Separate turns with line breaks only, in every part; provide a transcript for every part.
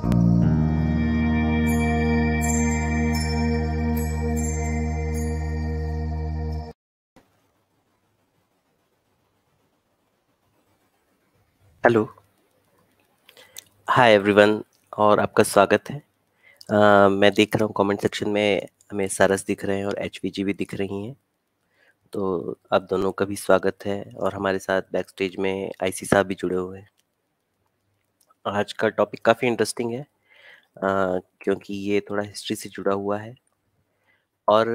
Hello hi everyone और आपका स्वागत है uh, मैं देख रहा हूँ कमेंट सेक्शन में हमें सरस दिख रहे हैं और एच भी दिख रही हैं तो आप दोनों का भी स्वागत है और हमारे साथ बैक स्टेज में आईसी साहब भी जुड़े हुए हैं आज का टॉपिक काफ़ी इंटरेस्टिंग है आ, क्योंकि ये थोड़ा हिस्ट्री से जुड़ा हुआ है और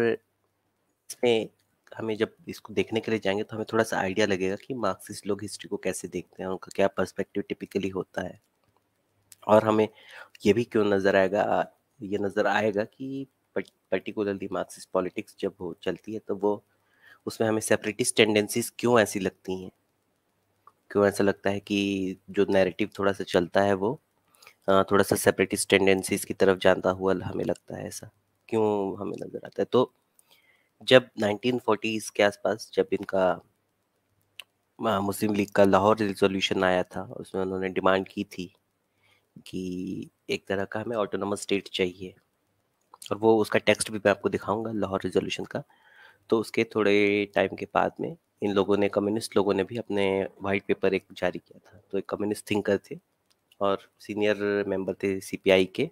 इसमें हमें जब इसको देखने के लिए जाएंगे तो हमें थोड़ा सा आइडिया लगेगा कि मार्क्सिस्ट लोग हिस्ट्री को कैसे देखते हैं उनका क्या पर्सपेक्टिव टिपिकली होता है और हमें ये भी क्यों नज़र आएगा ये नज़र आएगा कि पर्टिकुलरली मार्क्सिस्ट पॉलिटिक्स जब हो चलती है तो वो उसमें हमें सेपरेटिस्ट टेंडेंसीज क्यों ऐसी लगती हैं क्यों ऐसा लगता है कि जो नैरेटिव थोड़ा सा चलता है वो थोड़ा सा सेपरेटिस्ट टेंडेंसीज की तरफ जाता हुआ हमें लगता है ऐसा क्यों हमें नज़र आता है तो जब 1940s के आसपास जब इनका मुस्लिम लीग का लाहौर रिजोल्यूशन आया था उसमें उन्होंने डिमांड की थी कि एक तरह का हमें ऑटोनमस स्टेट चाहिए और वो उसका टेक्स्ट भी मैं आपको दिखाऊंगा लाहौर रिजोल्यूशन का तो उसके थोड़े टाइम के बाद में इन लोगों ने कम्युनिस्ट लोगों ने भी अपने वाइट पेपर एक जारी किया था तो एक कम्युनिस्ट थिंकर थे और सीनियर मेंबर थे सीपीआई के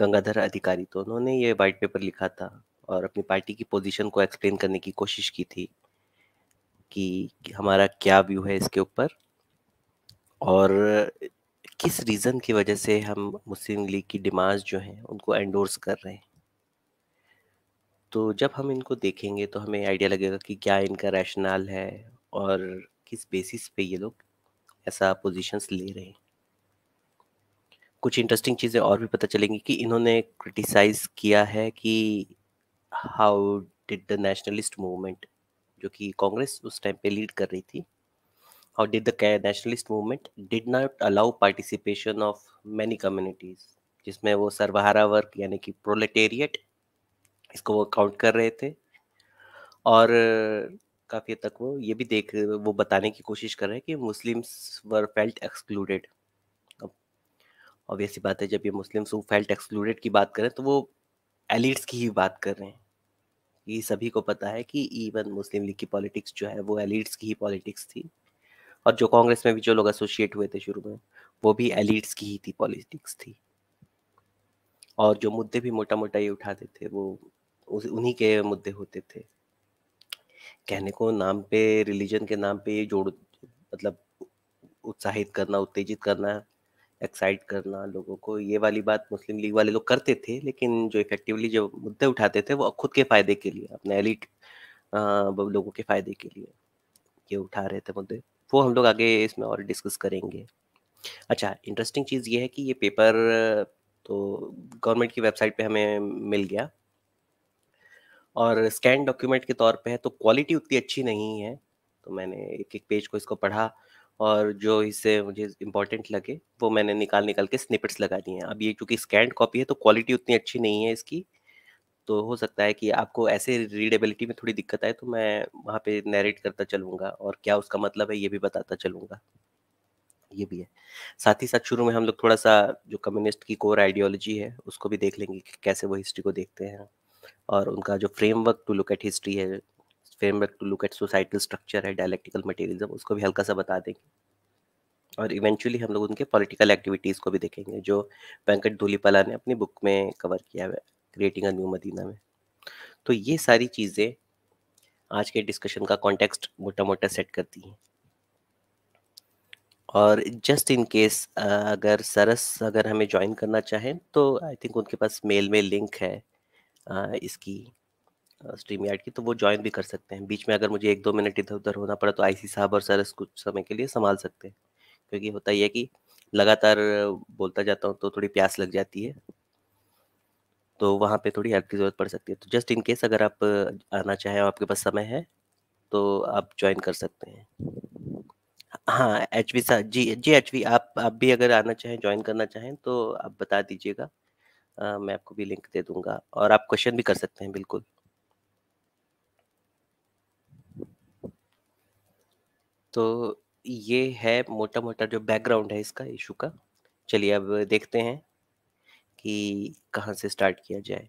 गंगाधर अधिकारी तो उन्होंने ये वाइट पेपर लिखा था और अपनी पार्टी की पोजीशन को एक्सप्लेन करने की कोशिश की थी कि, कि हमारा क्या व्यू है इसके ऊपर और किस रीज़न की वजह से हम मुस्लिम लीग की डिमांड जो हैं उनको एंडोर्स कर रहे हैं तो जब हम इनको देखेंगे तो हमें आइडिया लगेगा कि क्या इनका रैशनल है और किस बेसिस पे ये लोग ऐसा पोजीशंस ले रहे हैं कुछ इंटरेस्टिंग चीज़ें और भी पता चलेंगी कि इन्होंने क्रिटिसाइज किया है कि how did the nationalist movement जो कि कांग्रेस उस टाइम पे लीड कर रही थी how did the nationalist movement did not allow participation of many communities जिसमें वो सर्वहारा वर्ग यानी कि प्रोलेटेरिएट इसको वो काउंट कर रहे थे और काफ़ी हद तक वो ये भी देख वो बताने की कोशिश कर रहे हैं कि मुस्लिम्स वर फेल्ट एक्सक्लूडेड अब ऑब्वियसली बात है जब ये मुस्लिम्स वो फेल्ट एक्सक्लूडेड की बात करें तो वो एलिट्स की ही बात कर रहे हैं ये सभी को पता है कि इवन मुस्लिम लीग की पॉलिटिक्स जो है वो एलिट्स की ही पॉलिटिक्स थी और जो कांग्रेस में भी जो लोग एसोसिएट हुए थे शुरू में वो भी एलिट्स की ही थी पॉलिटिक्स थी और जो मुद्दे भी मोटा मोटा ये उठाते थे वो उन्हीं के मुद्दे होते थे कहने को नाम पे रिलीजन के नाम पे जोड़ मतलब उत्साहित करना उत्तेजित करना एक्साइट करना लोगों को ये वाली बात मुस्लिम लीग वाले लोग करते थे लेकिन जो इफेक्टिवली जो मुद्दे उठाते थे वो खुद के फायदे के लिए अपने एलिट लोगों के फायदे के लिए ये उठा रहे थे मुद्दे वो हम लोग आगे इसमें और डिस्कस करेंगे अच्छा इंटरेस्टिंग चीज़ ये है कि ये पेपर तो गवर्नमेंट की वेबसाइट पे हमें मिल गया और स्कैन डॉक्यूमेंट के तौर पे है तो क्वालिटी उतनी अच्छी नहीं है तो मैंने एक एक पेज को इसको पढ़ा और जो इससे मुझे इम्पोर्टेंट लगे वो मैंने निकाल निकाल के स्निपट्स लगा दिए हैं अब ये चूँकि स्कैंड कॉपी है तो क्वालिटी उतनी अच्छी नहीं है इसकी तो हो सकता है कि आपको ऐसे रीडेबिलिटी में थोड़ी दिक्कत आए तो मैं वहाँ पे नरेट करता चलूँगा और क्या उसका मतलब है ये भी बताता चलूँगा ये भी है साथ ही साथ शुरू में हम लोग थोड़ा सा जो कम्युनिस्ट की कोर आइडियोलॉजी है उसको भी देख लेंगे कि कैसे वो हिस्ट्री को देखते हैं और उनका जो framework to look at history है framework to look at societal structure है डायलेक्टिकल मटेरियलिज्म उसको भी हल्का सा बता देंगे और इवेंचुअली हम लोग उनके पॉलिटिकल एक्टिविटीज़ को भी देखेंगे जो वेंकट धोलीपाला ने अपनी बुक में कवर किया है क्रिएटिंग अ न्यू मदीना में तो ये सारी चीज़ें आज के डिस्कशन का कॉन्टेक्स्ट मोटा मोटा सेट करती हैं और जस्ट इन केस अगर सरस अगर हमें ज्वाइन करना चाहें तो आई थिंक उनके पास मेल में लिंक है इसकी स्ट्रीम यार्ड की तो वो ज्वाइन भी कर सकते हैं बीच में अगर मुझे एक दो मिनट इधर उधर होना पड़ा तो आईसी साहब और सर कुछ समय के लिए संभाल सकते हैं क्योंकि होता ही है कि लगातार बोलता जाता हूँ तो थोड़ी प्यास लग जाती है तो वहाँ पे थोड़ी हेल्प की ज़रूरत पड़ सकती है तो जस्ट इन केस अगर आप आना चाहें और आपके पास समय है तो आप ज्वाइन कर सकते हैं हाँ H V G G H V आप आप भी अगर आना चाहें ज्वाइन करना चाहें तो आप बता दीजिएगा आ, मैं आपको भी लिंक दे दूंगा और आप क्वेश्चन भी कर सकते हैं बिल्कुल तो ये है मोटा मोटा जो बैकग्राउंड है इसका इशू का चलिए अब देखते हैं कि कहाँ से स्टार्ट किया जाए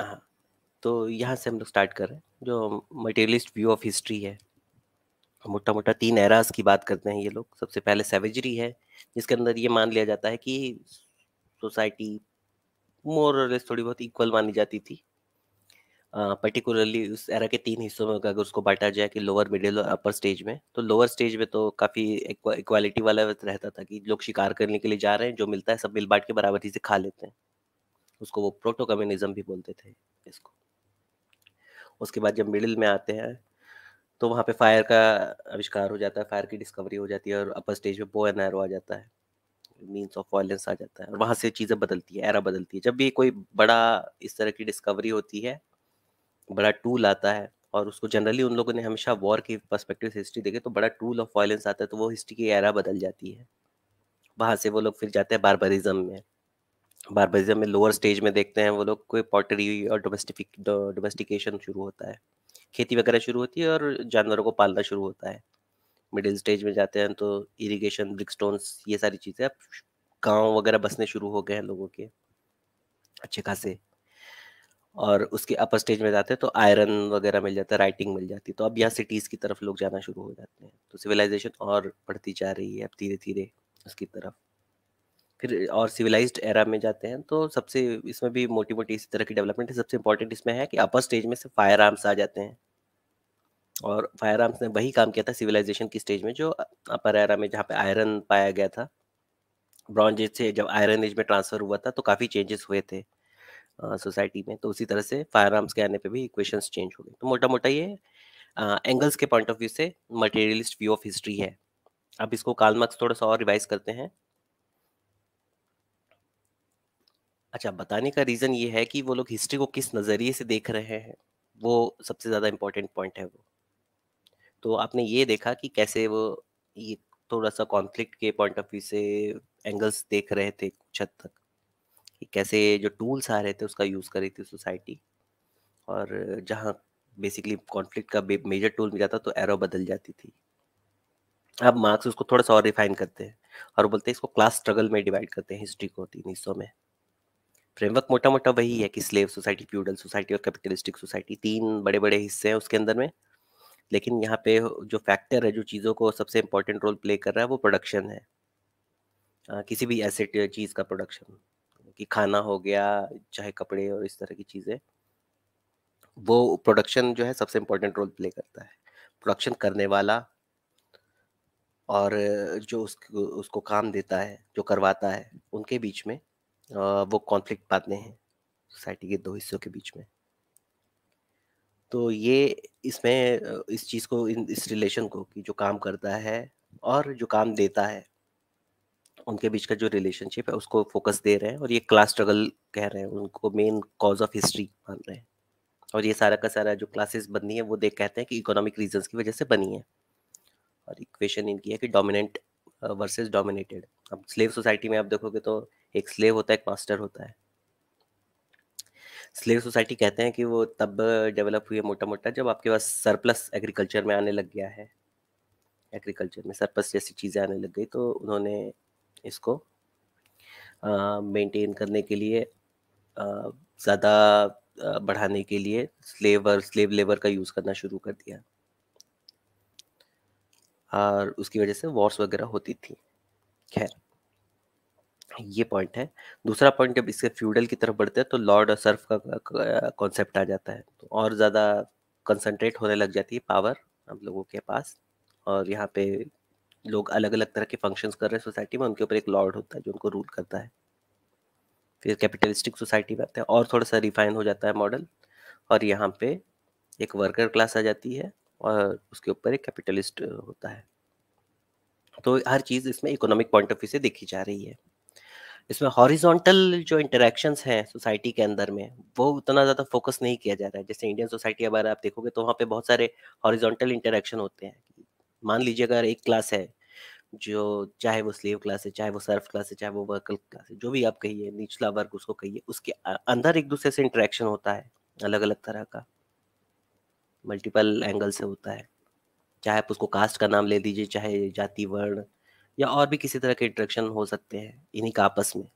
हाँ तो यहाँ से हम लोग स्टार्ट कर रहे हैं जो मटेरियलिस्ट व्यू ऑफ हिस्ट्री है मोटा मोटा तीन एराज की बात करते हैं ये लोग सबसे पहले सेवेजरी है जिसके अंदर ये मान लिया जाता है कि सोसाइटी मोर थोड़ी बहुत इक्वल मानी जाती थी पर्टिकुलरली उस एरा के तीन हिस्सों में अगर उसको बांटा जाए कि लोअर मिडिल और अपर स्टेज में तो लोअर स्टेज में तो काफ़ी इक्वालिटी वाला रहता था कि लोग शिकार करने के लिए जा रहे हैं जो मिलता है सब मिल बांट के बराबरी से खा लेते हैं उसको वो प्रोटो कम्युनिज्म भी बोलते थे इसको उसके बाद जब मिडिल में आते हैं तो वहाँ पे फायर का आविष्कार हो जाता है फायर की डिस्कवरी हो जाती है और अपर स्टेज पे बो एन एरो आ जाता है मीन्स ऑफ वायलेंस आ जाता है और वहाँ से चीज़ें बदलती है एरा बदलती है जब भी कोई बड़ा इस तरह की डिस्कवरी होती है बड़ा टूल आता है और उसको जनरली उन लोगों ने हमेशा वॉर की पर्सपेक्टिव से हिस्ट्री देखे तो बड़ा टूल ऑफ वायलेंस आता है तो वो हिस्ट्री की एरा बदल जाती है वहाँ से वो लोग फिर जाते हैं बारबरिज्म में बारबरिज्म में लोअर स्टेज में देखते हैं वो लोग कोई पॉटरी और डोमेस्टिक डोमेस्टिकेशन शुरू होता है खेती वगैरह शुरू होती है और जानवरों को पालना शुरू होता है मिडिल स्टेज में जाते हैं तो इरिगेशन ब्रिक स्टोन्स ये सारी चीज़ें अब गांव वगैरह बसने शुरू हो गए हैं लोगों के अच्छे खासे और उसके अपर स्टेज में जाते हैं तो आयरन वगैरह मिल जाता है राइटिंग मिल जाती है तो अब यहाँ सिटीज़ की तरफ लोग जाना शुरू हो जाते हैं तो सिविलाइजेशन और बढ़ती जा रही है अब धीरे धीरे उसकी तरफ फिर और सिविलाइज्ड एरा में जाते हैं तो सबसे इसमें भी मोटी मोटी इसी तरह की डेवलपमेंट है सबसे इम्पोर्टेंट इसमें है कि अपर स्टेज में से फायर आर्म्स आ जाते हैं और फायर आर्म्स ने वही काम किया था सिविलाइजेशन की स्टेज में जो अपर एरा में जहाँ पे आयरन पाया गया था ब्रॉन्ज एज से जब आयरन एज में ट्रांसफर हुआ था तो काफ़ी चेंजेस हुए थे सोसाइटी में तो उसी तरह से फायर आर्म्स के आने पर भी इक्वेशन चेंज हो गए तो मोटा मोटा ये एंगल्स के पॉइंट ऑफ व्यू से मटेरियलिस्ट व्यू ऑफ हिस्ट्री है अब इसको काल मार्क्स थोड़ा सा और रिवाइज करते हैं अच्छा बताने का रीज़न ये है कि वो लोग हिस्ट्री को किस नज़रिए से देख रहे हैं वो सबसे ज़्यादा इम्पोर्टेंट पॉइंट है वो तो आपने ये देखा कि कैसे वो ये थोड़ा सा कॉन्फ्लिक्ट के पॉइंट ऑफ व्यू से एंगल्स देख रहे थे कुछ हद तक कि कैसे जो टूल्स आ रहे थे उसका यूज़ कर रही थी सोसाइटी और जहाँ बेसिकली कॉन्फ्लिक्ट का मेजर टूल मिल जाता तो एरो बदल जाती थी अब मार्क्स उसको थोड़ा सा और रिफाइन करते हैं और बोलते हैं इसको क्लास स्ट्रगल में डिवाइड करते हैं हिस्ट्री को तीन हिस्सों में फ्रेमवर्क मोटा मोटा वही है कि स्लेव सोसाइटी फ्यूडल सोसाइटी और कैपिटलिस्टिक सोसाइटी तीन बड़े बड़े हिस्से हैं उसके अंदर में लेकिन यहाँ पे जो फैक्टर है जो चीज़ों को सबसे इम्पोर्टेंट रोल प्ले कर रहा है वो प्रोडक्शन है आ, किसी भी एसेट चीज़ का प्रोडक्शन कि खाना हो गया चाहे कपड़े और इस तरह की चीज़ें वो प्रोडक्शन जो है सबसे इम्पोर्टेंट रोल प्ले करता है प्रोडक्शन करने वाला और जो उसको उसको काम देता है जो करवाता है उनके बीच में वो कॉन्फ्लिक्ट पाते हैं सोसाइटी के दो हिस्सों के बीच में तो ये इसमें इस चीज़ को इन इस रिलेशन को कि जो काम करता है और जो काम देता है उनके बीच का जो रिलेशनशिप है उसको फोकस दे रहे हैं और ये क्लास स्ट्रगल कह रहे हैं उनको मेन कॉज ऑफ हिस्ट्री मान रहे हैं और ये सारा का सारा जो क्लासेस बनी है वो देख कहते हैं कि इकोनॉमिक रीजंस की वजह से बनी है और इक्वेशन इनकी है कि डोमिनेंट वर्सेस डोमिनेटेड अब स्लेव सोसाइटी में आप देखोगे तो एक स्लेव होता है एक मास्टर होता है स्लेव सोसाइटी कहते हैं कि वो तब डेवलप हुई है मोटा मोटा जब आपके पास सरप्लस एग्रीकल्चर में आने लग गया है एग्रीकल्चर में सरप्लस जैसी चीज़ें आने लग गई तो उन्होंने इसको मेंटेन करने के लिए ज़्यादा बढ़ाने के लिए स्लेवर स्लेव लेबर का यूज़ करना शुरू कर दिया और उसकी वजह से वॉर्स वगैरह होती थी खैर ये पॉइंट है दूसरा पॉइंट जब इसके फ्यूडल की तरफ बढ़ते हैं तो लॉर्ड और सर्फ का कॉन्सेप्ट आ जाता है तो और ज़्यादा कंसनट्रेट होने लग जाती है पावर हम लोगों के पास और यहाँ पे लोग अलग अलग तरह के फंक्शंस कर रहे हैं सोसाइटी में उनके ऊपर एक लॉर्ड होता है जो उनको रूल करता है फिर कैपिटलिस्टिक सोसाइटी में आते हैं और थोड़ा सा रिफाइन हो जाता है मॉडल और यहाँ पे एक वर्कर क्लास आ जाती है और उसके ऊपर एक कैपिटलिस्ट होता है तो हर चीज़ इसमें इकोनॉमिक पॉइंट ऑफ व्यू से देखी जा रही है इसमें हॉरिजॉन्टल जो इंटरेक्शंस हैं सोसाइटी के अंदर में वो उतना ज़्यादा फोकस नहीं किया जा रहा है जैसे इंडियन सोसाइटी अगर आप देखोगे तो वहाँ पे बहुत सारे हॉरिजॉन्टल इंटरेक्शन होते हैं मान लीजिए अगर एक क्लास है जो चाहे वो स्लेव क्लास है चाहे वो सर्फ क्लास है चाहे वो वर्कल क्लास है जो भी आप कहिए निचला वर्ग उसको कहिए उसके अंदर एक दूसरे से इंटरेक्शन होता है अलग अलग तरह का मल्टीपल एंगल से होता है चाहे आप उसको कास्ट का नाम ले दीजिए चाहे जाति वर्ण या और भी किसी तरह के इंटरेक्शन हो सकते हैं इन्हीं का आपस में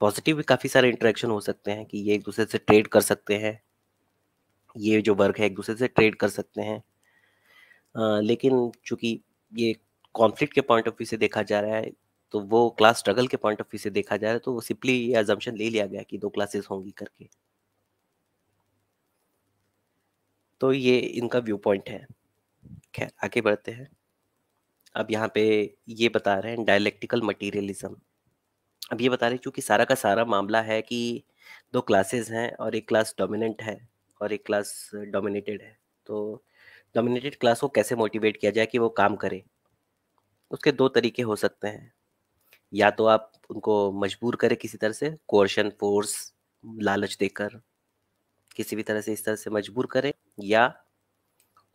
पॉजिटिव भी काफ़ी सारे इंट्रेक्शन हो सकते हैं कि ये एक दूसरे से ट्रेड कर सकते हैं ये जो वर्क है एक दूसरे से ट्रेड कर सकते हैं आ, लेकिन चूंकि ये कॉन्फ्लिक्ट के पॉइंट ऑफ व्यू से देखा जा रहा है तो वो क्लास स्ट्रगल के पॉइंट ऑफ व्यू से देखा जा रहा है तो वो सिंपली ये एजम्पन ले लिया गया कि दो क्लासेस होंगी करके तो ये इनका व्यू पॉइंट है खैर आगे बढ़ते हैं अब यहाँ पे ये बता रहे हैं डायलेक्टिकल मटीरियलिज्म अब ये बता रहे हैं चूँकि सारा का सारा मामला है कि दो क्लासेस हैं और एक क्लास डोमिनेंट है और एक क्लास डोमिनेटेड है तो डोमिनेटेड क्लास को कैसे मोटिवेट किया जाए कि वो काम करे उसके दो तरीके हो सकते हैं या तो आप उनको मजबूर करें किसी तरह से कोर्शन फोर्स लालच देकर किसी भी तरह से इस तरह से मजबूर करें या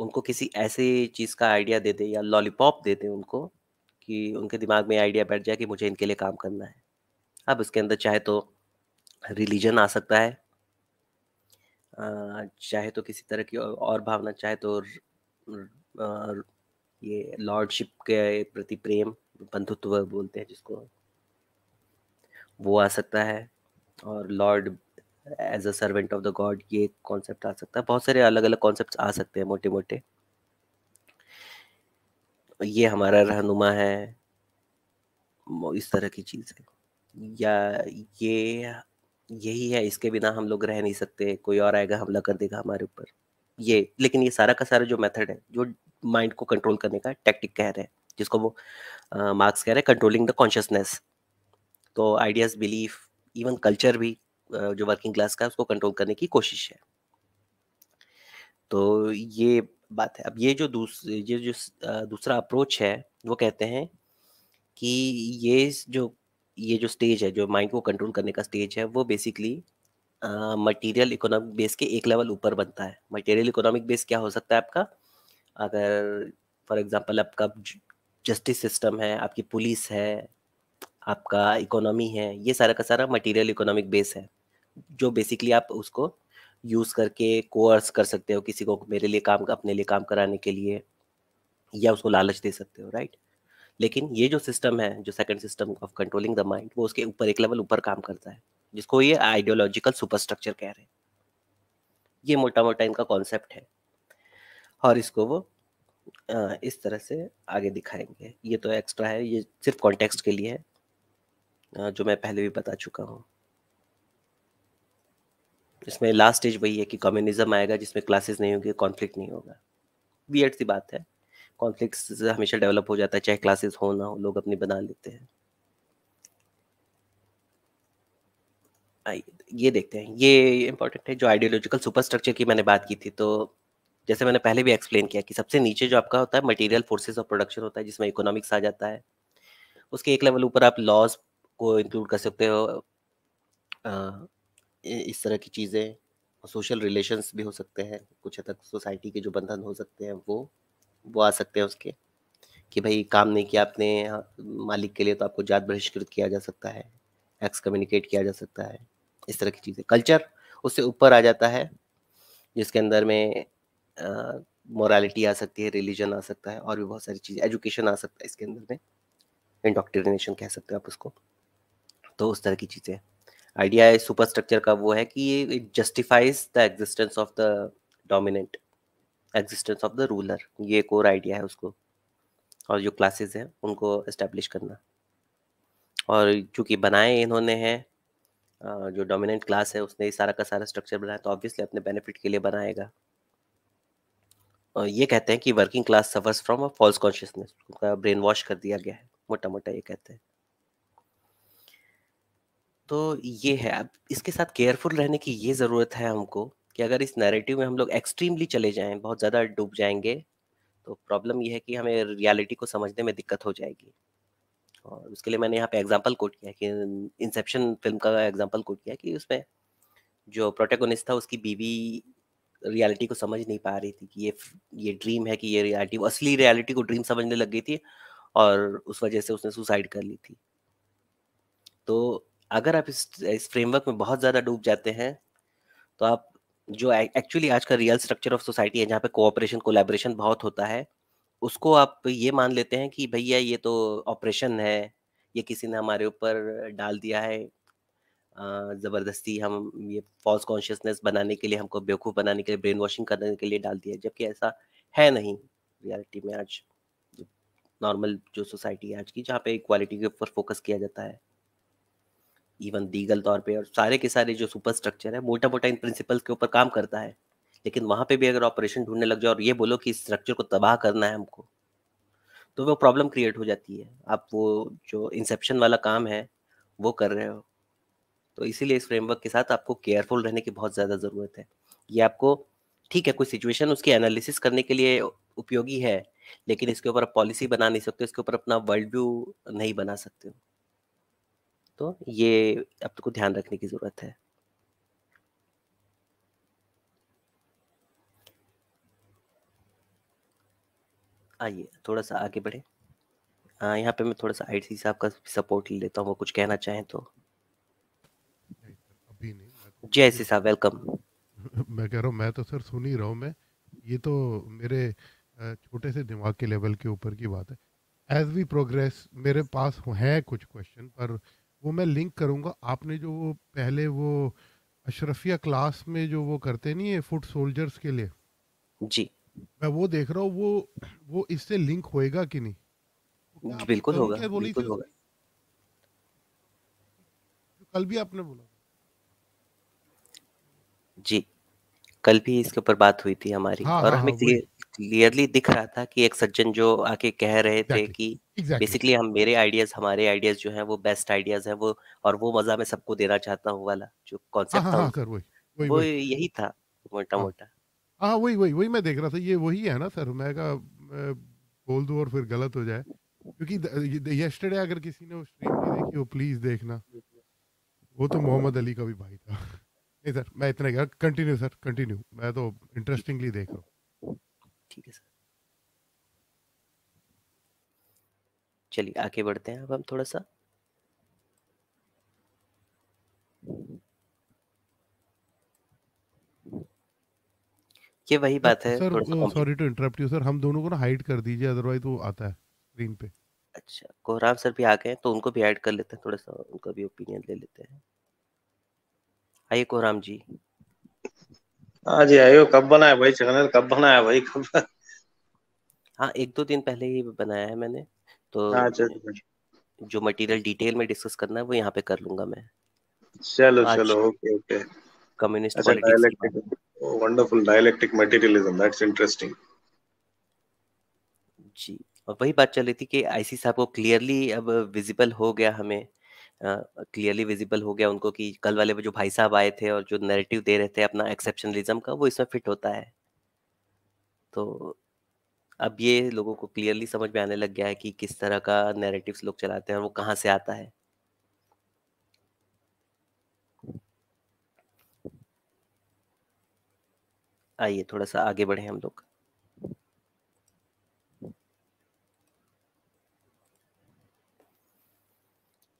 उनको किसी ऐसे चीज़ का आइडिया दे दें या लॉलीपॉप दे दें उनको कि उनके दिमाग में आइडिया बैठ जाए कि मुझे इनके लिए काम करना है अब उसके अंदर चाहे तो रिलीजन आ सकता है चाहे तो किसी तरह की और भावना चाहे तो ये लॉर्डशिप के प्रति प्रेम बंधुत्व बोलते हैं जिसको वो आ सकता है और lord as a servant of the god ये कॉन्सेप्ट आ सकता है बहुत सारे अलग अलग कॉन्सेप्ट आ सकते हैं मोटे मोटे ये हमारा रहनुमा है इस तरह की चीज़ है या ये यही है इसके बिना हम लोग रह नहीं सकते कोई और आएगा हमला कर देगा हमारे ऊपर ये लेकिन ये सारा का सारा जो मेथड है जो माइंड को कंट्रोल करने का टैक्टिक कह रहे हैं जिसको वो मार्क्स कह रहे हैं कंट्रोलिंग द कॉन्शियसनेस तो आइडियाज़ बिलीफ इवन कल्चर भी जो वर्किंग क्लास का उसको कंट्रोल करने की कोशिश है तो ये बात है अब ये जो दूस ये जो दूसरा अप्रोच है वो कहते हैं कि ये जो ये जो स्टेज है जो माइंड को कंट्रोल करने का स्टेज है वो बेसिकली मटेरियल इकोनॉमिक बेस के एक लेवल ऊपर बनता है मटेरियल इकोनॉमिक बेस क्या हो सकता है आपका अगर फॉर एग्जांपल आपका जस्टिस सिस्टम है आपकी पुलिस है आपका इकोनॉमी है ये सारा का सारा मटेरियल इकोनॉमिक बेस है जो बेसिकली आप उसको यूज़ करके कोर्स कर सकते हो किसी को मेरे लिए काम अपने लिए काम कराने के लिए या उसको लालच दे सकते हो राइट लेकिन ये जो सिस्टम है जो second system of controlling the mind वो उसके ऊपर एक लेवल ऊपर काम करता है जिसको ये आइडियोलॉजिकल सुपरस्ट्रक्चर कह रहे हैं ये मोटा मोटा इनका कॉन्सेप्ट है और इसको वो इस तरह से आगे दिखाएंगे ये तो एक्स्ट्रा है ये सिर्फ कॉन्टेक्स्ट के लिए है जो मैं पहले भी बता चुका हूँ इसमें लास्ट स्टेज वही है कि कम्युनिज्म आएगा जिसमें क्लासेस नहीं होंगे कॉन्फ्लिक्ट नहीं होगा एड सी बात है कॉन्फ्लिक्ट हमेशा डेवलप हो जाता है चाहे क्लासेस हो ना हो लोग अपनी बना लेते हैं ये देखते हैं ये इंपॉर्टेंट है जो आइडियोलॉजिकल सुपरस्ट्रक्चर की मैंने बात की थी तो जैसे मैंने पहले भी एक्सप्लेन किया कि सबसे नीचे जो आपका होता है मटेरियल फोर्सेस ऑफ प्रोडक्शन होता है जिसमें इकोनॉमिक्स आ जाता है उसके एक लेवल ऊपर आप लॉज को इंक्लूड कर सकते हो इस तरह की चीज़ें और सोशल रिलेशंस भी हो सकते हैं कुछ हद तक सोसाइटी के जो बंधन हो सकते हैं वो वो आ सकते हैं उसके कि भाई काम नहीं किया आपने हाँ, मालिक के लिए तो आपको जात बहिष्कृत किया जा सकता है एक्स कम्युनिकेट किया जा सकता है इस तरह की चीज़ें कल्चर उससे ऊपर आ जाता है जिसके अंदर में मोरालिटी आ सकती है रिलीजन आ सकता है और भी बहुत सारी चीज़ें एजुकेशन आ सकता है इसके अंदर में इंडोक्ट्रिनेशन कह सकते हैं आप उसको तो उस तरह की चीज़ें आइडिया है सुपर स्ट्रक्चर का वो है कि ये it justifies the existence of the dominant existence of the ruler ये एक और आइडिया है उसको और जो क्लासेस हैं उनको इस्टेब्लिश करना और चूंकि बनाए इन्होंने हैं जो डोमिनेंट क्लास है उसने ही सारा का सारा स्ट्रक्चर बनाया तो ऑब्वियसली अपने बेनिफिट के लिए बनाएगा और ये कहते हैं कि working class suffers from a false consciousness उनका ब्रेन वॉश कर दिया गया है मोटा मोटा ये कहते हैं तो ये है अब इसके साथ केयरफुल रहने की ये ज़रूरत है हमको कि अगर इस नैरेटिव में हम लोग एक्सट्रीमली चले जाएं बहुत ज़्यादा डूब जाएंगे तो प्रॉब्लम ये है कि हमें रियलिटी को समझने में दिक्कत हो जाएगी और उसके लिए मैंने यहाँ पे एग्जांपल कोट किया कि इंसेप्शन फिल्म का एग्जांपल कोट किया कि उसमें जो प्रोटेगोनिस्ट था उसकी बीवी रियलिटी को समझ नहीं पा रही थी कि ये ये ड्रीम है कि ये रियलिटी असली रियलिटी को ड्रीम समझने लग गई थी और उस वजह से उसने सुसाइड कर ली थी तो अगर आप इस इस फ्रेमवर्क में बहुत ज़्यादा डूब जाते हैं तो आप जो एक्चुअली आज का रियल स्ट्रक्चर ऑफ सोसाइटी है जहाँ पे कोऑपरेशन कोलेबोरेशन बहुत होता है उसको आप ये मान लेते हैं कि भैया ये तो ऑपरेशन है ये किसी ने हमारे ऊपर डाल दिया है ज़बरदस्ती हम ये फॉल्स कॉन्शियसनेस बनाने के लिए हमको बेवकूफ़ बनाने के लिए ब्रेन वॉशिंग करने के लिए डाल दिया है जबकि ऐसा है नहीं रियलिटी में आज नॉर्मल जो सोसाइटी है आज की जहाँ पे इक्वालिटी के ऊपर फोकस किया जाता है इवन लीगल तौर पे और सारे के सारे जो सुपर स्ट्रक्चर है मोटा मोटा इन प्रिंसिपल्स के ऊपर काम करता है लेकिन वहाँ पे भी अगर ऑपरेशन ढूंढने लग जाओ और ये बोलो कि इस स्ट्रक्चर को तबाह करना है हमको तो वो प्रॉब्लम क्रिएट हो जाती है आप वो जो इंसेप्शन वाला काम है वो कर रहे हो तो इसीलिए इस फ्रेमवर्क के साथ आपको केयरफुल रहने की बहुत ज़्यादा ज़रूरत है ये आपको ठीक है कोई सिचुएशन उसकी एनालिसिस करने के लिए उपयोगी है लेकिन इसके ऊपर आप पॉलिसी बना नहीं सकते इसके ऊपर अपना वर्ल्ड व्यू नहीं बना सकते हो तो ये आपको तो ध्यान रखने की ज़रूरत है आइए थोड़ा सा आगे बढ़े आ, यहाँ पे मैं थोड़ा सा आईटी साहब का सपोर्ट ले लेता हूँ वो कुछ कहना चाहें तो,
तो
जय सी साहब वेलकम
मैं कह रहा हूँ मैं तो सर सुन ही रहा हूँ मैं ये तो मेरे छोटे से दिमाग के लेवल के ऊपर की बात है एज वी प्रोग्रेस मेरे पास हैं कुछ क्वेश्चन पर वो मैं लिंक करूँगा आपने जो वो पहले वो अशरफिया क्लास में जो वो करते नहीं है फुट सोल्जर्स के लिए जी मैं वो देख रहा हूँ वो वो इससे लिंक होएगा कि
नहीं बिल्कुल होगा बिल्कुल होगा
कल भी आपने बोला
जी कल भी इसके ऊपर बात हुई थी हमारी हाँ, और हाँ, हमें हाँ, क्लियरली दिख रहा था कि एक सज्जन जो आके कह रहे exactly. थे कि बेसिकली exactly. हम मेरे आइडियाज हमारे आइडियाज जो हैं वो बेस्ट आइडियाज हैं वो और वो मजा मैं सबको देना चाहता हूँ वाला जो कॉन्सेप्ट हाँ, हाँ, था हाँ, सर वही वही, वो वही, यही था मोटा हाँ। मोटा
हाँ वही वही वही मैं देख रहा था ये वही है ना सर मैं का बोल दू और फिर गलत हो जाए क्योंकि यस्टरडे अगर किसी ने उस स्ट्रीम नहीं देखी वो प्लीज देखना वो तो मोहम्मद अली का भी भाई था नहीं सर मैं इतना कंटिन्यू सर कंटिन्यू मैं तो इंटरेस्टिंगली देख रहा हूँ ठीक है सर
चलिए आगे बढ़ते हैं अब हम थोड़ा सा ये वही बात है sir sorry
to interrupt you sir हम दोनों को ना हाइड कर दीजिए अदरवाइज वो आता है स्क्रीन पे अच्छा
कोहराम सर भी आ गए तो उनको भी ऐड कर लेते हैं थोड़ा सा उनका भी ओपिनियन ले लेते हैं आइए कोहराम जी
हाँ जी आयो कब बनाया भाई चैनल कब बनाया भाई कब
हाँ एक दो दिन पहले ही बनाया है मैंने तो हाँ, अच्छा, अच्छा। जो मटेरियल डिटेल में डिस्कस करना है वो यहाँ पे कर लूंगा मैं
चलो चलो ओके ओके कम्युनिस्ट अच्छा dialectic wonderful dialectic materialism that's interesting
जी और वही बात चल रही थी कि आईसी साहब को क्लियरली अब विजिबल हो गया हमें क्लियरली विजिबल हो गया उनको कि कल वाले जो भाई साहब आए थे और जो नैरेटिव दे रहे थे अपना एक्सेप्शनलिज्म का वो इसमें फिट होता है तो अब ये लोगों को क्लियरली समझ में आने लग गया है कि किस तरह का नैरेटिव लोग चलाते हैं और वो कहाँ से आता है आइए थोड़ा सा आगे बढ़े हम लोग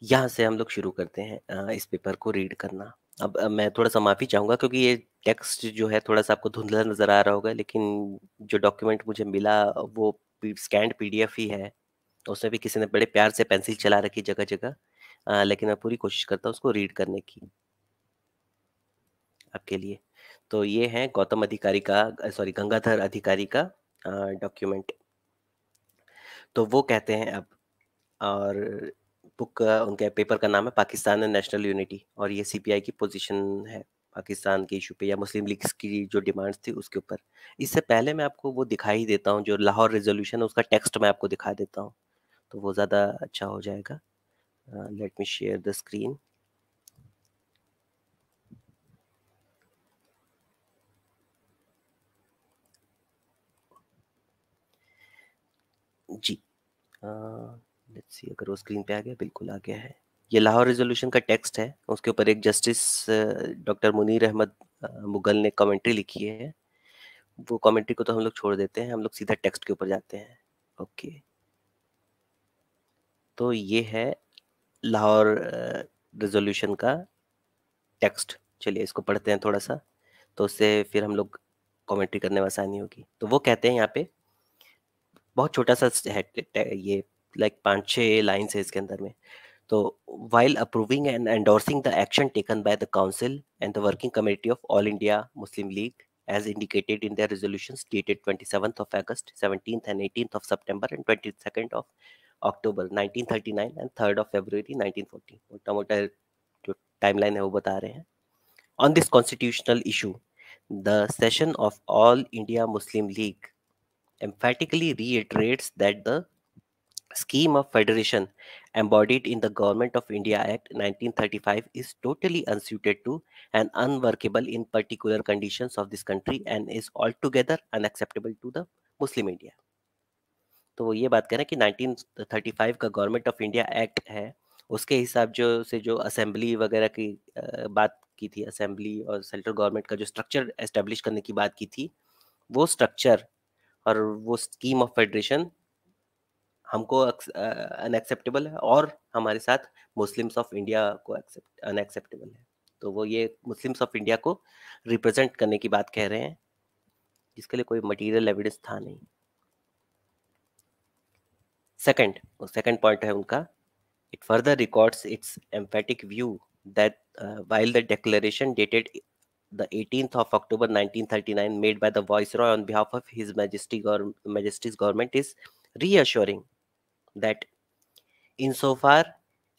यहाँ से हम लोग शुरू करते हैं इस पेपर को रीड करना अब मैं थोड़ा सा माफ़ी चाहूँगा क्योंकि ये टेक्स्ट जो है थोड़ा सा आपको धुंधला नज़र आ रहा होगा लेकिन जो डॉक्यूमेंट मुझे मिला वो स्कैंड एफ ही है उसमें भी किसी ने बड़े प्यार से पेंसिल चला रखी जगह जगह लेकिन मैं पूरी कोशिश करता हूँ उसको रीड करने की आपके लिए तो ये है गौतम अधिकारी का सॉरी गंगाधर अधिकारी का डॉक्यूमेंट तो वो कहते हैं अब और बुक उनके पेपर का नाम है पाकिस्तान एंड नेशनल यूनिटी और ये सीपीआई की पोजीशन है पाकिस्तान के इशू पे या मुस्लिम लीग की जो डिमांड्स थी उसके ऊपर इससे पहले मैं आपको वो दिखा ही देता हूँ जो लाहौर रेजोल्यूशन है उसका टेक्स्ट मैं आपको दिखा देता हूँ तो वो ज़्यादा अच्छा हो जाएगा let me share the screen जी लेट्स सी अगर वो स्क्रीन पे आ गया बिल्कुल आ गया है ये लाहौर रेजोल्यूशन का टेक्स्ट है उसके ऊपर एक जस्टिस डॉक्टर मुनीर अहमद मुगल ने कमेंट्री लिखी है वो कमेंट्री को तो हम लोग छोड़ देते हैं हम लोग सीधा टेक्स्ट के ऊपर जाते हैं ओके तो ये है लाहौर रेजोल्यूशन का टेक्स्ट चलिए इसको पढ़ते हैं थोड़ा सा तो उससे फिर हम लोग कमेंट्री करने में आसानी होगी तो वो कहते हैं यहाँ पे बहुत छोटा सा है ये लाइक पाँच छः लाइन्स है इसके अंदर में तो while approving and endorsing the action taken by the council and the working committee of all India Muslim League as as indicated in their resolutions dated 27th of August, 17th and 18th of September, and 22nd of October 1939 and 3rd of February 1940. मोटा मोटा जो time line है वो बता रहे हैं on this constitutional issue the session of all India Muslim League emphatically reiterates that the scheme of federation embodied in the Government of India Act 1935 is totally unsuited to and unworkable in particular conditions of this country and is altogether unacceptable to the Muslim India. तो वो ये बात करें कि 1935 का government of India act है उसके हिसाब जो से जो असेंबली वगैरह की बात की थी असेंबली और सेंट्रल गवर्नमेंट का जो स्ट्रक्चर एस्टेब्लिश करने की बात की थी वो स्ट्रक्चर और वो स्कीम ऑफ फेडरेशन हमको अनएक्सेप्टेबल है और हमारे साथ मुस्लिम्स ऑफ इंडिया को अनएक्सेप्टेबल है तो वो ये मुस्लिम्स ऑफ इंडिया को रिप्रेजेंट करने की बात कह रहे हैं इसके लिए कोई मटेरियल एविडेंस था नहीं सेकंड सेकंड पॉइंट है उनका it further records its emphatic view that while the declaration dated the eighteenth of October 1939 made by the viceroy on behalf of his majesty majesty's government is that insofar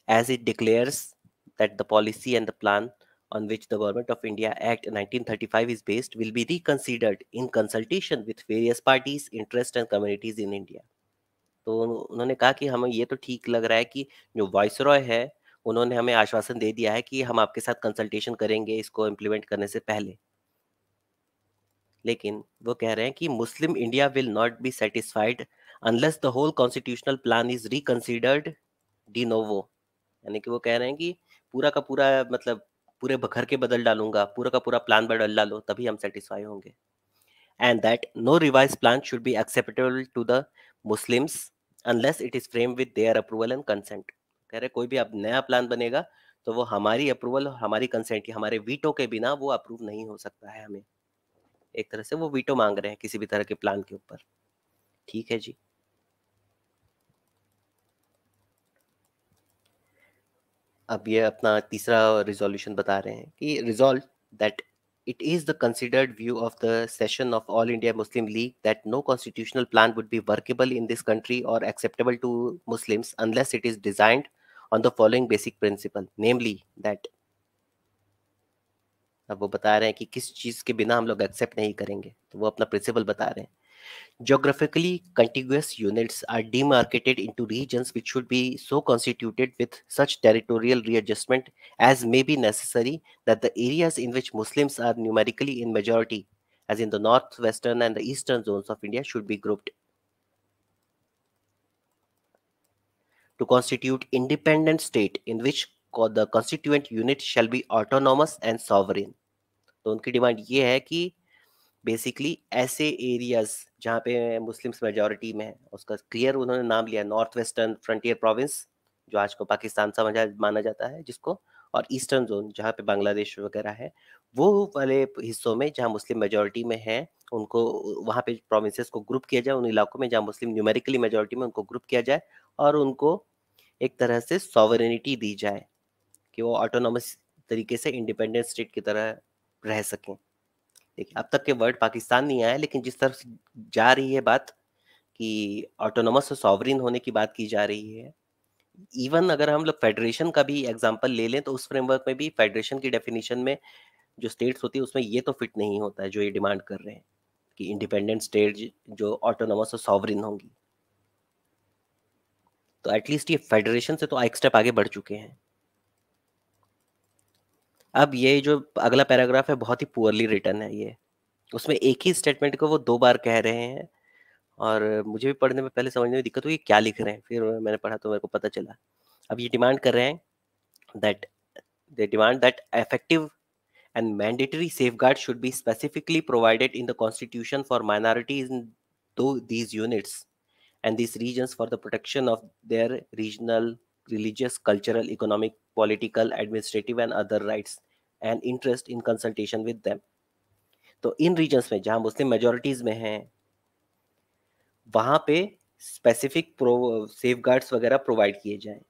as it declares that the policy and the plan on which the Government of India Act 1935 is based will be reconsidered in consultation with various parties, interests and communities in India. तो उन्होंने कहा कि हमें ये तो ठीक लग रहा है कि जो वॉइस रॉय है उन्होंने हमें आश्वासन दे दिया है कि हम आपके साथ कंसल्टेशन करेंगे इसको इम्प्लीमेंट करने से पहले लेकिन वो कह रहे हैं कि Muslim India will not be satisfied unless the whole constitutional plan is reconsidered de novo यानी कि वो कह रहे हैं कि पूरा का पूरा मतलब पूरे घर के बदल डालूंगा पूरा का पूरा प्लान बदल डालो तभी हम सेटिस्फाई होंगे and that no revise plan should be acceptable to the Muslims unless it is frame with their approval and consent कह रहे कोई भी अब नया प्लान बनेगा तो वो हमारी अप्रूवल हमारी कंसेंट हमारे वीटो के बिना वो अप्रूव नहीं हो सकता है हमें एक तरह से वो वीटो मांग रहे हैं किसी भी तरह के प्लान के ऊपर ठीक है जी अब ये अपना तीसरा रिजोल्यूशन बता रहे हैं कि resolve that it is the considered view of the session of all India Muslim League that no constitutional plan would be workable in this country or acceptable to Muslims unless it is designed on the following basic principle namely that अब वो बता रहे हैं कि किस चीज के बिना हम लोग एक्सेप्ट नहीं करेंगे तो वो अपना प्रिंसिपल बता रहे हैं Geographically, contiguous units are demarcated into regions which should be so constituted with such territorial readjustment as may be necessary that the areas in which Muslims are numerically in majority, as in the northwestern and the eastern zones of India, should be grouped. To constitute independent state in which the constituent unit shall be autonomous and sovereign. So, उनकी demand ये है कि basically ऐसे areas जहाँ पे Muslims majority में है उसका क्लियर उन्होंने नाम लिया नॉर्थ वेस्टर्न फ्रंटियर प्रोविंस जो आज को पाकिस्तान समझा माना जाता है जिसको और ईस्टर्न जोन जहाँ पे बांग्लादेश वगैरह है वो वाले हिस्सों में जहाँ मुस्लिम मेजोरिटी में है उनको वहाँ पे प्रोविंसेस को ग्रुप किया जाए उन इलाकों में जहाँ मुस्लिम न्यूमेरिकली मेजोरिटी में उनको ग्रुप किया जाए और उनको एक तरह से सॉवरिटी दी जाए कि वो ऑटोनोमस तरीके से इंडिपेंडेंट स्टेट की तरह रह सकें देखिए अब तक के वर्ड पाकिस्तान नहीं आया लेकिन जिस तरफ जा रही है बात कि ऑटोनोमस और सॉवरिन होने की बात की जा रही है इवन अगर हम लोग फेडरेशन का भी एग्जाम्पल ले लें तो उस फ्रेमवर्क में भी फेडरेशन की डेफिनेशन में जो स्टेट्स होती है उसमें ये तो फिट नहीं होता है जो ये डिमांड कर रहे हैं कि इंडिपेंडेंट स्टेट जो ऑटोनोमस और सॉवरिन होंगी तो एटलीस्ट ये फेडरेशन से तो एक स्टेप आगे बढ़ चुके हैं अब ये जो अगला पैराग्राफ है बहुत ही पुअरली रिटर्न है ये उसमें एक ही स्टेटमेंट को वो दो बार कह रहे हैं और मुझे भी पढ़ने में पहले समझने में दिक्कत हुई क्या लिख रहे हैं फिर मैंने पढ़ा तो मेरे को पता चला अब ये डिमांड कर रहे हैं that they demand that effective and mandatory safeguard should be specifically provided in the constitution for minority in do these units and this region for the protection of their regional religious, cultural, economic, political, administrative and other rights and interest in consultation with them. तो इन regions में जहां मुस्लिम majorities में हैं वहां पे specific safeguards वगैरह provide किए जाए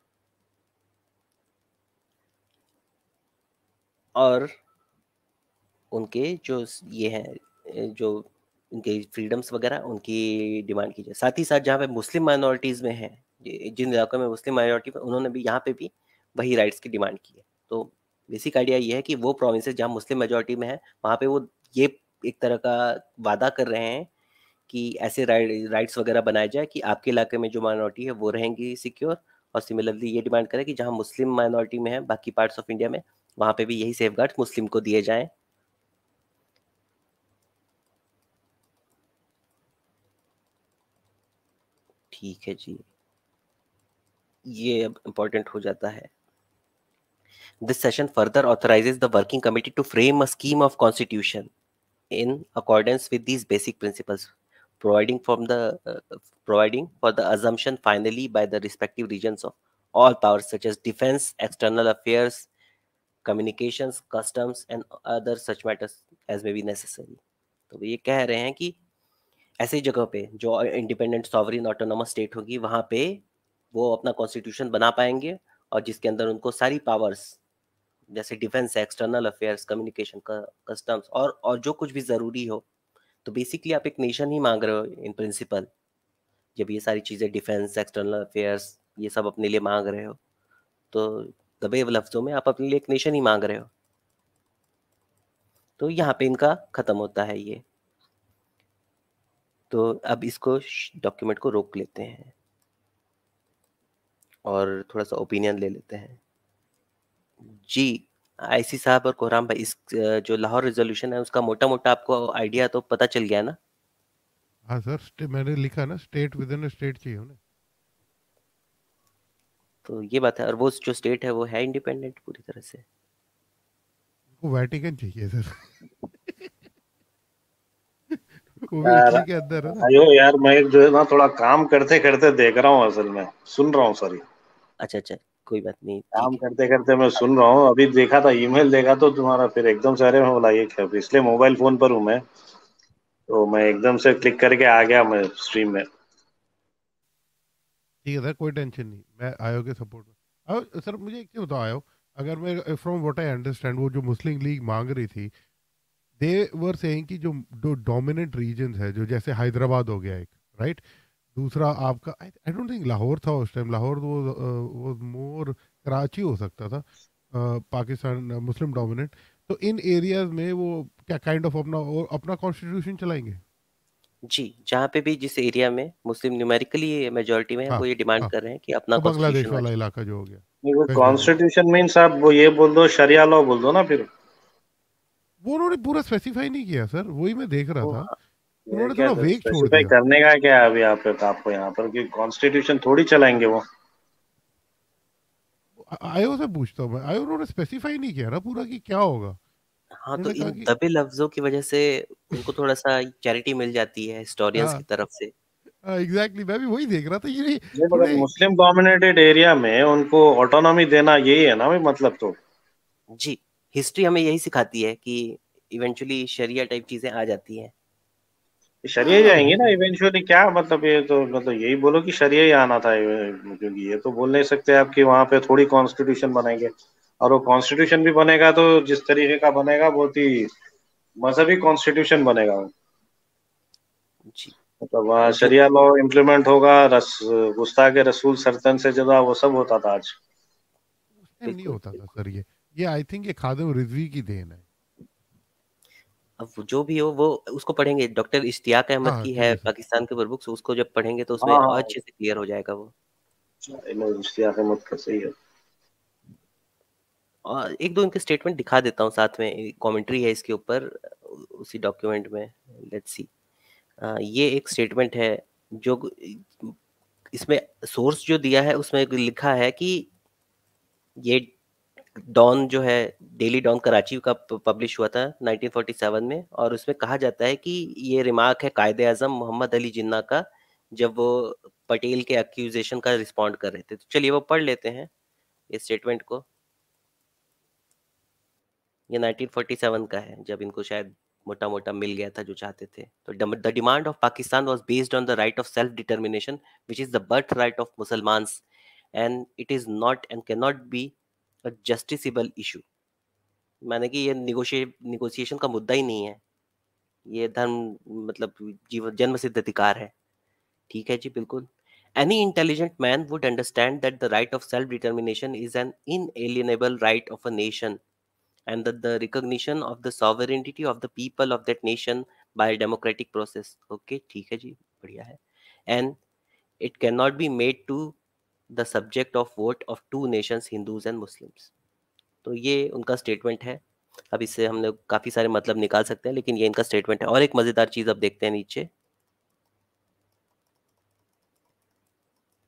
और उनके जो ये हैं जो उनके फ्रीडम्स वगैरह उनकी डिमांड की जाए साथ ही साथ जहाँ पे मुस्लिम माइनॉरिटीज़ में हैं जिन इलाकों में मुस्लिम माइनॉरिटी उन्होंने भी यहाँ पे भी वही राइट्स की डिमांड की है तो बेसिक आइडिया ये है कि वो प्रोविंस जहाँ मुस्लिम मेजोरिटी में है वहाँ पे वो ये एक तरह का वादा कर रहे हैं कि ऐसे राइट्स वगैरह बनाए जाए कि आपके इलाके में जो माइनॉरिटी है वो रहेंगी सिक्योर और सिमिलरली ये डिमांड करें कि जहाँ मुस्लिम माइनॉरिटी में है बाकी पार्ट्स ऑफ इंडिया में वहाँ पे भी यही सेफ मुस्लिम को दिए जाए ठीक है जी ये इम्पोर्टेंट हो जाता है this session further authorises the working committee to frame a scheme of constitution in accordance with these basic principles providing from the providing for the assumption finally by the respective region of all power such as defence external affairs communication customs and other such matters as may be necessary तो ये कह रहे हैं कि ऐसे जगह पे जो इंडिपेंडेंट सॉवरिन ऑटोनोमस स्टेट होगी वहाँ पे वो अपना कॉन्स्टिट्यूशन बना पाएंगे और जिसके अंदर उनको सारी पावर्स जैसे defence external affairs communication customs और और जो कुछ भी ज़रूरी हो तो बेसिकली आप एक नेशन ही मांग रहे हो इन प्रिंसिपल जब ये सारी चीज़ें डिफेंस एक्सटर्नल अफेयर्स ये सब अपने लिए मांग रहे हो तो दबे लफ्ज़ों में आप अपने लिए एक नेशन ही मांग रहे हो तो यहाँ पे इनका ख़त्म होता है ये तो अब इसको डॉक्यूमेंट को रोक लेते हैं और थोड़ा सा ओपिनियन ले लेते हैं जी आईसी साहब और कोहराम भाई इस जो लाहौर रेजोल्यूशन है उसका मोटा मोटा आपको आइडिया तो पता चल गया ना
हाँ सर मैंने लिखा ना स्टेट विद इन स्टेट चाहिए उन्हें
तो ये बात है और वो जो स्टेट है वो है इंडिपेंडेंट पूरी तरह से
वैटिकन चाहिए सर यार,
यार मैं जो है ना थोड़ा काम करते करते देख रहा हूँ असल में सुन रहा हूँ सॉरी
अच्छा अच्छा कोई बात नहीं
काम करते करते मैं सुन रहा हूँ अभी देखा था ईमेल देखा तो तुम्हारा फिर एकदम से अरे मैं बोला ये क्या इसलिए मोबाइल फोन पर हूँ मैं तो मैं एकदम से क्लिक करके आ गया मैं स्ट्रीम में
ठीक
है सर कोई टेंशन नहीं मैं आयो के सपोर्ट में सर मुझे एक चीज़ बताओ आयो अगर मैं फ्रॉम व्हाट आई अंडरस्टैंड वो जो मुस्लिम लीग मांग रही थी दे वर सेइंग कि जो डोमिनेंट रीजन है जो जैसे हैदराबाद हो गया एक राइट right? दूसरा आपका आई डोंट थिंक लाहौर था उस टाइम लाहौर तो वो वो मोर कराची हो सकता था पाकिस्तान मुस्लिम डोमिनेट तो इन एरियाज में वो क्या काइंड ऑफ अपना और अपना कॉन्स्टिट्यूशन चलाएंगे
जी जहाँ पे भी जिस एरिया में मुस्लिम न्यूमेरिकली मेजोरिटी में हाँ, वो ये डिमांड
हाँ, कर रहे हैं कि अपना बांग्लादेश तो वाला इलाका जो हो गया वो कॉन्स्टिट्यूशन में साहब वो ये बोल दो शरिया लॉ बोल दो ना फिर
वो उन्होंने पूरा स्पेसिफाई नहीं किया सर वही मैं देख रहा था हाँ।
उन्होंने थोड़ा करने का क्या है अभी आप आपको यहाँ पर कि कॉन्स्टिट्यूशन थोड़ी चलाएंगे
वो आयो से पूछता हूँ आयो उन्होंने स्पेसिफाई नहीं किया ना पूरा कि क्या होगा
हाँ तो इन दबे लफ्जों की वजह से उनको थोड़ा सा
चैरिटी मिल जाती है हिस्टोरियंस हाँ। की तरफ से
एग्जैक्टली हाँ, मैं भी वही देख रहा था ये मतलब
मुस्लिम डोमिनेटेड एरिया में उनको ऑटोनॉमी देना यही है ना भाई मतलब तो
जी हिस्ट्री हमें यही सिखाती है कि इवेंचुअली शरिया टाइप चीजें आ जाती हैं
शरिया ही जाएंगे ना इवेंचुअली हाँ। क्या मतलब ये तो मतलब यही बोलो कि शरिया ही आना था क्योंकि ये तो बोल नहीं सकते आप कि वहां पे थोड़ी कॉन्स्टिट्यूशन बनेंगे और वो कॉन्स्टिट्यूशन भी बनेगा तो जिस तरीके का बनेगा बहुत ही मजहबी कॉन्स्टिट्यूशन बनेगा वो मतलब वहाँ शरिया लॉ इम्प्लीमेंट होगा रस गुस्ता के रसूल सरतन से जदा वो सब होता था आज नहीं होता
था सर ये ये आई थिंक ये खादम रिजवी की देन है
अब जो भी हो वो उसको पढ़ेंगे
डॉक्टर इश्तियाक अहमद हाँ, की है पाकिस्तान के बुक्स उसको जब पढ़ेंगे तो उसमें हाँ, हाँ। अच्छे से क्लियर हो जाएगा वो
अच्छा, इश्तियाक अहमद का सही है और एक दो इनके
स्टेटमेंट दिखा देता हूँ साथ में कमेंट्री है इसके ऊपर उसी डॉक्यूमेंट में लेट्स सी ये एक स्टेटमेंट है जो इसमें सोर्स जो दिया है उसमें लिखा है कि ये डॉन जो है डेली डॉन कराची का पब्लिश हुआ था 1947 में और उसमें कहा जाता है कि ये रिमार्क है कायद अजम मोहम्मद अली जिन्ना का जब वो पटेल के अक्यूजेशन का रिस्पॉन्ड कर रहे थे तो चलिए वो पढ़ लेते हैं इस स्टेटमेंट को ये 1947 का है जब इनको शायद मोटा मोटा मिल गया था जो चाहते थे तो the demand of Pakistan was based on the right of self determination which is the birth right of Musalman and it is not and can not be a issue मैंने कि ये निगोशिएशन का मुद्दा ही नहीं है ये धर्म मतलब जीवन जन्म सिद्ध अधिकार है ठीक है जी बिल्कुल any intelligent man would understand that the right of self determination is an inalienable right of a nation and the recognition of the the of the people of that nation nation democratic process okay ठीक है जी बढ़िया है and it can not be made to the subject of vote of two nations Hindus and Muslims तो ये उनका statement है अब इससे हम लोग काफ़ी सारे मतलब निकाल सकते हैं लेकिन ये इनका स्टेटमेंट है और एक मज़ेदार चीज़ अब देखते हैं नीचे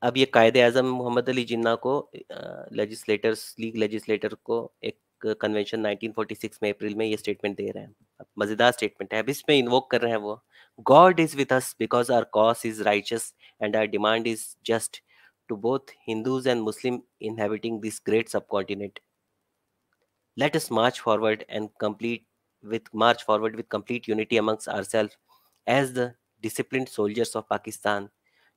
अब ये कायदे अजम मोहम्मद अली जिन्ना को लेजिस्लेटर्स लीग लेजिस्लेटर को एक कन्वेंशन 1946 में अप्रैल में ये स्टेटमेंट दे रहे हैं अब मज़ेदार स्टेटमेंट है अब इसमें इन्वोक कर रहे हैं वो God is with us because our cause is righteous and our demand is just to both Hindus and Muslims inhabiting this great subcontinent. Let us march forward and complete with march forward with complete unity amongst ourselves as the disciplined soldiers of Pakistan.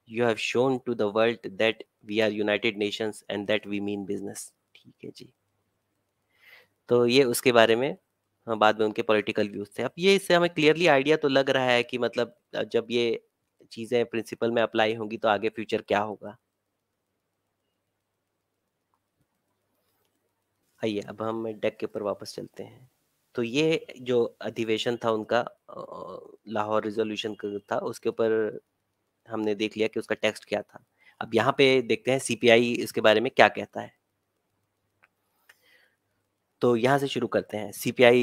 You have shown to the world that we are United Nations and that we mean business. ठीक है जी तो ये उसके बारे में बाद में उनके पॉलिटिकल व्यूज थे अब ये इससे हमें क्लियरली आइडिया तो लग रहा है कि मतलब जब ये चीज़ें प्रिंसिपल में अप्लाई होंगी तो आगे फ्यूचर क्या होगा आइए अब हम डेक के ऊपर वापस चलते हैं तो ये जो अधिवेशन था उनका लाहौर रिजोल्यूशन था उसके ऊपर हमने देख लिया कि उसका टेक्स्ट क्या था अब यहाँ पे देखते हैं सीपीआई इसके बारे में क्या कहता है तो यहाँ से शुरू करते हैं सीपीआई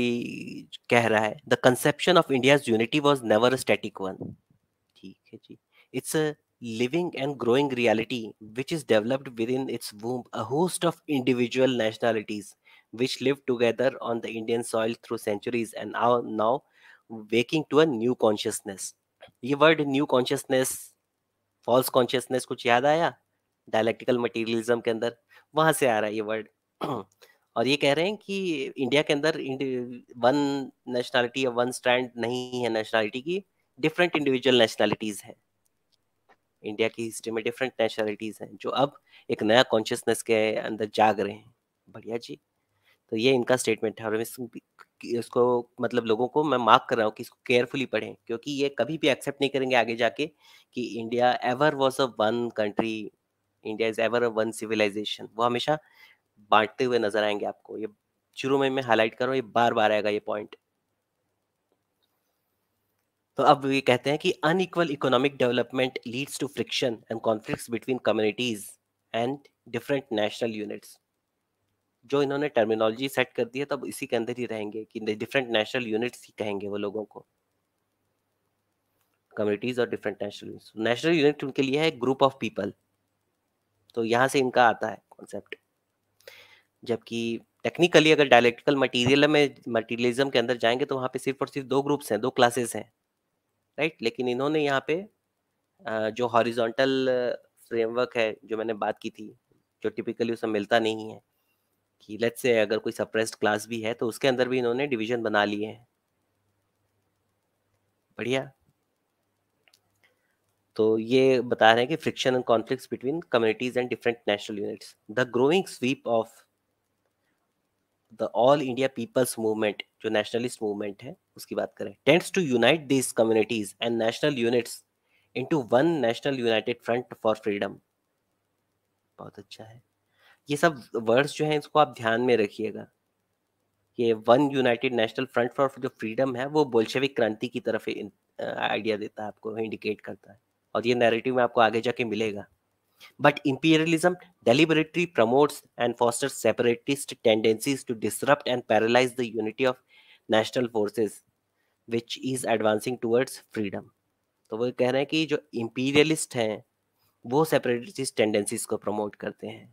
कह रहा है the conception of India unity was never a one ठीक है जी it's living and growing reality which is developed within its womb a host of individual nationalities which lived together on the Indian soil through centuries and are now waking to a new consciousness. ये word new consciousness false consciousness कुछ याद आया dialectical materialism के अंदर वहां से आ रहा है ये वर्ड और ये कह रहे हैं कि इंडिया के अंदर वन नेशनैलिटी या वन स्टैंड नहीं है नेशनैलिटी की डिफरेंट इंडिविजुअल नेशनैलिटीज हैं इंडिया की हिस्ट्री में डिफरेंट नेशनलिटीज हैं जो अब एक नया कॉन्शियसनेस के अंदर जाग रहे हैं बढ़िया जी तो ये इनका स्टेटमेंट है और इसको मतलब लोगों को मैं मार्क कर रहा हूँ कि इसको केयरफुली पढ़ें क्योंकि ये कभी भी एक्सेप्ट नहीं करेंगे आगे जाके कि India ever was a one country India is ever a one civilisation वो हमेशा बांटते हुए नजर आएंगे आपको ये शुरू में मैं हाईलाइट कर रहा हूँ ये बार बार आएगा ये पॉइंट तो अब ये कहते हैं कि unequal economic development leads to friction and conflicts between communities and different national units जो इन्होंने टर्मिनोलॉजी सेट कर दी है तब इसी के अंदर ही रहेंगे कि डिफरेंट नेशनल यूनिट्स ही कहेंगे वो लोगों को कम्युनिटीज और different national units national unit उनके लिए है ग्रुप ऑफ पीपल तो यहाँ से इनका आता है कॉन्सेप्ट जबकि टेक्निकली अगर डायलेक्टिकल मटीरियल में मटीरियलिज्म के अंदर जाएंगे तो वहाँ पे सिर्फ और सिर्फ दो ग्रुप्स हैं दो क्लासेस हैं राइट लेकिन इन्होंने यहाँ पे जो हॉरिजॉन्टल फ्रेमवर्क है जो मैंने बात की थी जो टिपिकली उसमें मिलता नहीं है कि लेट्स से अगर कोई सप्रेस्ड क्लास भी है तो उसके अंदर भी इन्होंने डिवीजन बना लिए हैं बढ़िया तो ये बता रहे हैं कि friction and conflicts between communities and different national units the growing sweep of the all India people's movement जो नेशनलिस्ट मूवमेंट है उसकी बात करें tends to unite these communities and national units into one national united front for freedom बहुत अच्छा है ये सब वर्ड्स जो हैं इसको आप ध्यान में रखिएगा ये one united national front for जो फ्रीडम है वो बोल्शेविक क्रांति की तरफ आइडिया देता है आपको इंडिकेट करता है और ये नैरेटिव में आपको आगे जाके मिलेगा but imperialism deliberately promotes and foster separatist tendencies to disrupt and paralyse the unity of national forces which is advancing towards freedom तो वो कह रहे हैं कि जो इम्पीरियलिस्ट हैं वो सेपरेटिस्ट टेंडेंसीज को प्रमोट करते हैं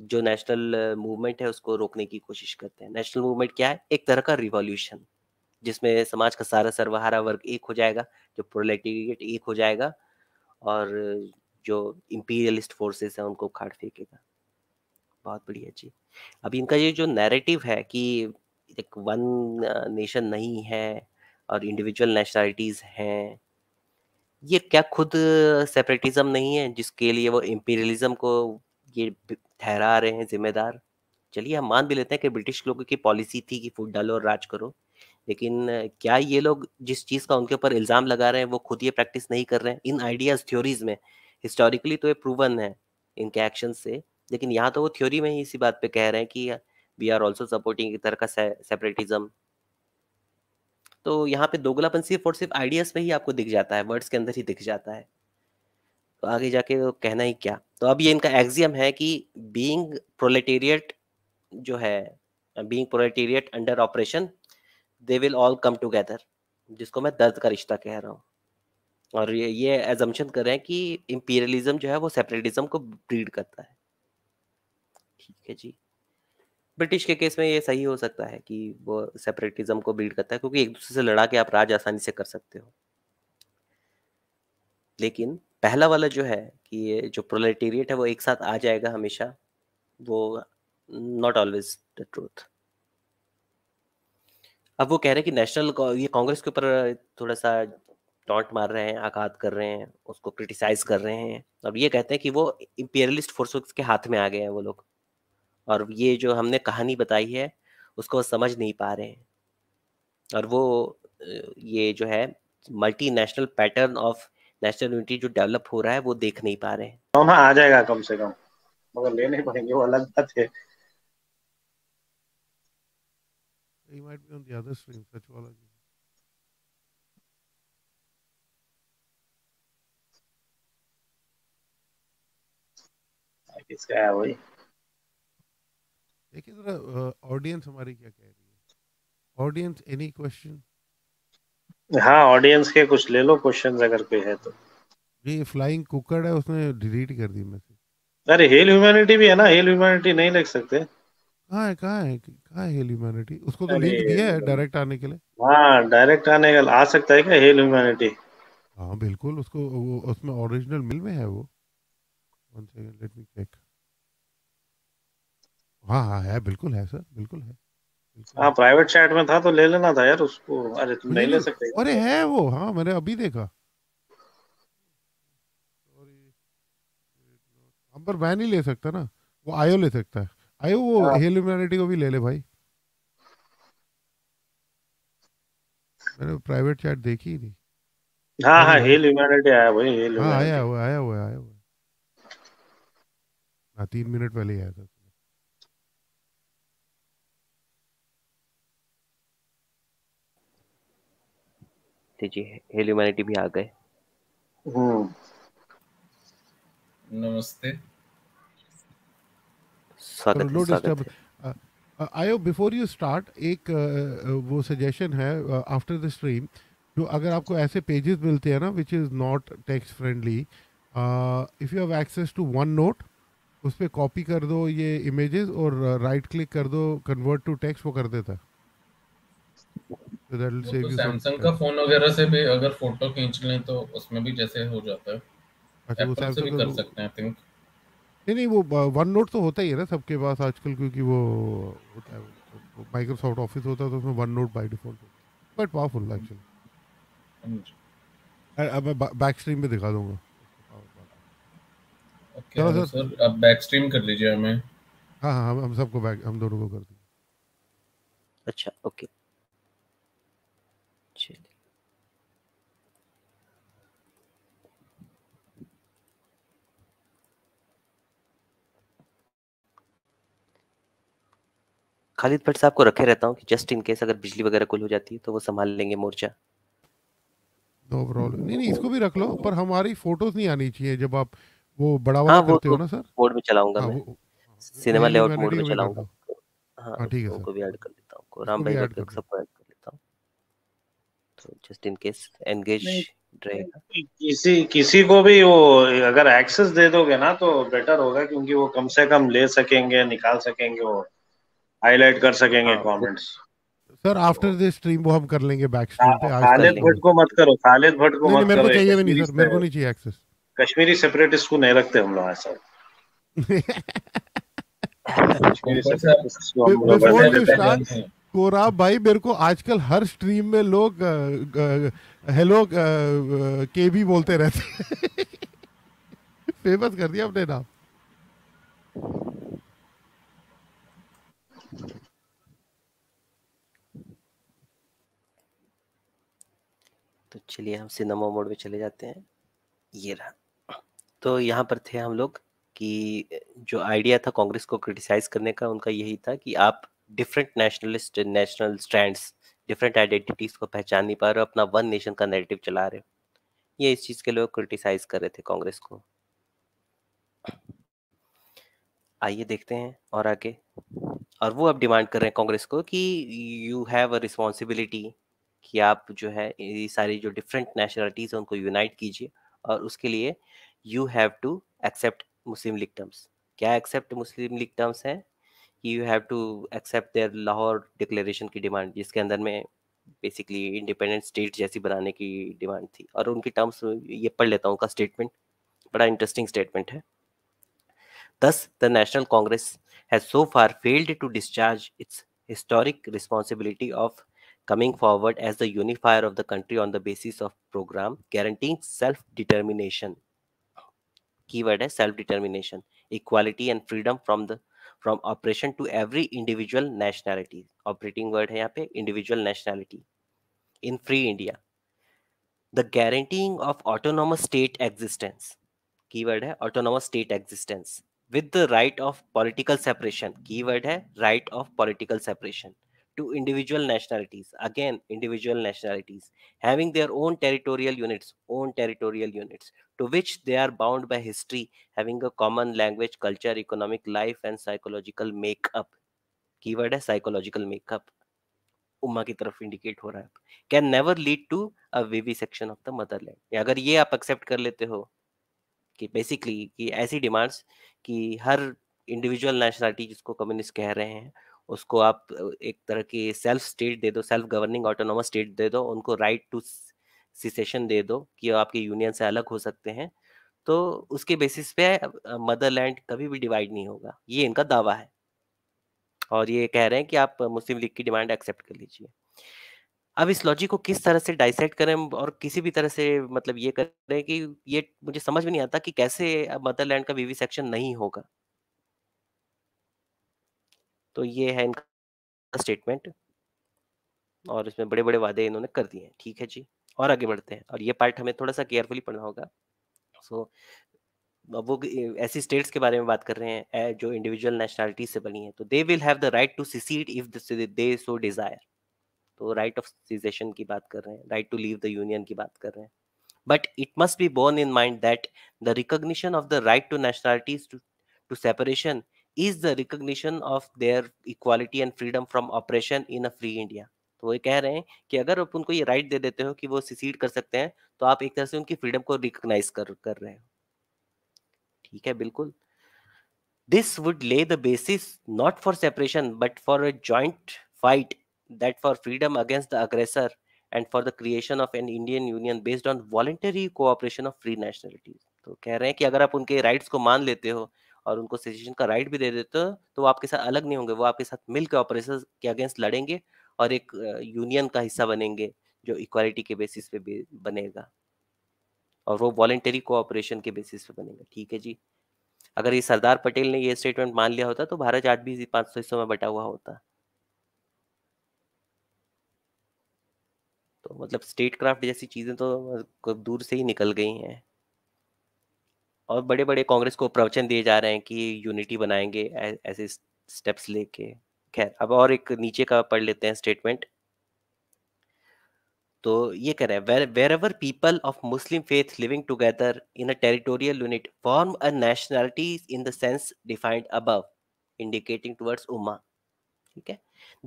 जो नेशनल मूवमेंट uh, है उसको रोकने की कोशिश करते हैं नेशनल मूवमेंट क्या है एक तरह का रिवॉल्यूशन जिसमें समाज का सारा सर्वहारा वर्ग एक हो जाएगा जो प्रोलेटेरिएट एक हो जाएगा और uh, जो इम्पीरियलिस्ट फोर्सेस हैं उनको उखाड़ फेंकेगा बहुत बढ़िया जी अभी इनका ये जो नैरेटिव है कि एक वन नेशन नहीं है और इंडिविजुअल नेशनलिटीज हैं ये क्या खुद सेपरेटिज्म uh, नहीं है जिसके लिए वो इम्पीरियलिज्म को ये ठहरा रहे हैं जिम्मेदार चलिए हम मान भी लेते हैं कि ब्रिटिश लोगों की पॉलिसी थी कि फूड डालो और राज करो लेकिन uh, क्या ये लोग जिस चीज़ का उनके ऊपर इल्ज़ाम लगा रहे हैं वो खुद ये प्रैक्टिस नहीं कर रहे हैं इन आइडियाज़ थ्योरीज में हिस्टोरिकली तो ये प्रूवन है इनके एक्शन से लेकिन यहाँ तो वो थ्योरी में ही इसी बात पे कह रहे हैं कि वी आर ऑल्सो सपोर्टिंग एक तरह का सेपरेटिज्म तो यहाँ पे दोगलापन सिर्फ और सिर्फ आइडियाज में ही आपको दिख जाता है वर्ड्स के अंदर ही दिख जाता है तो आगे जाके तो कहना ही क्या तो अब ये इनका एग्जियम है कि बीइंग प्रोलेटेरियट जो है being proletariat under oppression they will all come together जिसको मैं दर्द का रिश्ता कह रहा हूँ और ये ये एजम्पन कर रहे हैं कि इम्पीरियलिज्म जो है वो सेपरेटिज्म को ब्रीड करता है ठीक है जी ब्रिटिश के केस में ये सही हो सकता है कि वो सेपरेटिज्म को बिल्ड करता है क्योंकि एक दूसरे से लड़ा के आप राज आसानी से कर सकते हो लेकिन पहला वाला जो है कि ये जो प्रोलेटेरिएट है वो एक साथ आ जाएगा हमेशा वो नॉट ऑलवेज द ट्रूथ अब वो कह रहे हैं कि नेशनल ये कांग्रेस के ऊपर थोड़ा सा टॉन्ट मार रहे हैं आघात कर रहे हैं उसको क्रिटिसाइज कर रहे हैं और ये कहते हैं कि वो इम्पेरियलिस्ट फोर्स के हाथ में आ गए हैं वो लोग और ये जो हमने कहानी बताई है उसको समझ नहीं पा रहे हैं और वो ये जो है multi national pattern of national unity जो डेवलप हो रहा है वो देख नहीं पा रहे हैं
हाँ, हाँ आ जाएगा कम से कम मगर लेने पड़ेंगे वो अलग बात है
He might be on the other stream, Sachwalaji.
इसका है वही
देखिए जरा ऑडियंस हमारी क्या कह रही है ऑडियंस एनी क्वेश्चन
हाँ ऑडियंस के कुछ ले लो क्वेश्चंस अगर कोई है तो
ये फ्लाइंग कुकर है उसने डिलीट कर दी मैसेज
अरे हेल ह्यूमैनिटी भी है ना हेल ह्यूमैनिटी नहीं लिख सकते
कहाँ है कहाँ है कहाँ है हेल ह्यूमैनिटी उसको तो लिंक दिया है डायरेक्ट आने के लिए
हाँ डायरेक्ट आने का आ सकता है क्या हेल ह्यूमैनिटी
हाँ बिल्कुल उसको वो उसमें ओरिजिनल मिल में है वो one second let me check हाँ हाँ है बिल्कुल है सर बिल्कुल है
हाँ प्राइवेट चैट में था तो ले लेना था यार उसको अरे तुम नहीं ले सकते अरे
है वो हाँ मैंने अभी देखा पर मैं नहीं ले सकता ना वो आयो ले सकता है आयो वो हेल हाँ। ह्यूमैनिटी को भी ले ले भाई मैंने प्राइवेट चैट देखी ही नहीं हाँ हाँ हेल
हाँ, ह्यूमैनिटी हाँ। आया भाई हेल हाँ आया
हुआ आया हुआ आया हुआ हाँ तीन मिनट पहले ही आया था थे जी हेल ह्यूमैनिटी भी आ गए
हम्म। नमस्ते
स्वागत है तो स्वागत आयो बिफोर यू स्टार्ट एक वो सजेशन है आफ्टर द स्ट्रीम जो अगर आपको ऐसे पेजेस मिलते हैं ना which is not text friendly if you have access to OneNote उस पर कॉपी कर दो ये इमेजेस और राइट क्लिक कर दो कन्वर्ट टू टेक्स्ट वो कर देता है तो that will save you Samsung का फोन वगैरह से भी अगर फोटो
खींच लें तो उसमें भी जैसे हो जाता है अच्छा वो सैमसंग भी कर तो सकते हैं आई थिंक
नहीं नहीं वो वन नोट तो होता ही है ना सबके पास आजकल क्योंकि वो
होता है
माइक्रोसॉफ्ट ऑफिस होता है तो उसमें OneNote by default but powerful actually अब मैं बैक स्ट्रीम पे दिखा दूंगा
ओके okay, सर अब बैक स्ट्रीम कर लीजिए हमें
हाँ हाँ हम सबको बैक हम दोनों को कर देंगे अच्छा ओके okay.
खालिद भट्ट साहब को रखे रहता हूँ कि जस्ट इन केस अगर बिजली वगैरह कुल हो जाती है तो वो संभाल लेंगे मोर्चा
नो no प्रॉब्लम नहीं नहीं इसको भी रख लो पर हमारी फोटोज नहीं आनी चाहिए जब आप वो बढ़ावा हाँ, करते हो तो ना सर मोड में चलाऊंगा हाँ, मैं सिनेमा लेआउट मोड में चलाऊंगा
हां हाँ, ठीक है उनको भी ऐड कर लेता
हूँ राम भाई भट्ट सबको ऐड कर लेता हूं तो जस्ट इन केस एंगेज रहेगा किसी किसी को भी वो अगर एक्सेस दे दोगे ना तो बेटर होगा क्योंकि वो कम से कम ले सकेंगे निकाल सकेंगे वो हाईलाइट कर सकेंगे comments
sir after this stream वो हम कर लेंगे बैक स्ट्रीम हाँ, पे आज खालिद भट्ट को मत करो खालिद भट्ट
को मत करो चाहिए भी नहीं सर मेरे को नहीं चाहिए एक्सेस कश्मीरी सेपरेटिस्ट को नहीं रखते हम लोग ऐसा
कोरा भाई मेरे को आजकल हर स्ट्रीम में लोग हेलो के भी बोलते रहते फेमस कर दिया अपने नाम
चलिए हम सिनेमा मोड में चले जाते हैं ये रहा तो यहाँ पर थे हम लोग कि जो आइडिया था कांग्रेस को क्रिटिसाइज करने का उनका यही था कि आप different nationalist national stands different identities को पहचान नहीं पा रहे हो अपना वन नेशन का नेरेटिव चला रहे हो ये इस चीज़ के लोग क्रिटिसाइज कर रहे थे कांग्रेस को आइए देखते हैं और आगे और वो अब डिमांड कर रहे हैं कांग्रेस को कि यू हैव अ रिस्पॉन्सिबिलिटी कि आप जो है ये सारी जो डिफरेंट नेशनलिटीज़ हैं उनको यूनाइट कीजिए और उसके लिए you have to accept Muslim League terms क्या एक्सेप्ट मुस्लिम लीग टर्म्स हैं कि you have to accept their Lahore declaration की डिमांड जिसके अंदर में बेसिकली इंडिपेंडेंट स्टेट जैसी बनाने की डिमांड थी और उनकी टर्म्स ये पढ़ लेता हूँ उनका स्टेटमेंट बड़ा इंटरेस्टिंग स्टेटमेंट है thus the national Congress has so far failed to discharge its historic responsibility of coming forward as the unifier of the country on the basis of program guaranteeing self-determination keyword as self-determination equality and freedom from the from oppression to every individual nationality operating word hai yahan pe individual nationality in free india the guaranteeing of autonomous state existence keyword hai autonomous state existence with the right of political separation keyword hai right of political separation to individual nationalities again individual nationalities having their own territorial units own territorial units to which they are bound by history having a common language culture economic life and psychological makeup keyword है psychological makeup उम्मा की तरफ indicate हो रहा है can never lead to a vivisection of the motherland अगर ये आप एक्सेप्ट कर लेते हो कि बेसिकली कि ऐसी डिमांड्स कि हर इंडिविजुअल नेशनलिटी जिसको कम्युनिस्ट कह रहे हैं उसको आप एक तरह की सेल्फ स्टेट दे दो सेल्फ गवर्निंग ऑटोनोमस स्टेट दे दो उनको राइट टू सिसेशन दे दो कि आपके यूनियन से अलग हो सकते हैं तो उसके बेसिस पे मदरलैंड कभी भी डिवाइड नहीं होगा ये इनका दावा है और ये कह रहे हैं कि आप मुस्लिम लीग की डिमांड एक्सेप्ट कर लीजिए अब इस लॉजिक को किस तरह से डाइसेक्ट करें और किसी भी तरह से मतलब ये करें कि ये मुझे समझ में नहीं आता कि कैसे मदरलैंड का वीवी सेक्शन नहीं होगा तो ये है इनका स्टेटमेंट और इसमें बड़े बड़े वादे इन्होंने कर दिए हैं ठीक है जी और आगे बढ़ते हैं और ये पार्ट हमें थोड़ा सा केयरफुली पढ़ना होगा सो so, वो ऐसी स्टेट्स के बारे में बात कर रहे हैं जो इंडिविजुअल नेशनैलिटी से बनी है तो they will have the right to secede if they so desire तो राइट ऑफ सीजेशन की बात कर रहे हैं right to leave the union की बात कर रहे हैं but it must be borne in mind that the recognition of the right to nationalities to separation is the recognition of their equality and freedom from oppression in a free India तो वो कह रहे हैं कि अगर आप उनको ये राइट दे देते हो कि वो सिसीड कर सकते हैं तो आप एक तरह से उनकी फ्रीडम को रिकोगनाइज कर कर रहे हो ठीक है बिल्कुल this would lay the basis not for separation but for a joint fight that for freedom against the aggressor and for the creation of an Indian union based on voluntary cooperation of free nationalities तो कह रहे हैं कि अगर आप उनके rights को मान लेते हो और उनको सेशन का राइट भी दे देते हो तो वो आपके साथ अलग नहीं होंगे वो आपके साथ मिलकर ऑपरेशन के अगेंस्ट लड़ेंगे और एक यूनियन का हिस्सा बनेंगे जो इक्वालिटी के बेसिस पे बनेगा और वो वॉलेंटरी कोऑपरेशन के बेसिस पे बनेगा ठीक है जी अगर ये सरदार पटेल ने ये स्टेटमेंट मान लिया होता तो भारत आज भी पाँच सौ हिस्सों में बटा हुआ होता तो मतलब स्टेट क्राफ्ट जैसी चीज़ें तो मतलब, दूर से ही निकल गई हैं और बड़े बड़े कांग्रेस को प्रवचन दिए जा रहे हैं कि यूनिटी बनाएंगे ऐसे स्टेप्स लेके खैर अब और एक नीचे का पढ़ लेते हैं स्टेटमेंट तो ये कह रहे हैं wherever people of Muslim faith living together in a territorial unit form a nationality in the sense defined above indicating towards उमा ठीक है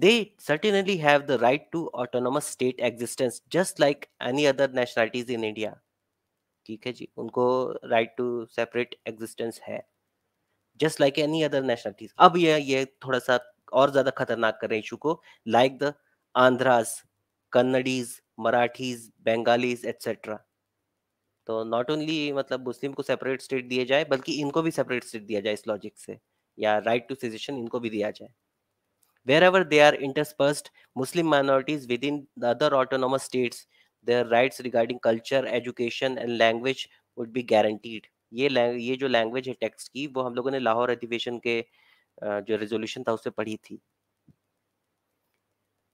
they certainly have the right to autonomous state existence just like any other nationalities in India ठीक है जी उनको right to separate existence है just like any other nationalities अब ये ये थोड़ा सा और ज्यादा खतरनाक कर रहे इशू को like the Andhras Kannadis Marathis Bengalis etcetera तो नॉट ओनली मतलब मुस्लिम को सेपरेट स्टेट दिया जाए बल्कि इनको भी सेपरेट स्टेट दिया जाए इस लॉजिक से या राइट टू सिजेशन इनको भी दिया जाए wherever they are interspersed Muslim minorities within the other autonomous states their rights regarding culture education and language would be guaranteed ये ये जो लैंग्वेज है टेक्स्ट की वो हम लोगों ने लाहौर अधिवेशन के जो रेजोल्यूशन था उससे पढ़ी थी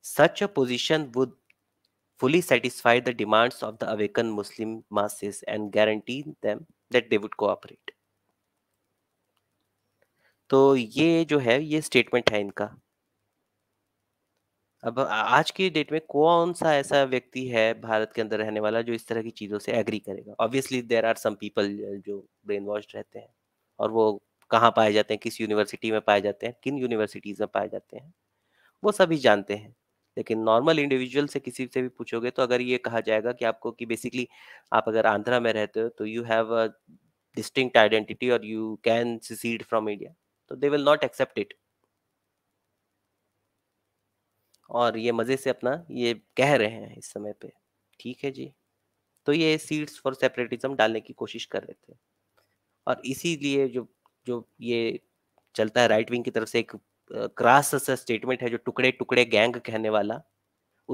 such a position would fully satisfy the demands of the awakened muslim masses and guarantee them that they would cooperate तो ये जो है ये स्टेटमेंट है इनका अब आज की डेट में कौन सा ऐसा व्यक्ति है भारत के अंदर रहने वाला जो इस तरह की चीज़ों से एग्री करेगा obviously there are some people जो ब्रेन वॉश रहते हैं और वो कहाँ पाए जाते हैं किस यूनिवर्सिटी में पाए जाते हैं किन यूनिवर्सिटीज़ में पाए जाते हैं वो सभी जानते हैं लेकिन नॉर्मल इंडिविजुअल से किसी से भी पूछोगे तो अगर ये कहा जाएगा कि आपको कि बेसिकली आप अगर आंध्रा में रहते हो तो you have a distinct identity और you can secede from India तो they will not accept it और ये मज़े से अपना ये कह रहे हैं इस समय पे ठीक है जी तो ये सीड्स फॉर सेपरेटिज्म डालने की कोशिश कर रहे थे और इसीलिए जो जो ये चलता है राइट विंग की तरफ से एक क्रास स्टेटमेंट है जो टुकड़े टुकड़े गैंग कहने वाला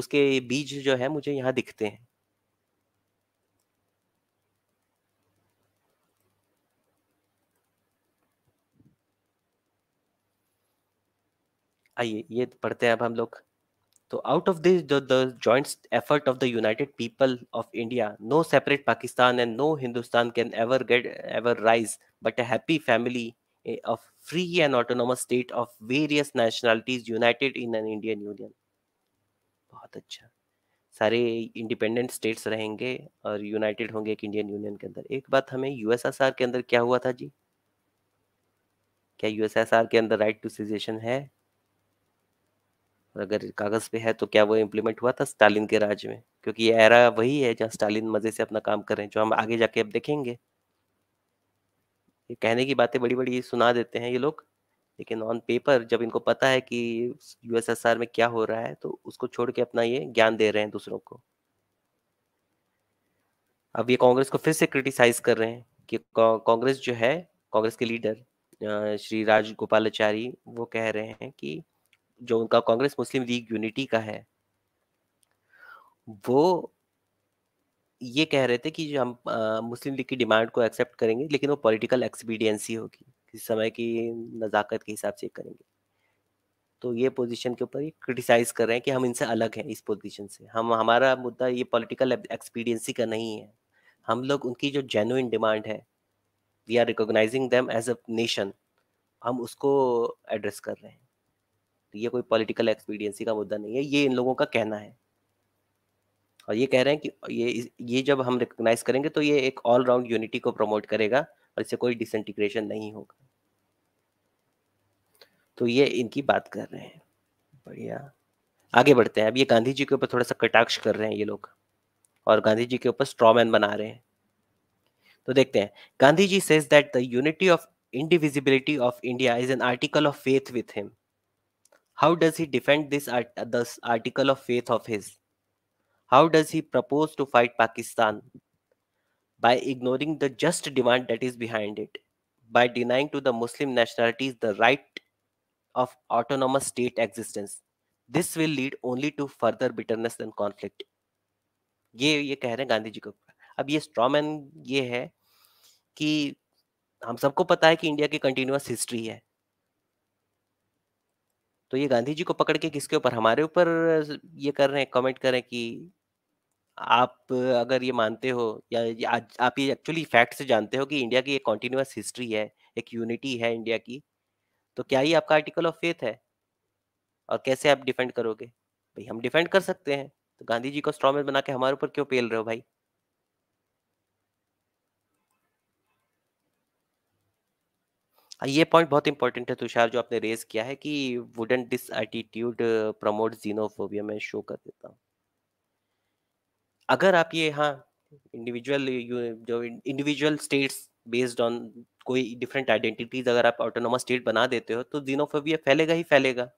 उसके बीज जो है मुझे यहाँ दिखते हैं आइए ये पढ़ते हैं अब हम लोग तो out of this joint effort of the united people of India no separate Pakistan and no Hindustan can ever get ever rise but a happy family of free and autonomous state of various nationalities united in an Indian Union. बहुत अच्छा सारे independent states रहेंगे और United होंगे एक Indian union के अंदर एक बात हमें यूएसएसआर के अंदर क्या हुआ था जी क्या यूएसएसआर के अंदर राइट टू सिजेशन है अगर कागज़ पे है तो क्या वो इम्प्लीमेंट हुआ था स्टालिन के राज में क्योंकि ये एरा वही है जहाँ स्टालिन मज़े से अपना काम कर रहे हैं जो हम आगे जाके अब देखेंगे ये कहने की बातें बड़ी बड़ी सुना देते हैं ये लोग लेकिन ऑन पेपर जब इनको पता है कि यूएसएसआर में क्या हो रहा है तो उसको छोड़ के अपना ये ज्ञान दे रहे हैं दूसरों को अब ये कांग्रेस को फिर से क्रिटिसाइज कर रहे हैं कि कांग्रेस जो है कांग्रेस के लीडर श्री राजगोपालाचारी वो कह रहे हैं कि जो उनका कांग्रेस मुस्लिम लीग यूनिटी का है वो ये कह रहे थे कि जो हम आ, मुस्लिम लीग की डिमांड को एक्सेप्ट करेंगे लेकिन वो पॉलिटिकल एक्सपीडियंसी होगी किसी समय की नज़ाकत के हिसाब से करेंगे तो ये पोजीशन के ऊपर ये क्रिटिसाइज कर रहे हैं कि हम इनसे अलग हैं इस पोजीशन से हम हमारा मुद्दा ये पॉलिटिकल एक्सपीडियंसी का नहीं है हम लोग उनकी जो जेनुइन डिमांड है we are recognising them as a nation हम उसको एड्रेस कर रहे हैं तो ये कोई पॉलिटिकल एक्सपीडियंसी का मुद्दा नहीं है ये इन लोगों का कहना है और ये कह रहे हैं कि ये ये जब हम रिकोगनाइज करेंगे तो ये एक ऑलराउंड यूनिटी को प्रमोट करेगा और इससे कोई डिसइंटीग्रेशन नहीं होगा तो ये इनकी बात कर रहे हैं बढ़िया आगे बढ़ते हैं अब ये गांधी जी के ऊपर थोड़ा सा कटाक्ष कर रहे हैं ये लोग और गांधी जी के ऊपर स्ट्रॉमैन बना रहे हैं तो देखते हैं Gandhi ji says that the unity of indivisibility of India is an article of faith with him How does he defend this, art this article of faith of his? How does he propose to fight Pakistan? By ignoring the just demand that is behind it, by denying to the Muslim nationalities the right of autonomous state existence. This will lead only to further bitterness and conflict. ये ये कह रहे हैं गांधी जी को अब ये straw man ये है कि हम सबको पता है कि इंडिया की कंटिन्यूस हिस्ट्री है तो ये गांधी जी को पकड़ के किसके ऊपर हमारे ऊपर ये कर रहे हैं कमेंट करें कि आप अगर ये मानते हो या आज आप ये एक्चुअली फैक्ट से जानते हो कि इंडिया की एक कॉन्टिन्यूस हिस्ट्री है एक यूनिटी है इंडिया की तो क्या ये आपका आर्टिकल ऑफ फेथ है और कैसे आप डिफेंड करोगे भाई हम डिफेंड कर सकते हैं तो गांधी जी को स्ट्रॉमेज बना के हमारे ऊपर क्यों पेल रहे हो भाई हाँ, ये पॉइंट बहुत इंपॉर्टेंट है तुषार जो आपने रेज किया है कि wouldn't this attitude promote xenophobia में शो कर देता हूँ अगर आप ये हाँ इंडिविजुअल जो इंडिविजुअल स्टेट्स बेस्ड ऑन कोई डिफरेंट आइडेंटिटीज अगर आप ऑटोनोमस स्टेट बना देते हो तो जीनोफोबिया फैलेगा ही फैलेगा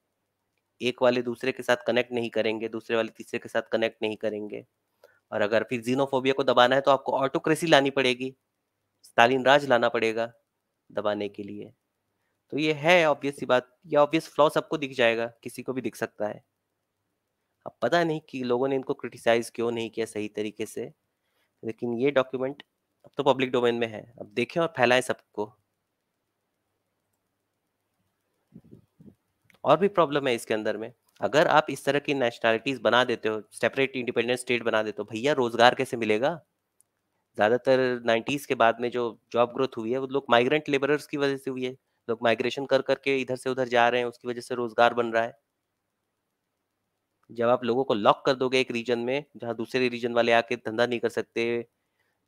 एक वाले दूसरे के साथ कनेक्ट नहीं करेंगे दूसरे वाले तीसरे के साथ कनेक्ट नहीं करेंगे और अगर फिर जीनोफोबिया को दबाना है तो आपको ऑटोक्रेसी लानी पड़ेगी स्टालिन राज लाना पड़ेगा दबाने के लिए तो ये है ऑब्वियस बात ये ऑब्वियस फ्लॉ सबको दिख जाएगा किसी को भी दिख सकता है अब पता नहीं कि लोगों ने इनको क्रिटिसाइज क्यों नहीं किया सही तरीके से लेकिन ये डॉक्यूमेंट अब तो पब्लिक डोमेन में है अब देखें और फैलाएं सबको और भी प्रॉब्लम है इसके अंदर में अगर आप इस तरह की नेशनैलिटीज बना देते हो सेपरेट इंडिपेंडेंट स्टेट बना देते हो भैया रोजगार कैसे मिलेगा ज़्यादातर नाइन्टीज के बाद में जो जॉब ग्रोथ हुई है वो लोग माइग्रेंट लेबरर्स की वजह से हुई है लोग माइग्रेशन कर करके इधर से उधर जा रहे हैं उसकी वजह से रोजगार बन रहा है जब आप लोगों को लॉक कर दोगे एक रीजन में जहाँ दूसरे रीजन वाले आके धंधा नहीं कर सकते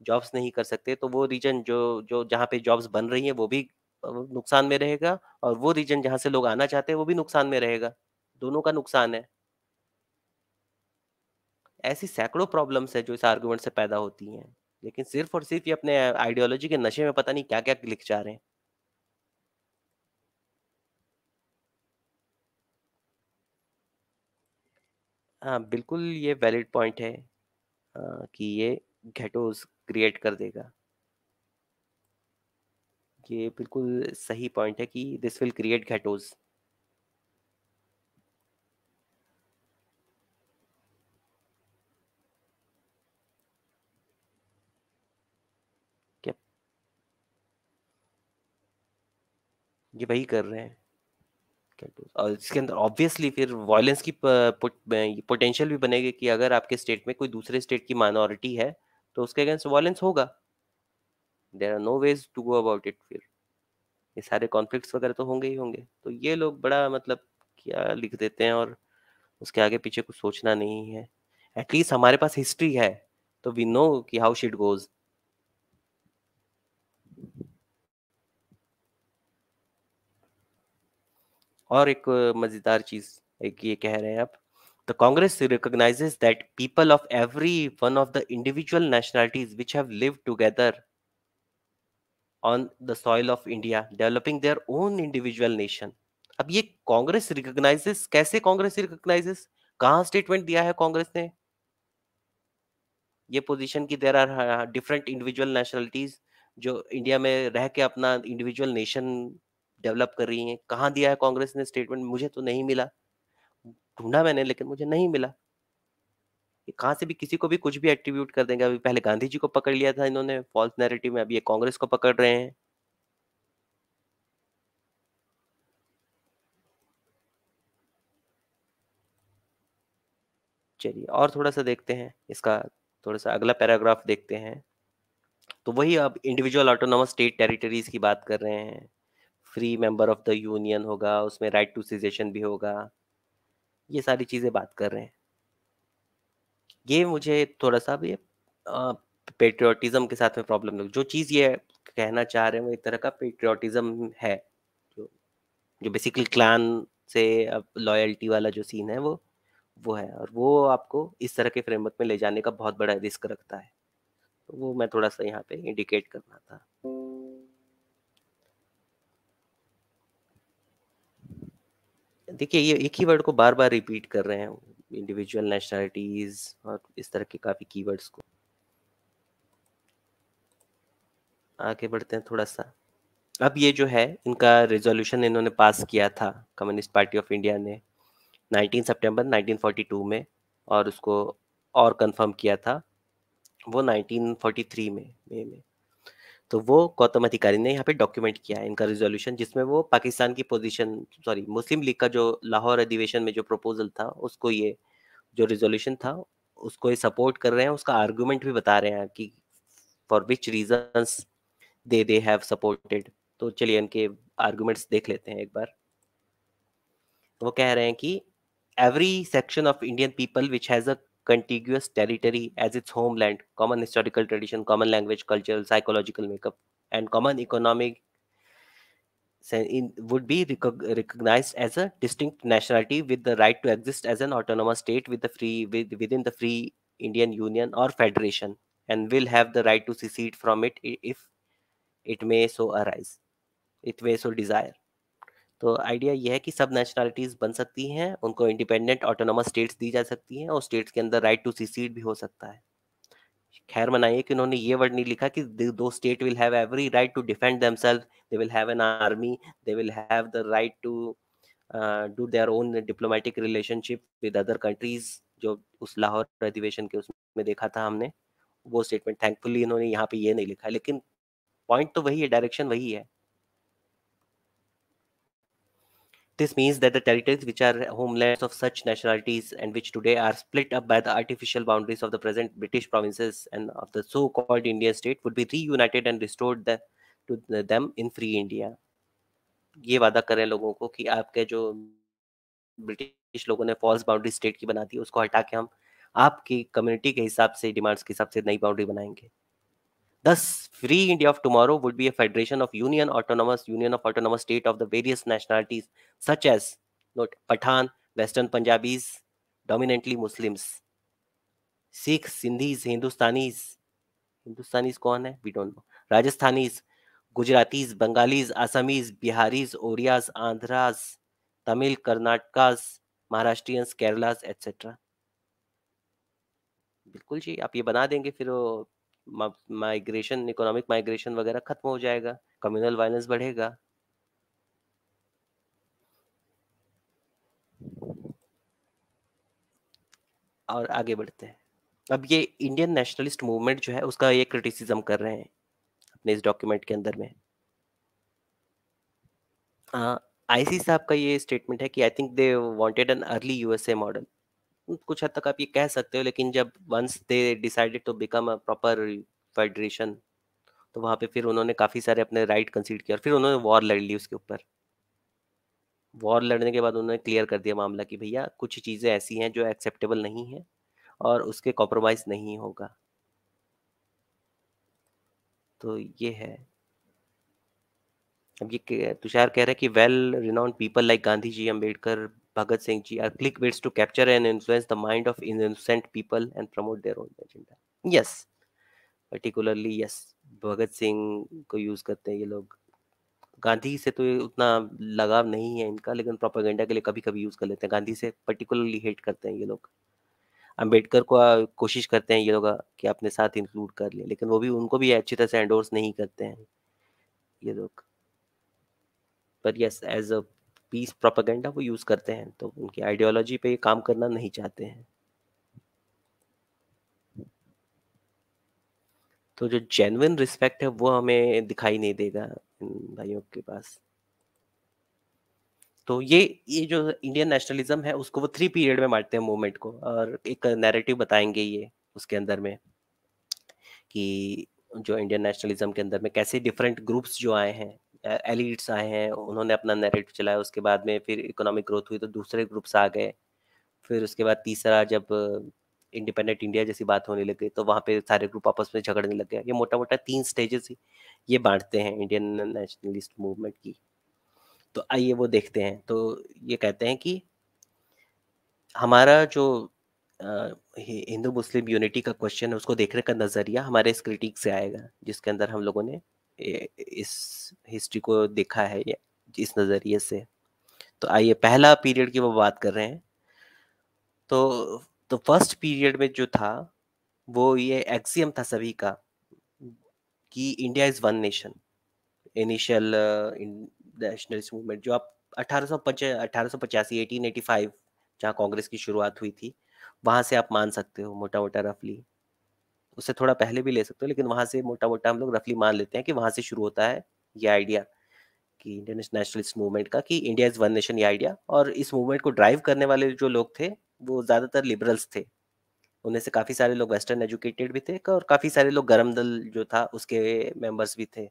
जॉब्स नहीं कर सकते तो वो रीजन जो जो जहाँ पे जॉब्स बन रही है वो भी नुकसान में रहेगा और वो रीजन जहाँ से लोग आना चाहते हैं वो भी नुकसान में रहेगा दोनों का नुकसान है ऐसी सैकड़ों प्रॉब्लम्स है जो इस आर्गूमेंट से पैदा होती हैं लेकिन सिर्फ और सिर्फ ये अपने आइडियोलॉजी के नशे में पता नहीं क्या क्या लिख जा रहे हैं हाँ बिल्कुल ये वैलिड पॉइंट है आ, कि ये घेटोज क्रिएट कर देगा ये बिल्कुल सही पॉइंट है कि दिस विल क्रिएट घेटोज ये वही कर रहे हैं और इसके अंदर ऑब्वियसली फिर वायलेंस की पोटेंशियल भी बनेगी कि अगर आपके स्टेट में कोई दूसरे स्टेट की माइनॉरिटी है तो उसके अगेंस्ट वायलेंस होगा there are no ways to go about it फिर ये सारे कॉन्फ्लिक्ट वगैरह तो होंगे ही होंगे तो ये लोग बड़ा मतलब क्या लिख देते हैं और उसके आगे पीछे कुछ सोचना नहीं है एटलीस्ट हमारे पास हिस्ट्री है तो वी नो कि हाउ शिट गोज़ और एक मजेदार चीज एक ये कह रहे हैं आप the Congress recognises that people of every one of the individual nationalities which have live together on the soil of India developing their own individual nation अब ये कांग्रेस रिकॉग्नाइजेस कैसे कांग्रेस रिकॉग्नाइजेस कहां स्टेटमेंट दिया है कांग्रेस ने ये पोजीशन की there are different individual nationalities जो इंडिया में रह के अपना इंडिविजुअल नेशन डेवलप कर रही हैं कहाँ दिया है कांग्रेस ने स्टेटमेंट मुझे तो नहीं मिला ढूंढा मैंने लेकिन मुझे नहीं मिला कहाँ से भी किसी को भी कुछ भी एट्रीब्यूट कर देंगे अभी पहले गांधी जी को पकड़ लिया था इन्होंने फॉल्स नैरेटिव में अभी ये कांग्रेस को पकड़ रहे हैं चलिए और थोड़ा सा देखते हैं इसका थोड़ा सा अगला पैराग्राफ देखते हैं तो वही अब इंडिविजुअल ऑटोनोमस स्टेट टेरिटरीज की बात कर रहे हैं free member of the union होगा उसमें राइट टू सिजेशन भी होगा ये सारी चीज़ें बात कर रहे हैं ये मुझे थोड़ा सा भी पेट्रियाटिज़म के साथ में प्रॉब्लम लग जो चीज़ ये कहना चाह रहे हैं वो एक तरह का पेट्रियाटिज़म है जो जो बेसिकली क्लान से लॉयल्टी वाला जो सीन है वो वो है और वो आपको इस तरह के फ्रेमवर्क में ले जाने का बहुत बड़ा रिस्क रखता है तो वो मैं थोड़ा सा यहाँ पे इंडिकेट करना था देखिए ये एक ही वर्ड को बार बार रिपीट कर रहे हैं इंडिविजुअल नेशनैलिटीज और इस तरह के काफ़ी कीवर्ड्स को आगे बढ़ते हैं थोड़ा सा अब ये जो है इनका रेजोल्यूशन इन्होंने पास किया था कम्युनिस्ट पार्टी ऑफ इंडिया ने 19 सितंबर 1942 में और उसको और कंफर्म किया था वो 1943 में मई में तो वो गौतम अधिकारी ने यहाँ पे डॉक्यूमेंट किया है इनका रिजोल्यूशन जिसमें वो पाकिस्तान की पोजीशन सॉरी मुस्लिम लीग का जो लाहौर अधिवेशन में जो प्रपोजल था उसको ये जो रिजोल्यूशन था उसको ये सपोर्ट कर रहे हैं उसका आर्गूमेंट भी बता रहे हैं कि for which reason they they have supported तो चलिए इनके आर्गूमेंट्स देख लेते हैं एक बार वो कह रहे हैं कि every section of Indian people which has a contiguous territory as its homeland, common historical tradition, common language, cultural, psychological makeup, and common economic would be recognized as a distinct nationality with the right to exist as an autonomous state with the free with, within the free Indian Union or Federation and will have the right to secede from it if it may so arise, it may so desire. तो idea यह है कि सब nationalities बन सकती हैं उनको independent autonomous states दी जा सकती हैं और स्टेट्स के अंदर राइट टू सीट भी हो सकता है खैर मनाइए कि उन्होंने ये वर्ड नहीं लिखा कि दो state will have every right to defend themselves they will have an army they will have the right to do their own diplomatic relationship with other countries जो उस लाहौर अधिवेशन के उसमें देखा था हमने वो स्टेटमेंट थैंकफुली इन्होंने यहाँ पे ये नहीं लिखा लेकिन पॉइंट तो वही है डायरेक्शन वही है This means that the territories which are homelands of such nationalities and which today are split up by the artificial boundaries of the present British provinces and of the so called Indian state would be reunited and restored the, to the, them in free India. ye vaada ये वादा करें लोगों को कि आपके जो British लोगों ने फॉल्स बाउंड्री स्टेट की बना hai usko hata ke hum aapki community ke hisab se demands ke hisab se nayi boundary banayenge Thus, free India of tomorrow would be a federation of union, autonomous, union of autonomous state of the various nationalities, such as note Pathan, Western Punjabis, dominantly Muslims, Sikhs, Sindhis, Hindustanis. Hindustanis कौन है? We don't know. Rajasthanis, Gujaratis, Bengalis, Assamese, Biharis, Orias, Andhras, Tamil, Karnatkas, Maharashtrians, Keralas, etc. बिल्कुल जी आप ये बना देंगे फिर migration economic migration वगैरह खत्म हो जाएगा कम्युनल वायलेंस बढ़ेगा और आगे बढ़ते हैं अब ये इंडियन नेशनलिस्ट मूवमेंट जो है उसका ये क्रिटिसिज्म कर रहे हैं अपने इस डॉक्यूमेंट के अंदर में आईसी हाँ, साहब का ये स्टेटमेंट है कि I think they wanted an early USA model कुछ हद तक आप ये कह सकते हो लेकिन जब once they decided to become a proper federation तो वहाँ पे फिर उन्होंने काफ़ी सारे अपने राइट कंसीड किया और फिर उन्होंने वॉर लड़ ली उसके ऊपर वॉर लड़ने के बाद उन्होंने क्लियर कर दिया मामला कि भैया कुछ चीज़ें ऐसी हैं जो एक्सेप्टेबल नहीं है और उसके कॉम्प्रोमाइज़ नहीं होगा तो ये है अब ये तुषार कह रहे हैं कि well renowned people like Gandhi ji Ambedkar Bhagat Singh ji are clickbaits to capture and influence the mind of innocent people and promote their own agenda. Yes, particularly yes, Bhagat Singh को यूज करते हैं ये लोग गांधी से तो उतना लगाव नहीं है इनका लेकिन प्रोपागेंडा के लिए कभी कभी यूज कर लेते हैं गांधी से पर्टिकुलरली हेट करते हैं ये लोग अंबेडकर को कोशिश करते हैं ये लोग कि अपने साथ इंक्लूड कर लें लेकिन वो भी उनको भी अच्छी तरह से एंडोर्स नहीं करते हैं ये लोग पर yes as a peace propaganda वो यूज़ करते हैं तो उनकी आइडियोलॉजी पे ये काम करना नहीं चाहते हैं तो जो जेनविन रिस्पेक्ट है वो हमें दिखाई नहीं देगा इन भाइयों के पास तो ये ये जो इंडियन नेशनलिज्म है उसको वो थ्री पीरियड में मारते हैं मूवमेंट को और एक नैरेटिव बताएंगे ये उसके अंदर में कि जो इंडियन नेशनलिज्म के अंदर में कैसे डिफरेंट ग्रुप्स जो आए हैं एलिट्स आए हैं उन्होंने अपना नैरेटिव चलाया उसके बाद में फिर इकोनॉमिक ग्रोथ हुई तो दूसरे ग्रुप्स आ गए फिर उसके बाद तीसरा जब इंडिपेंडेंट इंडिया जैसी बात होने लग गई तो वहाँ पे सारे ग्रुप आपस में झगड़ने लग गया ये मोटा मोटा तीन स्टेजेस ही ये बांटते हैं इंडियन नेशनलिस्ट मूवमेंट की तो आइए वो देखते हैं तो ये कहते हैं कि हमारा जो हिंदू मुस्लिम यूनिटी का क्वेश्चन है उसको देखने का नज़रिया हमारे इस क्रिटिक से आएगा जिसके अंदर हम लोगों ने इस हिस्ट्री को देखा है इस नज़रिए से तो आइए पहला पीरियड की वो बात कर रहे हैं तो तो फर्स्ट पीरियड में जो था वो ये एक्सियम था सभी का कि India is one nation initial nationalist movement जो आप अठारह सौ पचासी एटीन एटी फाइव जहाँ कांग्रेस की शुरुआत हुई थी वहाँ से आप मान सकते हो मोटा मोटा रफली उससे थोड़ा पहले भी ले सकते हो लेकिन वहाँ से मोटा मोटा हम लोग रफली मान लेते हैं कि वहाँ से शुरू होता है ये आइडिया कि इंडियन नेशनलिस्ट मूवमेंट का कि इंडिया इज़ वन नेशन ये आइडिया और इस मूवमेंट को ड्राइव करने वाले जो लोग थे वो ज़्यादातर लिबरल्स थे उनमें से काफ़ी सारे लोग वेस्टर्न एजुकेटेड भी थे और काफ़ी सारे लोग गर्म दल जो था उसके मेंबर्स भी थे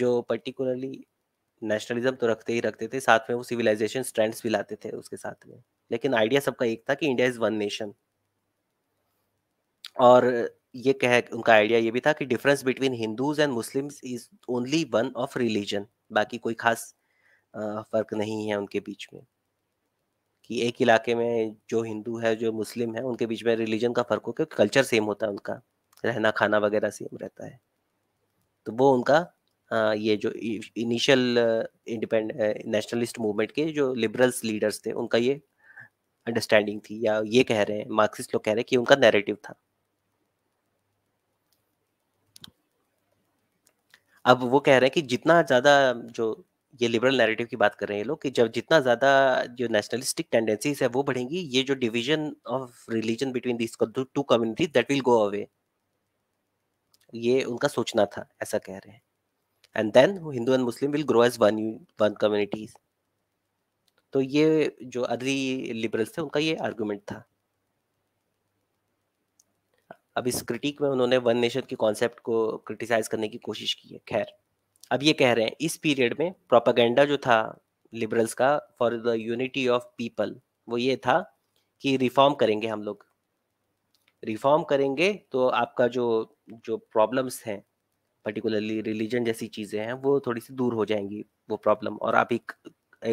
जो पर्टिकुलरली नेशनलिज्म तो रखते ही रखते थे साथ में वो सिविलाइजेशन स्ट्रेंड्स भी लाते थे उसके साथ में लेकिन आइडिया सबका एक था कि इंडिया इज़ वन नेशन और ये कह उनका आइडिया ये भी था कि difference between Hindus and Muslims is only one of religion बाकी कोई खास फर्क नहीं है उनके बीच में कि एक इलाके में जो हिंदू है जो मुस्लिम है उनके बीच में रिलीजन का फर्क हो क्योंकि कल्चर सेम होता है उनका रहना खाना वगैरह सेम रहता है तो वो उनका ये जो इनिशियल इंडिपेंड नेशनलिस्ट मूवमेंट के जो लिबरल्स लीडर्स थे उनका ये अंडरस्टैंडिंग थी या ये कह रहे हैं मार्क्सिस्ट लोग कह रहे हैं कि उनका नैरेटिव था अब वो कह रहे हैं कि जितना ज़्यादा जो ये लिबरल नैरेटिव की बात कर रहे हैं लोग कि जब जितना ज़्यादा जो नेशनलिस्टिक टेंडेंसीज है वो बढ़ेंगी ये जो division of religion between this two communities that will go away ये उनका सोचना था ऐसा कह रहे हैं and then Hindu and Muslim will grow as one one communities तो ये जो अदरी लिबरल्स थे उनका ये आर्गूमेंट था अब इस क्रिटिक में उन्होंने वन नेशन के कॉन्सेप्ट को क्रिटिसाइज करने की कोशिश की है खैर अब ये कह रहे हैं इस पीरियड में प्रोपागेंडा जो था लिबरल्स का for the unity of people वो ये था कि रिफॉर्म करेंगे हम लोग रिफॉर्म करेंगे तो आपका जो जो प्रॉब्लम्स हैं पर्टिकुलरली रिलीजन जैसी चीज़ें हैं वो थोड़ी सी दूर हो जाएंगी वो प्रॉब्लम और आप एक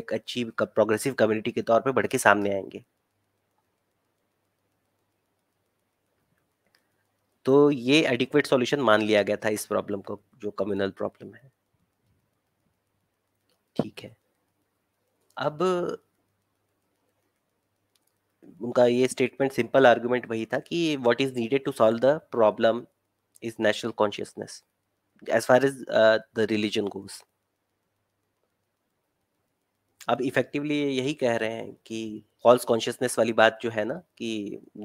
एक अच्छी प्रोग्रेसिव कम्युनिटी के तौर पे बढ़ के सामने आएंगे तो ये एडिक्वेट सॉल्यूशन मान लिया गया था इस प्रॉब्लम को जो कम्युनल प्रॉब्लम है ठीक है अब उनका ये स्टेटमेंट सिंपल आर्गुमेंट वही था कि what is needed to solve the problem is national consciousness as far as the religion goes अब इफेक्टिवली यही कह रहे हैं कि फॉल्स कॉन्शियसनेस वाली बात जो है ना कि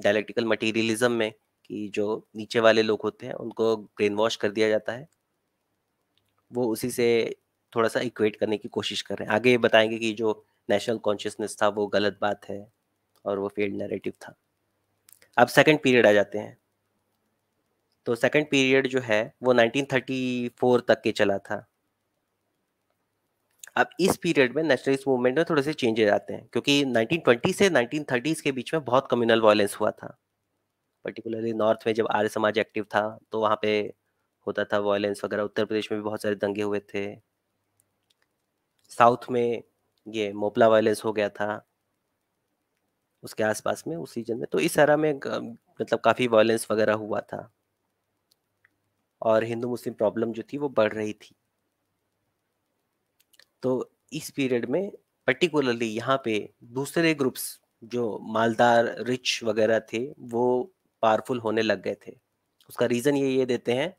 डायलेक्टिकल मटेरियलिज्म में कि जो नीचे वाले लोग होते हैं उनको ब्रेन वॉश कर दिया जाता है वो उसी से थोड़ा सा इक्वेट करने की कोशिश कर रहे हैं आगे बताएंगे कि जो नेशनल कॉन्शियसनेस था वो गलत बात है और वो फेल्ड नैरेटिव था अब सेकंड पीरियड आ जाते हैं तो सेकंड पीरियड जो है वो 1934 तक के चला था अब इस पीरियड में नेशनलिस्ट मूवमेंट में थोड़े से चेंजेज आते हैं क्योंकि 1920 से 1930s के बीच में बहुत कम्युनल वायलेंस हुआ था पर्टिकुलरली नॉर्थ में जब आर्य समाज एक्टिव था तो वहाँ पे होता था वायलेंस वगैरह उत्तर प्रदेश में भी बहुत सारे दंगे हुए थे साउथ में ये मोपला वायलेंस हो गया था उसके आसपास में उस सीजन में तो इस एरा में मतलब काफ़ी वायलेंस वगैरह हुआ था और हिंदू मुस्लिम प्रॉब्लम जो थी वो बढ़ रही थी तो इस पीरियड में पर्टिकुलरली यहाँ पे दूसरे ग्रुप्स जो मालदार रिच वगैरह थे वो पावरफुल होने लग गए थे उसका रीज़न ये ये देते हैं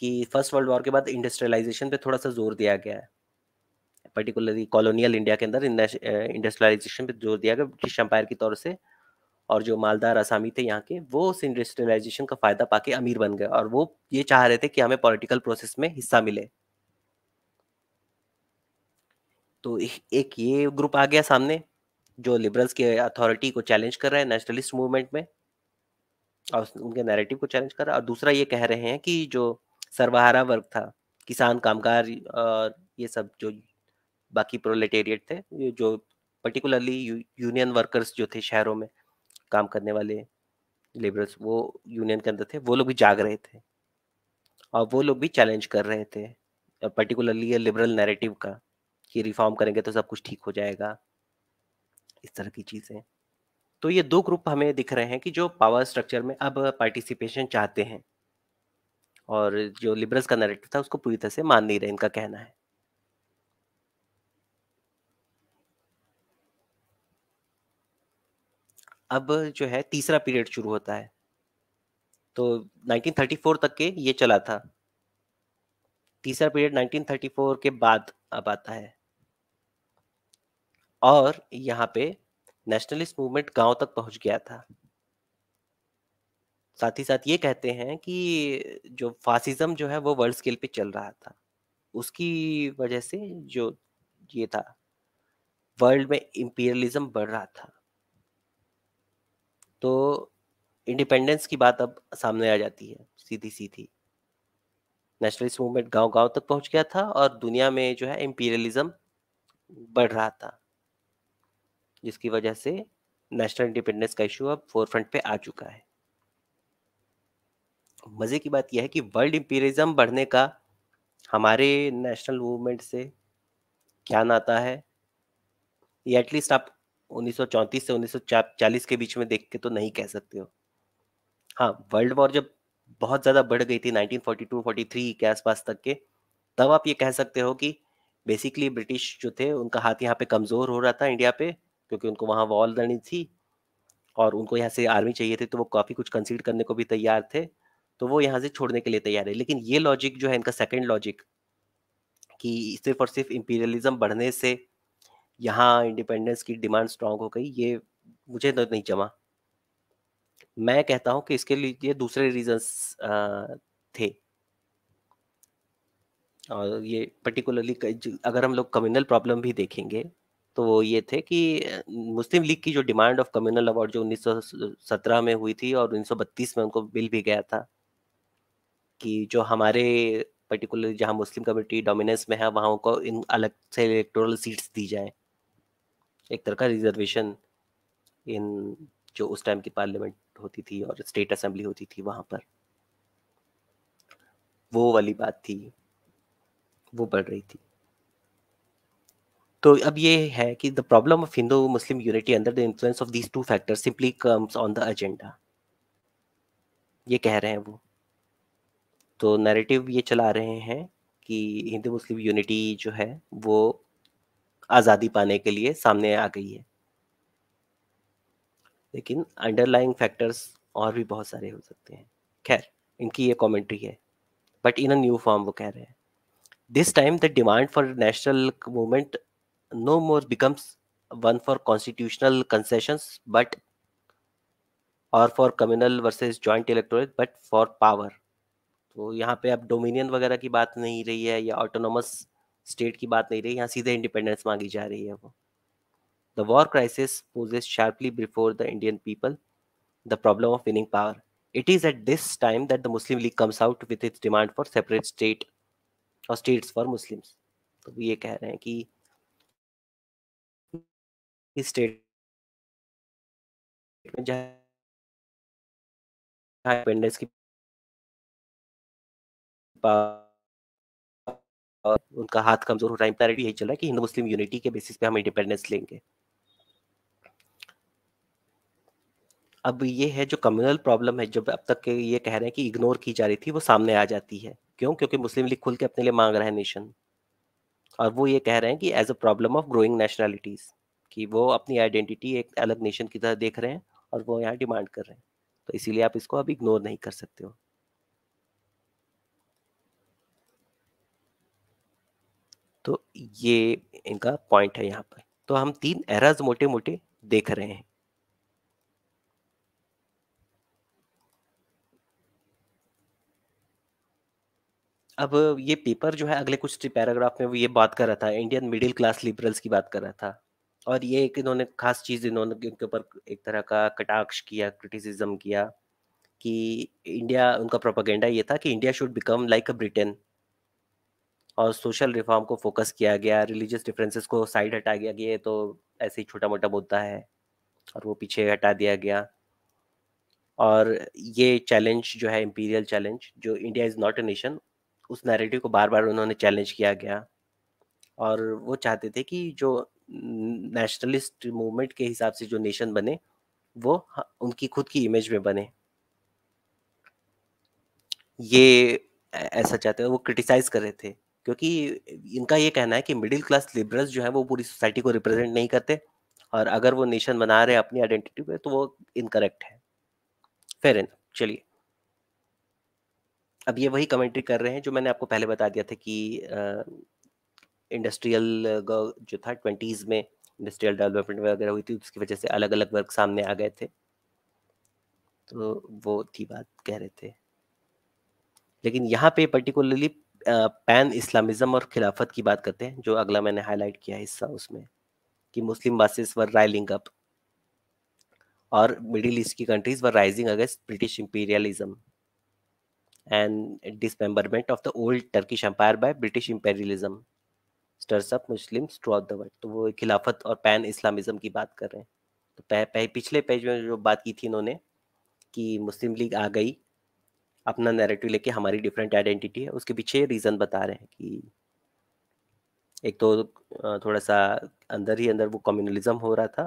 कि फर्स्ट वर्ल्ड वॉर के बाद इंडस्ट्रियलाइजेशन पे थोड़ा सा जोर दिया गया है पर्टिकुलरली कॉलोनियल इंडिया के अंदर इंडस्ट्रियलाइजेशन पे जोर दिया गया ब्रिटिश एम्पायर की तौर से और जो मालदार आसामी थे यहाँ के वो उस इंडस्ट्रियलाइजेशन का फ़ायदा पाके अमीर बन गए और वो ये चाह रहे थे कि हमें पॉलिटिकल प्रोसेस में हिस्सा मिले तो एक ये ग्रुप आ गया सामने जो लिबरल्स की अथॉरिटी को चैलेंज कर रहा है नेशनलिस्ट मूवमेंट में और उनके नैरेटिव को चैलेंज करा और दूसरा ये कह रहे हैं कि जो सर्वहारा वर्ग था किसान कामगार और ये सब जो बाकी प्रोलेटेरिएट थे जो पर्टिकुलरली यूनियन वर्कर्स जो थे शहरों में काम करने वाले लेबरर्स वो यूनियन के अंदर थे वो लोग भी जाग रहे थे और वो लोग भी चैलेंज कर रहे थे पर्टिकुलरली ये लिबरल नैरेटिव का कि रिफॉर्म करेंगे तो सब कुछ ठीक हो जाएगा इस तरह की चीज़ें तो ये दो ग्रुप हमें दिख रहे हैं कि जो पावर स्ट्रक्चर में अब पार्टिसिपेशन चाहते हैं और जो लिबरल्स का नरेटिव था उसको पूरी तरह से मान नहीं रहे इनका कहना है अब जो है तीसरा पीरियड शुरू होता है तो 1934 तक के ये चला था तीसरा पीरियड 1934 के बाद अब आता है और यहाँ पे नेशनलिस्ट मूवमेंट गांव तक पहुंच गया था साथ ही साथ ये कहते हैं कि जो फासिज्म जो है वो वर्ल्ड स्केल पे चल रहा था उसकी वजह से जो ये था वर्ल्ड में इम्पीरियलिज्म बढ़ रहा था तो इंडिपेंडेंस की बात अब सामने आ जाती है सीधी सीधी नेशनलिस्ट मूवमेंट गांव गांव तक पहुंच गया था और दुनिया में जो है इम्पीरियलिज्म बढ़ रहा था जिसकी वजह से नेशनल इंडिपेंडेंस का इशू अब फोर फ्रंट पे आ चुका है मज़े की बात यह है कि वर्ल्ड इंपीरियजम बढ़ने का हमारे नेशनल मूवमेंट से क्या नाता है ये एटलीस्ट आप उन्नीस से उन्नीस के बीच में देख के तो नहीं कह सकते हो हाँ वर्ल्ड वॉर जब बहुत ज़्यादा बढ़ गई थी 1942-43 के आसपास तक के तब आप ये कह सकते हो कि बेसिकली ब्रिटिश जो थे उनका हाथ यहाँ पे कमज़ोर हो रहा था इंडिया पे क्योंकि उनको वहाँ वॉल लड़नी थी और उनको यहाँ से आर्मी चाहिए थे तो वो काफ़ी कुछ कंसीड करने को भी तैयार थे तो वो यहाँ से छोड़ने के लिए तैयार है लेकिन ये लॉजिक जो है इनका सेकेंड लॉजिक कि सिर्फ और सिर्फ इम्पीरियलिज्म बढ़ने से यहाँ इंडिपेंडेंस की डिमांड स्ट्रांग हो गई ये मुझे तो नहीं जमा मैं कहता हूँ कि इसके लिए दूसरे रीजंस थे और ये पर्टिकुलरली अगर हम लोग कम्युनल प्रॉब्लम भी देखेंगे तो वो ये थे कि मुस्लिम लीग की जो डिमांड ऑफ कम्युनल अवार्ड जो 1917 में हुई थी और 1932 में उनको बिल भी गया था कि जो हमारे पर्टिकुलर जहाँ मुस्लिम कम्युनिटी डोमिनेंस में है वहाँ उनको इन अलग से इलेक्टोरल सीट्स दी जाए एक तरह का रिजर्वेशन इन जो उस टाइम की पार्लियामेंट होती थी और स्टेट असेंबली होती थी वहाँ पर वो वाली बात थी वो बढ़ रही थी तो अब ये है कि the problem of Hindu Muslim unity under the influence of these two factors simply comes on the agenda ये कह रहे हैं वो तो नैरेटिव ये चला रहे हैं कि हिंदू मुस्लिम यूनिटी जो है वो आज़ादी पाने के लिए सामने आ गई है लेकिन अंडरलाइंग फैक्टर्स और भी बहुत सारे हो सकते हैं खैर इनकी ये कमेंट्री है but in a new form वो कह रहे हैं this time the demand for national movement no more becomes one for constitutional concessions but और for communal versus joint electorate but for power तो यहाँ पे अब डोमिनियन वगैरह की बात नहीं रही है या ऑटोनोमस स्टेट की बात नहीं रही यहाँ सीधे इंडिपेंडेंस मांगी जा रही है वो the war crisis poses sharply before the Indian people the problem of winning power it is at this time that the muslim league comes out with its demand for separate state or states for muslims तो ये कह रहे हैं कि
state की और उनका हाथ कमजोर हो रहा है यही चल रहा है कि हिंदू
मुस्लिम यूनिटी के बेसिस पे हम इंडिपेंडेंस लेंगे अब ये है जो कम्युनल प्रॉब्लम है जो अब तक ये कह रहे हैं कि इग्नोर की जा रही थी वो सामने आ जाती है क्यों क्योंकि मुस्लिम लीग खुल के अपने लिए मांग रहा है नेशन और वो ये कह रहे हैं कि as a problem of growing nationalities कि वो अपनी आइडेंटिटी एक अलग नेशन की तरह देख रहे हैं और वो यहाँ डिमांड कर रहे हैं तो इसीलिए आप इसको अब इग्नोर नहीं कर सकते हो तो ये इनका पॉइंट है यहाँ पर तो हम तीन एरर्स मोटे मोटे देख रहे हैं अब ये पेपर जो है अगले कुछ पैराग्राफ में वो ये बात कर रहा था इंडियन मिडिल क्लास लिबरल्स की बात कर रहा था और ये एक इन्होंने खास चीज़ इन्होंने उनके ऊपर एक तरह का कटाक्ष किया क्रिटिसिज्म किया कि इंडिया उनका प्रोपागेंडा ये था कि India should become like a Britain और सोशल रिफॉर्म को फोकस किया गया रिलीजियस डिफरेंसेस को साइड हटा गया ये तो ऐसे ही छोटा मोटा मुद्दा है और वो पीछे हटा दिया गया और ये चैलेंज जो है इम्पीरियल चैलेंज जो India is not a nation उस नैरेटिव को बार बार उन्होंने चैलेंज किया गया और वो चाहते थे कि जो नेशनलिस्ट मूवमेंट के हिसाब से जो नेशन बने वो उनकी खुद की इमेज में बने ये ऐसा चाहते हैं वो क्रिटिसाइज कर रहे थे क्योंकि इनका ये कहना है कि मिडिल क्लास लिबरल्स जो है वो पूरी सोसाइटी को रिप्रेजेंट नहीं करते और अगर वो नेशन बना रहे अपनी आइडेंटिटी पे तो वो इनकरेक्ट है फेर इन चलिए अब ये वही कमेंट्री कर रहे हैं जो मैंने आपको पहले बता दिया था कि इंडस्ट्रियल uh, जो था ट्वेंटीज़ में इंडस्ट्रियल डेवलपमेंट वगैरह हुई थी उसकी वजह से अलग अलग वर्क सामने आ गए थे तो वो थी बात कह रहे थे लेकिन यहाँ पे पर्टिकुलरली पैन इस्लामिज़्म और खिलाफत की बात करते हैं जो अगला मैंने हाईलाइट किया हिस्सा उसमें कि Muslim masses were riling up और मिडिल ईस्ट की countries were rising against British imperialism and dismemberment of the old Turkish empire by British imperialism stirs up Muslim throughout the world तो वो खिलाफत और पैन इस्लामिज्म की बात कर रहे हैं तो पह, पह, पिछले पेज में जो बात की थी इन्होंने कि मुस्लिम लीग आ गई अपना नैरेटिव लेके हमारी डिफरेंट आइडेंटिटी है उसके पीछे रीज़न बता रहे हैं कि एक तो थोड़ा सा अंदर ही अंदर वो कम्युनलिज्म हो रहा था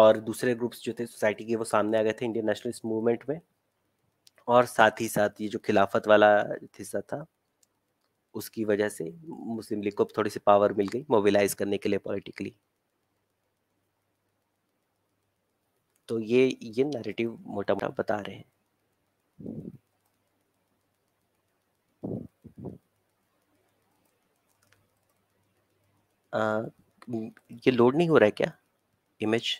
और दूसरे ग्रुप्स जो थे सोसाइटी के वो सामने आ गए थे इंडियन नेशनलिस्ट मूवमेंट में और साथ ही साथ ये जो खिलाफत वाला हिस्सा था उसकी वजह से मुस्लिम लीग को थोड़ी सी पावर मिल गई मोबिलाइज करने के लिए पॉलिटिकली तो ये ये नैरेटिव मोटा मोटा बता रहे हैं आ, ये लोड नहीं हो रहा है क्या इमेज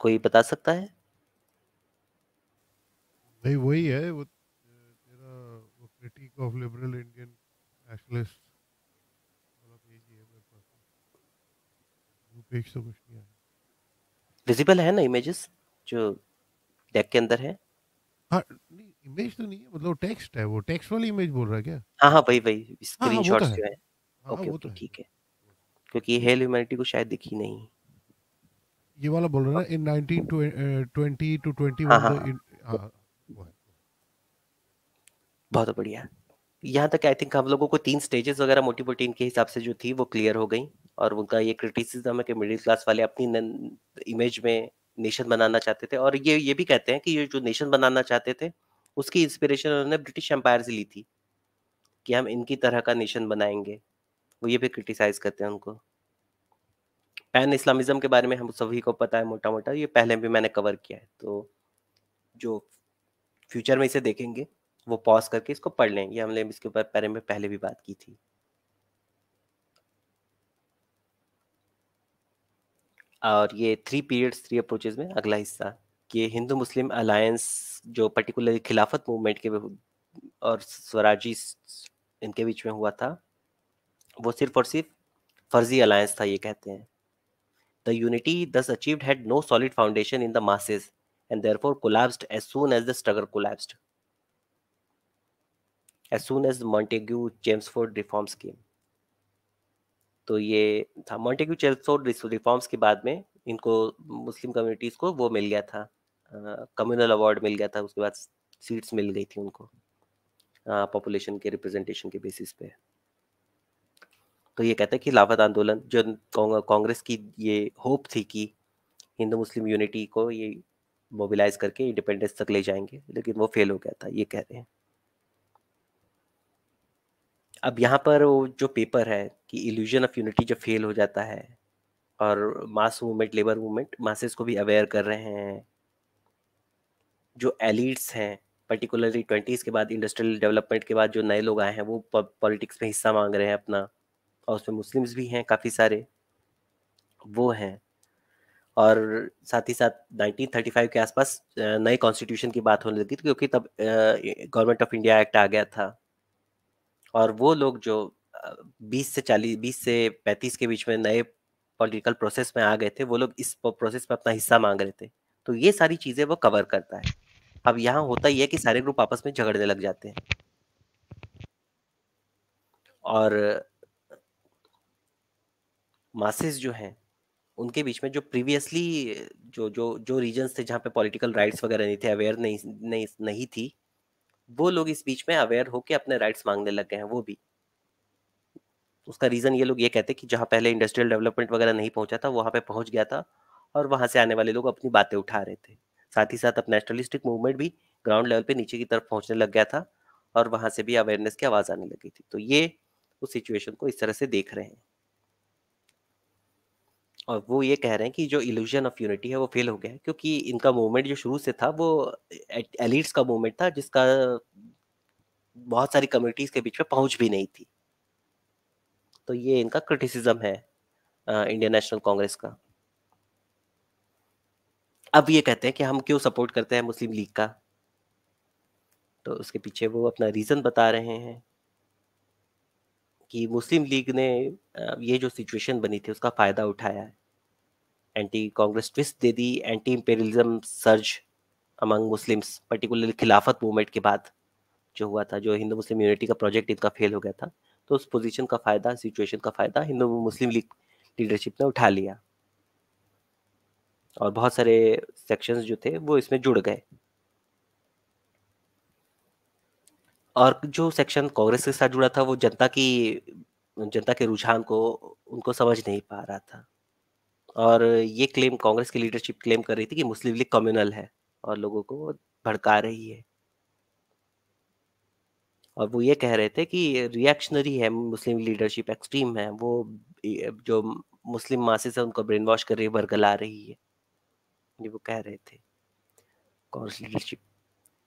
कोई बता सकता है
भाई वही है वो critique of liberal Indian nationalist
visible है ना इमेजेस जो डेक के अंदर है
हाँ इमेज तो नहीं है मतलब टेक्स्ट है वो टेक्स्ट वाली इमेज बोल रहा है क्या
हाँ हाँ भाई भाई स्क्रीनशॉट्स जो है ओके ओके ठीक है क्योंकि हेल ह्यूमैनिटी को शायद दिखी नहीं
ये वाला बोल रहा है इन 1920 टू 20 टू 21 हाँ, हाँ,
बहुत बढ़िया यहाँ तक आई थिंक हम लोगों को तीन स्टेजेस वगैरह मोटी मोटी इनके हिसाब से जो थी वो क्लियर हो गई और उनका ये क्रिटिसिज्म है कि मिडिल क्लास वाले अपनी इमेज में नेशन बनाना चाहते थे और ये ये भी कहते हैं कि ये जो नेशन बनाना चाहते थे उसकी इंस्पिरेशन उन्होंने ब्रिटिश एम्पायर से ली थी कि हम इनकी तरह का नेशन बनाएंगे वो ये भी क्रिटिसाइज करते हैं उनको पैन इस्लामिज्म के बारे में हम सभी को पता है मोटा मोटा ये पहले भी मैंने कवर किया है तो जो फ्यूचर में इसे देखेंगे वो पॉज करके इसको पढ़ लें ये हमने इसके ऊपर पहले में पहले भी बात की थी और ये थ्री पीरियड्स थ्री अप्रोचेज में अगला हिस्सा कि हिंदू मुस्लिम अलायंस जो पर्टिकुलर खिलाफत मूवमेंट के और स्वराजी इनके बीच में हुआ था वो सिर्फ और सिर्फ फर्जी अलायंस था ये कहते हैं the unity thus achieved had no solid foundation in the masses and therefore collapsed as soon as the struggle collapsed as soon as Montague Chelmsford reforms की तो ये था मॉन्टेग्यू चेम्सफोर्ड रिफॉर्म्स के बाद में इनको मुस्लिम कम्युनिटीज़ को वो मिल गया था कम्युनल uh, अवार्ड मिल गया था उसके बाद सीट्स मिल गई थी उनको पॉपुलेशन uh, के रिप्रेजेंटेशन के बेसिस पे तो ये कहता है कि लावत आंदोलन जो कांग्रेस की ये होप थी कि हिंदू मुस्लिम यूनिटी को ये मोबिलाइज करके इंडिपेंडेंस तक ले जाएंगे लेकिन वो फेल हो गया था ये कह रहे हैं अब यहाँ पर वो जो पेपर है कि इल्यूजन ऑफ यूनिटी जब फेल हो जाता है और mass movement labour movement masses को भी अवेयर कर रहे हैं जो एलिट्स हैं पर्टिकुलरली ट्वेंटीज़ के बाद इंडस्ट्रियल डेवलपमेंट के बाद जो नए लोग आए हैं वो पॉलिटिक्स में हिस्सा मांग रहे हैं अपना और उसमें मुस्लिम्स भी हैं काफ़ी सारे वो हैं और साथ ही साथ 1935 के आसपास नए कॉन्स्टिट्यूशन की बात होने लगी थी क्योंकि तब गवर्नमेंट ऑफ इंडिया एक्ट आ गया था और वो लोग जो 20 से 40 20 से 35 के बीच में नए पॉलिटिकल प्रोसेस में आ गए थे वो लोग इस प्रोसेस में अपना हिस्सा मांग रहे थे तो ये सारी चीज़ें वो कवर करता है अब यहाँ होता ही है कि सारे ग्रुप आपस में झगड़ने लग जाते हैं और मासेस जो हैं उनके बीच में जो प्रीवियसली जो जो जो रीजन थे जहाँ पे पॉलिटिकल राइट्स वगैरह नहीं थे अवेयर नहीं नहीं नहीं थी वो लोग इस बीच में अवेयर होके अपने राइट्स मांगने लग गए हैं वो भी उसका रीज़न ये लोग ये कहते हैं कि जहाँ पहले इंडस्ट्रियल डेवलपमेंट वगैरह नहीं पहुंचा था वहां पे पहुंच गया था और वहां से आने वाले लोग अपनी बातें उठा रहे थे साथ ही साथ अब नेशनलिस्टिक मूवमेंट भी ग्राउंड लेवल पे नीचे की तरफ पहुंचने लग गया था और वहां से भी अवेयरनेस की आवाज़ आने लगी थी तो ये उस सिचुएशन को इस तरह से देख रहे हैं और वो ये कह रहे हैं कि जो इल्यूजन ऑफ यूनिटी है वो फेल हो गया है क्योंकि इनका मूवमेंट जो शुरू से था वो एलिट्स का मूवमेंट था जिसका बहुत सारी कम्युनिटीज के बीच में पहुंच भी नहीं थी तो ये इनका क्रिटिसिज्म है इंडियन नेशनल कांग्रेस का अब ये कहते हैं कि हम क्यों सपोर्ट करते हैं मुस्लिम लीग का तो उसके पीछे वो अपना रीजन बता रहे हैं कि मुस्लिम लीग ने ये जो सिचुएशन बनी थी उसका फ़ायदा उठाया है एंटी कांग्रेस ट्विस्ट दे दी anti imperialism surge among Muslims particularly Khilafat movement के बाद जो हुआ था जो हिंदू मुस्लिम यूनिटी का प्रोजेक्ट इनका फेल हो गया था तो उस पोजीशन का फ़ायदा सिचुएशन का फ़ायदा हिंदू मुस्लिम लीग लीडरशिप ने उठा लिया और बहुत सारे सेक्शंस जो थे वो इसमें जुड़ गए और जो सेक्शन कांग्रेस के साथ जुड़ा था वो जनता की जनता के रुझान को उनको समझ नहीं पा रहा था और ये क्लेम कांग्रेस की लीडरशिप क्लेम कर रही थी कि मुस्लिम लीग कम्युनल है और लोगों को भड़का रही है और वो ये कह रहे थे कि रिएक्शनरी है मुस्लिम लीडरशिप एक्सट्रीम है वो जो मुस्लिम मासेस है उनको ब्रेन वॉश कर रही है बरगला रही है ये वो कह रहे थे कांग्रेस लीडरशिप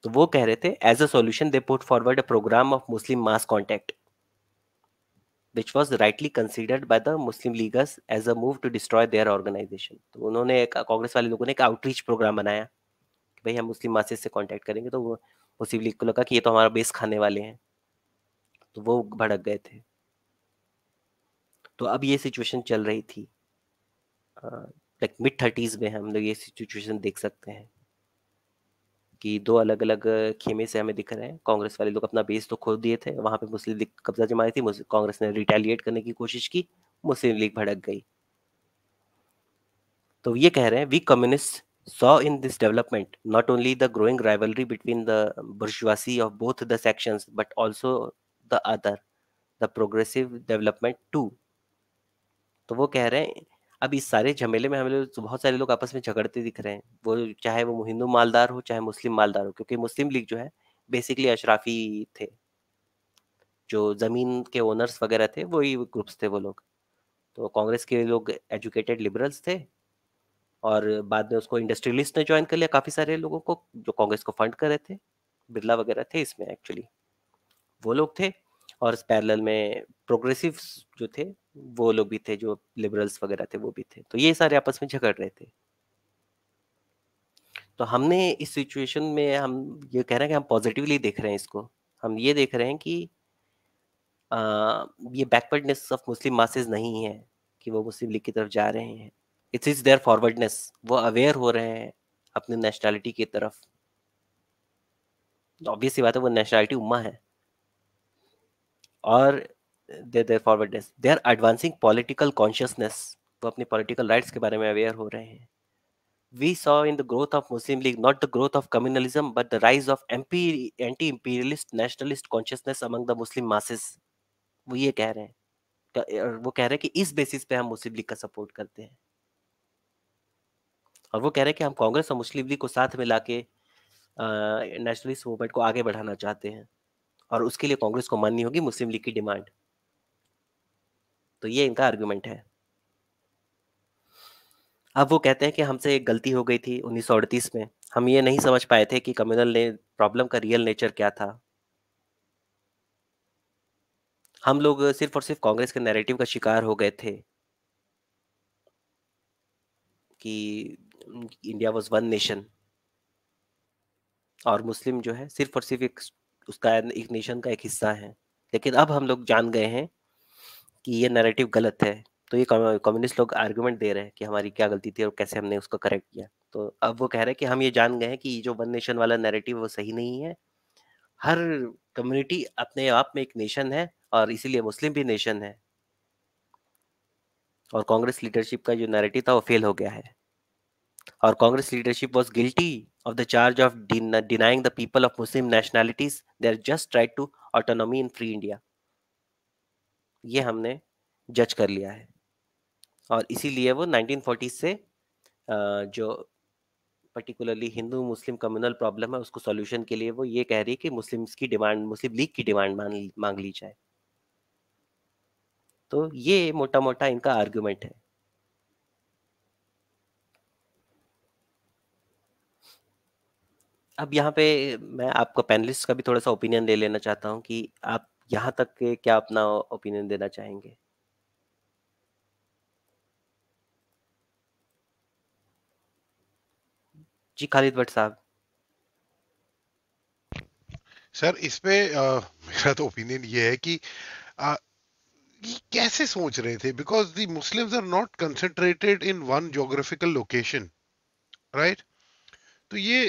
तो वो कह रहे थे as a solution they put forward a programme of Muslim mass contact which was rightly considered by the Muslim leaguers as a move to destroy their organisation तो उन्होंने एक कांग्रेस वाले लोगों ने एक आउटरीच प्रोग्राम बनाया कि भाई हम मुस्लिम मासेज से कॉन्टेक्ट करेंगे तो वो मुस्लिम लीग को लगा कि ये तो हमारा बेस खाने वाले हैं तो वो भड़क गए थे तो अब ये सिचुएशन चल रही थी लाइक मिड थर्टीज़ में हम लोग ये सिचुएशन देख सकते हैं कि दो अलग अलग खेमे से हमें दिख रहे हैं कांग्रेस वाले लोग अपना बेस तो खोल दिए थे वहां पे मुस्लिम लीग कब्जा जमाई थी कांग्रेस ने रिटेलिएट करने की कोशिश की मुस्लिम लीग भड़क गई तो ये कह रहे हैं we communist saw in this development not only the growing rivalry between the bourgeoisie of both the sections but also the other the progressive development too तो वो कह रहे हैं अब इस सारे झमेले में हमें तो बहुत सारे लोग आपस में झगड़ते दिख रहे हैं वो चाहे वो हिंदू मालदार हो चाहे मुस्लिम मालदार हो क्योंकि मुस्लिम लीग जो है बेसिकली अशराफी थे जो ज़मीन के ओनर्स वगैरह थे वही ग्रुप्स थे वो लोग तो कांग्रेस के लोग एजुकेटेड लिबरल्स थे और बाद में उसको इंडस्ट्रियलिस्ट ने ज्वाइन कर लिया काफ़ी सारे लोगों को जो कांग्रेस को फंड कर रहे थे बिरला वगैरह थे इसमें एक्चुअली वो लोग थे और पैरल में प्रोग्रेसिव जो थे वो लोग भी थे जो लिबरल्स वगैरह थे वो भी थे तो ये सारे आपस में झगड़ रहे थे तो हमने इस सिचुएशन में हम ये कह रहे हैं कि हम पॉजिटिवली देख रहे हैं इसको हम ये देख रहे हैं कि आ, ये बैकवर्डनेस ऑफ मुस्लिम मासेज नहीं है कि वो मुस्लिम लीग की तरफ जा रहे हैं इट्स इज देयर फॉरवर्डनेस वो अवेयर हो रहे हैं अपनी नेशनैलिटी की तरफ ऑब्वियसली बात है वो नेशनैलिटी उम्मा है और their their forwardness they are advancing political consciousness वो अपनी political rights के बारे में aware हो रहे हैं we saw in the growth of Muslim League not the growth of communalism but the rise of anti-imperialist nationalist consciousness among the Muslim masses वो ये कह रहे हैं वो कह रहे हैं कि इस बेसिस पे हम मुस्लिम लीग का सपोर्ट करते हैं और वो कह रहे हैं कि हम कांग्रेस और मुस्लिम लीग को साथ में लाके नेशनलिस्ट मूवमेंट को आगे बढ़ाना चाहते हैं और उसके लिए कांग्रेस को माननी होगी मुस्लिम लीग की डिमांड तो ये इनका आर्ग्यूमेंट है अब वो कहते हैं कि हमसे एक गलती हो गई थी उन्नीस में हम ये नहीं समझ पाए थे कि कम्युनल ने प्रॉब्लम का रियल नेचर क्या था हम लोग सिर्फ और सिर्फ कांग्रेस के नैरेटिव का शिकार हो गए थे कि इंडिया वॉज वन नेशन और मुस्लिम जो है सिर्फ और सिर्फ एक उसका एक नेशन का एक हिस्सा है लेकिन अब हम लोग जान गए हैं कि ये नैरेटिव गलत है तो ये कम्युनिस्ट लोग आर्गूमेंट दे रहे हैं कि हमारी क्या गलती थी और कैसे हमने उसको करेक्ट किया तो अब वो कह रहे हैं कि हम ये जान गए हैं कि जो वन नेशन वाला नैरेटिव वो सही नहीं है हर कम्युनिटी अपने आप में एक नेशन है और इसीलिए मुस्लिम भी नेशन है और कांग्रेस लीडरशिप का जो नैरेटिव था वो फेल हो गया है और Congress leadership was guilty of the charge of denying the people of Muslim nationalities they are just tried to autonomy in free India ये हमने जज कर लिया है और इसीलिए वो 1940 से जो particularly Hindu Muslim communal problem है उसको सॉल्यूशन के लिए वो ये कह रही है कि मुस्लिम्स की डिमांड मुस्लिम लीग की डिमांड मान मांग ली जाए तो ये मोटा मोटा इनका आर्ग्यूमेंट है अब यहाँ पे मैं आपको पैनलिस्ट का भी थोड़ा सा ओपिनियन ले लेना चाहता हूँ कि आप यहाँ तक के क्या अपना ओपिनियन देना चाहेंगे
जी खालिद भट्ट साहब सर इसमें मेरा तो ओपिनियन ये है कि आ, ये कैसे सोच रहे थे because the Muslims are not concentrated in one geographical location right तो ये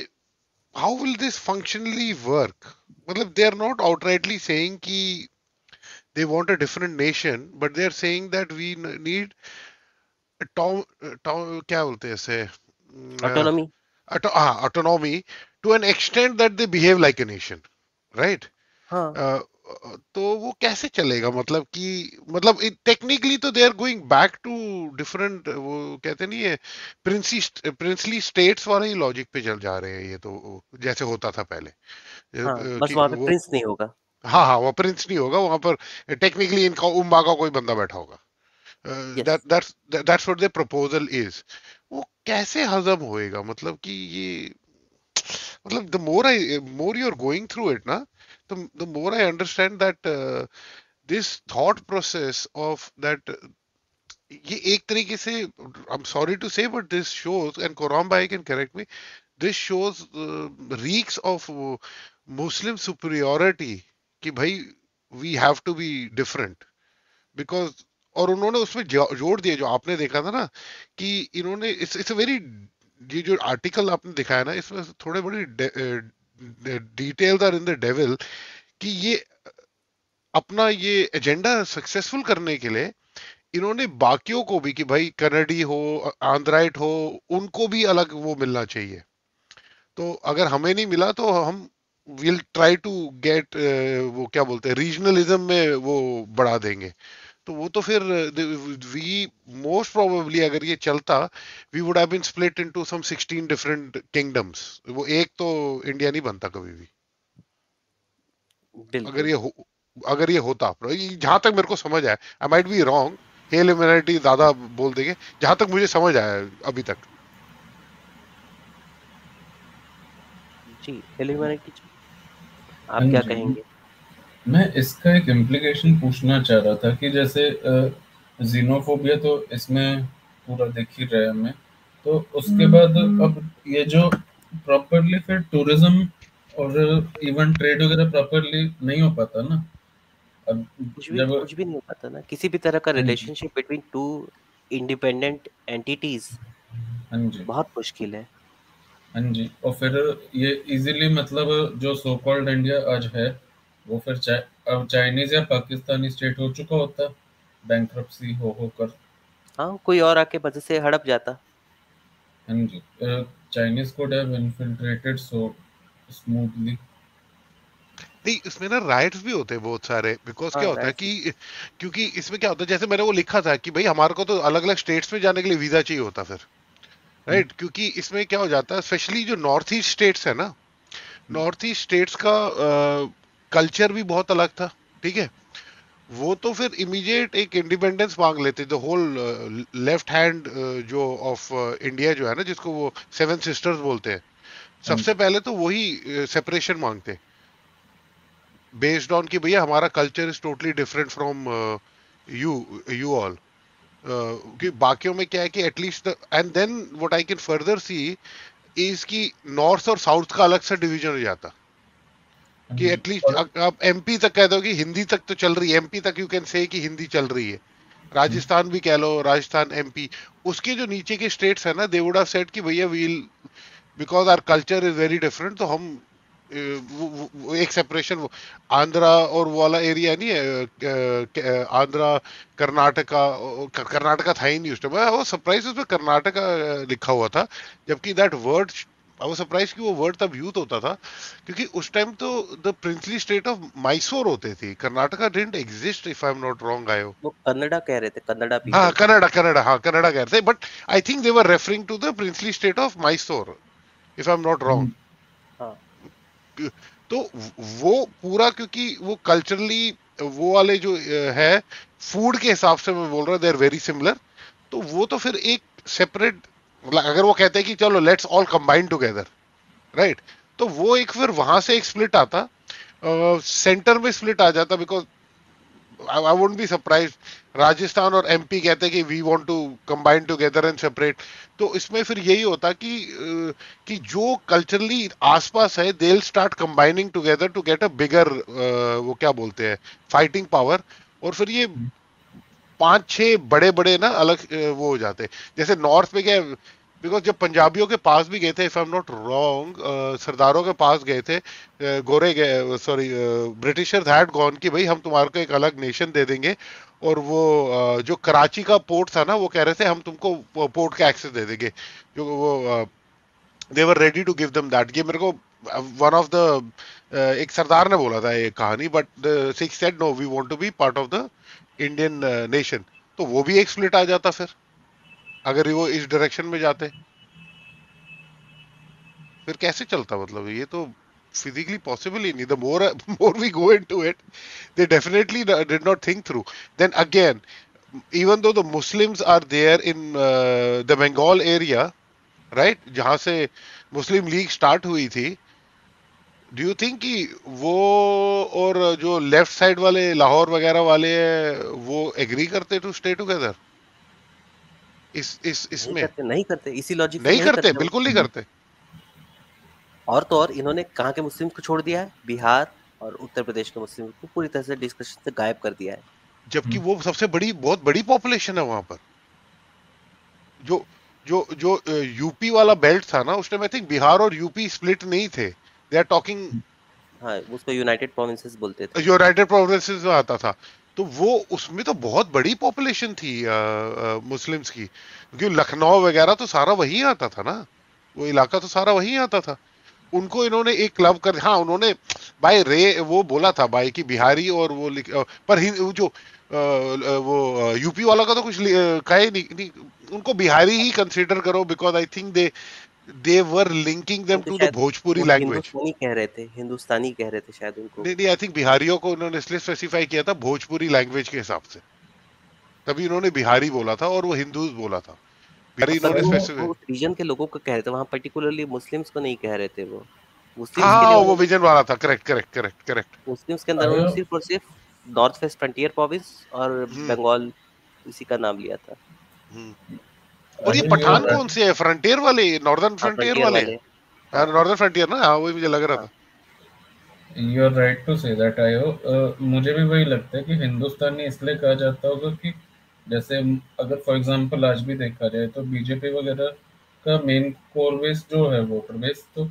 how will this functionally work? Well, they are not outrightly saying that they want a different nation, but they are saying that we need टॉम टॉम क्या बोलते हैं इसे autonomy हाँ autonomy to an extent that they behave like a तो वो कैसे चलेगा मतलब कि मतलब टेक्निकली तो they are going back to different वो कहते नहीं है प्रिंसी प्रिंसली स्टेट्स वाला ही लॉजिक पे चल जा रहे हैं ये तो जैसे होता था पहले हाँ, बस वहां पे प्रिंस नहीं होगा हाँ हाँ वो प्रिंस नहीं होगा वहां पर टेक्निकली इनका उम्बा का कोई बंदा बैठा होगा that's what the proposal is वो कैसे हजम होएगा मतलब कि ये मतलब the more I more you are going through it ना the, the more I understand that uh, this thought process of that ये एक तरीके से I am sorry to say but this shows and कोराम भाई can correct me this shows reeks of Muslim superiority कि भाई we have to be different because और उन्होंने उसमें जोड़ दिया जो आपने देखा था ना कि इन्होंने इट्स इट्स वेरी ये जो आर्टिकल आपने दिखाया ना इसमें थोड़े बड़ी uh, the details are in the devil कि ये अपना ये एजेंडा सक्सेसफुल करने के लिए इन्होंने बाकियों को भी कि भाई कन्नडी हो आंध्राइट हो उनको भी अलग वो मिलना चाहिए तो अगर हमें नहीं मिला तो हम विल ट्राई टू गेट वो क्या बोलते हैं रीजनलिज्म में वो बढ़ा देंगे तो वो तो फिर वी मोस्ट प्रोबेबली अगर ये चलता we would have been split into some 16 different kingdoms वो एक तो इंडिया नहीं बनता कभी भी अगर ये हो अगर ये होता जहां तक मेरे को समझ आया आई माइट बी रॉन्ग हेल इम्यूनिटी ज्यादा बोल देंगे जहां तक मुझे समझ आया अभी तक
जी हेल इम्यूनिटी आप हाँ क्या कहेंगे मैं इसका एक इम्प्लीकेशन पूछना चाह रहा था कि जैसे जीनोफोबिया तो इसमें पूरा देख ही रहे हमें तो उसके हम्म, बाद हम्म। अब ये जो प्रॉपरली फिर टूरिज्म और इवन ट्रेड वगैरह प्रॉपरली नहीं हो पाता ना अब कुछ भी कुछ भी नहीं हो पाता ना
किसी भी तरह का relationship between two independent entities
बहुत मुश्किल है हाँ जी और फिर ये इजीली मतलब जो सो कॉल्ड इंडिया आज है वो फिर चा, अब चाइनीज या पाकिस्तानी स्टेट हो चुका होता बैंक हो हो कर
हाँ कोई और आके मजे से हड़प जाता
Chinese could have infiltrated so smoothly
नहीं इसमें ना राइट्स भी होते हैं बहुत सारे बिकॉज हाँ, क्या होता है
कि क्योंकि इसमें
क्या होता है जैसे मैंने वो लिखा था कि भाई हमारे को तो अलग अलग स्टेट्स में जाने के लिए वीजा चाहिए होता फिर राइट हम्म। right? क्योंकि इसमें क्या हो जाता है स्पेशली जो नॉर्थ ईस्ट स्टेट्स है ना नॉर्थ ईस्ट स्टेट्स का कल्चर भी बहुत अलग था ठीक है वो तो फिर इमीडिएट एक इंडिपेंडेंस मांग लेते द होल लेफ्ट हैंड जो ऑफ इंडिया uh, जो है ना जिसको वो सेवन सिस्टर्स बोलते हैं सबसे हम्म। पहले तो वही सेपरेशन uh, मांगते बेस्ड ऑन कि भैया हमारा culture is totally different from you you all कि बाकियों में क्या है कि at least and then what I can further see is कि नॉर्थ और साउथ का अलग सा डिवीजन हो जाता कि एटलीस्ट आप एमपी तक कह दो कि हिंदी तक तो चल रही है एमपी तक यू कैन से कि हिंदी चल रही है राजस्थान भी कह लो राजस्थान एमपी उसके जो नीचे के स्टेट्स है ना दे सेट हैव कि भैया we'll because our culture is very different तो हम वो, वो, वो एक सेपरेशन वो आंध्रा और वो वाला एरिया नहीं है आंध्रा कर्नाटका कर्नाटका था ही नहीं उस टाइम वो सरप्राइज उसमें कर्नाटका लिखा हुआ था जबकि that word I was surprise कि वो वर्ड तब यूज होता था क्योंकि उस टाइम तो the princely state of Mysore होते थे Karnataka didn't exist if I am not wrong आयो वो कन्नड़ा कह रहे थे कन्नड़ा भी हां कन्नड़ा कन्नड़ा हां कन्नड़ा कह रहे थे but I think they were referring to the princely state of Mysore if I am not wrong हां तो वो पूरा क्योंकि वो कल्चरली वो वाले जो है फूड के हिसाब से मैं बोल रहा हूं दे आर वेरी सिमिलर तो वो तो फिर एक सेपरेट मतलब अगर वो कहते हैं कि चलो let's all combine together right तो वो एक फिर वहां से एक स्प्लिट आता सेंटर uh, में स्प्लिट आ जाता because I won't be surprise Rajasthan और एमपी कहते हैं कि we want to combine together and separate तो इसमें फिर यही होता कि uh, कि जो कल्चरली आसपास है they start combining together to get a bigger वो क्या बोलते हैं फाइटिंग पावर और फिर ये हम्म। पांच छह बड़े बड़े ना अलग वो हो जाते जैसे नॉर्थ में क्या बिकॉज जब पंजाबियों के पास भी गए थे if I am not wrong सरदारों के पास गए थे गोरे गए सॉरी ब्रिटिशर हैड गॉन कि भाई हम तुम्हारे को एक अलग नेशन दे देंगे और वो जो कराची का पोर्ट था ना वो कह रहे थे हम तुमको पोर्ट का एक्सेस दे देंगे जो वो they were ready to give them that ये मेरे को वन ऑफ द एक सरदार ने बोला था ये कहानी but Sikhs said no we want to be part of the Indian nation तो वो भी एक स्प्लिट आ जाता फिर अगर वो इस डायरेक्शन में जाते फिर कैसे चलता मतलब ये तो फिजिकली पॉसिबल ही नहीं the more more we go into it they definitely did not think through then again even though the Muslims are there in the Bengal area right जहां से मुस्लिम लीग स्टार्ट हुई थी डू यू थिंक कि वो और जो left side वाले लाहौर वगैरह वाले वो एग्री करते टू स्टे टुगेदर इस इस इसमें नहीं करते इसी लॉजिक नहीं, नहीं करते, करते बिल्कुल नहीं करते
और तो और इन्होंने कहा के मुस्लिम को छोड़ दिया है बिहार और उत्तर प्रदेश के मुस्लिम को पूरी तरह से डिस्कशन से गायब कर दिया है जबकि हम्म। वो सबसे
बड़ी बहुत बड़ी पॉपुलेशन है वहां पर जो जो जो यूपी वाला बेल्ट था ना उसमें आई थिंक बिहार और यूपी स्प्लिट नहीं थे दे आर टॉकिंग हाँ उसको यूनाइटेड प्रोविंसेस बोलते थे यूनाइटेड प्रोविंसेस में आता था तो वो उसमें तो बहुत बड़ी पॉपुलेशन थी मुस्लिम्स की क्योंकि लखनऊ वगैरह तो सारा वहीं आता था ना वो इलाका तो सारा वहीं आता था उनको इन्होंने एक क्लब कर हाँ उन्होंने भाई रे वो बोला था भाई कि बिहारी और वो पर जो वो यूपी वाला का तो कुछ कहे नहीं, नहीं उनको बिहारी ही कंसिडर करो because I think they they were linking them to the Bhojpuri language कह रहे थे हिंदुस्तानी कह रहे थे शायद उनको नहीं नहीं आई थिंक बिहारियों को उन्होंने इसलिए स्पेसिफाई किया था भोजपुरी लैंग्वेज के हिसाब से तभी उन्होंने बिहारी बोला था और वो हिंदूज बोला था बिहारी तो इन्होंने स्पेसिफाई रीजन के
लोगों को कह रहे थे वहां पर्टिकुलरली मुस्लिम्स को नहीं कह रहे थे वो हाँ, वो
विजन वाला था correct
correct correct correct Muslims के अंदर सिर्फ और सिर्फ नॉर्थ वेस्ट फ्रंटियर प्रोविंस और बंगाल
हम्म। इसी का नाम लिया था हम्म। और ये पठान कौन से है फ्रंटियर वाले नॉर्दर्न फ्रंटियर वाले यार नॉर्दर्न फ्रंटियर ना हां वही मुझे लग रहा था
you are right to say that I हो मुझे भी वही लगता है कि हिंदुस्तानी इसलिए कहा जाता होगा कि जैसे अगर फॉर एग्जांपल आज भी देखा जाए तो बीजेपी वगैरह का मेन कोर बेस जो है वोटर बेस तो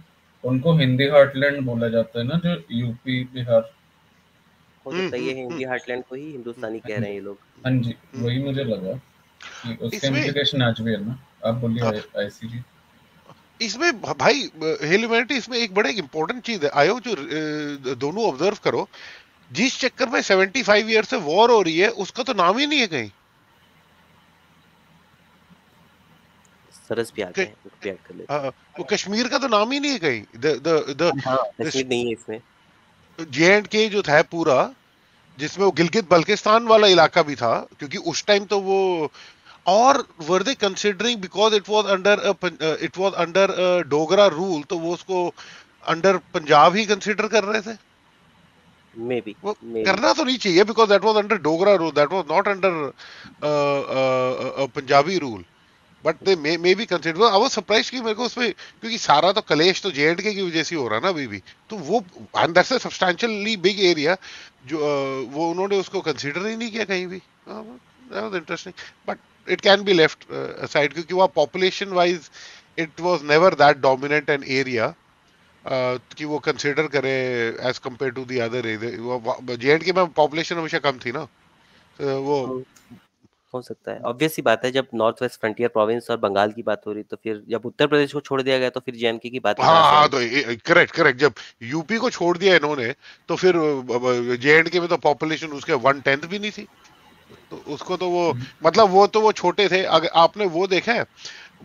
उनको हिंदी हार्टलैंड बोला जाता है ना जो यूपी बिहार हो
सकता है हिंदी हार्टलैंड हम्म। को ही हिंदुस्तानी कह रहे हैं
ये लोग हां जी वही मुझे लगा हाँ।
इसमें भाई हेल ह्यूमैनिटी इसमें एक बड़े इंपॉर्टेंट चीज है आयो जो दोनों ऑब्जर्व करो जिस चक्कर में 75 फाइव ईयर से वॉर हो रही है उसका तो नाम ही नहीं है कहीं सरस भी आते हैं भी कर लेते हाँ, हैं वो कश्मीर का तो नाम ही नहीं है कहीं द द द कश्मीर नहीं है इसमें जे एंड के जो था पूरा जिसमें वो गिलगित बल्किस्तान वाला इलाका भी था क्योंकि उस टाइम तो वो और were they considering because it was under it was under Dogra rule तो वो उसको अंडर पंजाब ही कंसिडर कर रहे थे Maybe, maybe. करना तो नहीं चाहिए because that under Dogra rule that not under Punjabi rule but they may be consider I surprise मेरे को उसमें क्योंकि सारा तो कलेश तो के की वजह से हो रहा ना अभी भी तो वो अंदर से अ बिग एरिया जो uh, वो उन्होंने उसको कंसिडर ही नहीं किया कहीं भी इंटरेस्टिंग हाँ, but it can be left uh, aside क्योंकि वहाँ population wise it was never that dominant an area uh, कि वो consider करे as compared to the other area J and K में population हमेशा कम थी ना तो वो हो सकता है
ऑब्वियस ही बात है जब नॉर्थ वेस्ट फ्रंटियर प्रोविंस और बंगाल की बात हो रही तो फिर जब उत्तर
प्रदेश को छोड़ दिया गया तो फिर जेएमके की बात हाँ हाँ तो करेक्ट करेक्ट जब यूपी को छोड़ दिया इन्होंने तो फिर जेएनके में तो पॉपुलेशन उसके वन टेंथ भी नहीं थी तो उसको तो वो हम्म। मतलब वो तो वो छोटे थे अगर आपने वो देखा है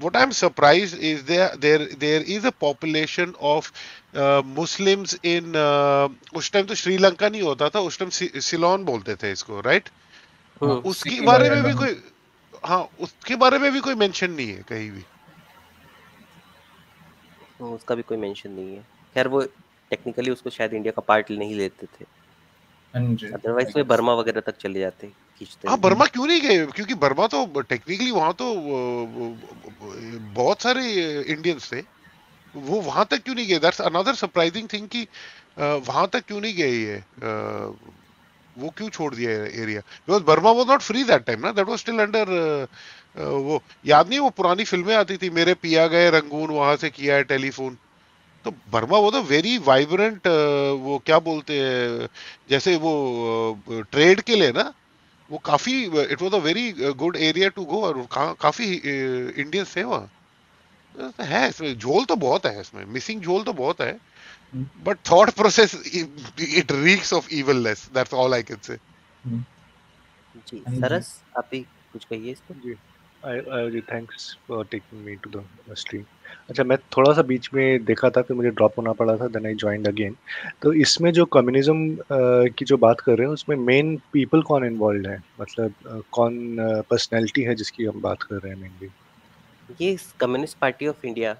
what I am surprise is there there is a population of uh, in uh, उस टाइम तो श्रीलंका नहीं होता था उस टाइम सिलोन बोलते थे इसको राइट right? हाँ, उसके बारे में भी कोई हाँ उसके बारे में भी कोई मेंशन नहीं है कहीं भी
हाँ, उसका भी कोई मेंशन नहीं है खैर वो टेक्निकली उसको शायद इंडिया का पार्ट नहीं लेते थे
अदरवाइज
वे तो बर्मा वगैरह तक चले जाते हैं खींचते हाँ बर्मा
क्यों नहीं गए क्योंकि बर्मा तो टेक्निकली वहाँ तो बहुत सारे इंडियंस थे वो वहां तक क्यों नहीं गए दैट्स अनदर सरप्राइजिंग थिंग कि वहां तक क्यों नहीं गए ये वो क्यों छोड़ दिया area because Burma was not free that time ना दैट वॉज स्टिल अंडर वो याद नहीं वो पुरानी फिल्में आती थी मेरे पिया गए रंगून वहां से किया है टेलीफोन तो बर्मा वो तो वेरी वाइब्रेंट वो क्या बोलते हैं जैसे वो ट्रेड के लिए ना वो काफी it was a very good area to go और का, काफी इंडियन uh, थे वहाँ तो है इसमें झोल तो बहुत है इसमें मिसिंग झोल तो बहुत है but thought process it reeks of evilness that's all I can say जी सरस आप ही कुछ कहिए इसको जी thanks for taking me to the stream
अच्छा मैं थोड़ा सा बीच में देखा था फिर मुझे ड्रॉप होना पड़ा था देन आई ज्वाइंड अगेन तो इसमें जो कम्युनिज्म की जो बात कर रहे हैं उसमें मेन पीपल कौन इन्वॉल्व है मतलब कौन पर्सनैलिटी है जिसकी हम बात कर रहे हैं मेनली
ये कम्युनिस्ट पार्टी ऑफ इंडिया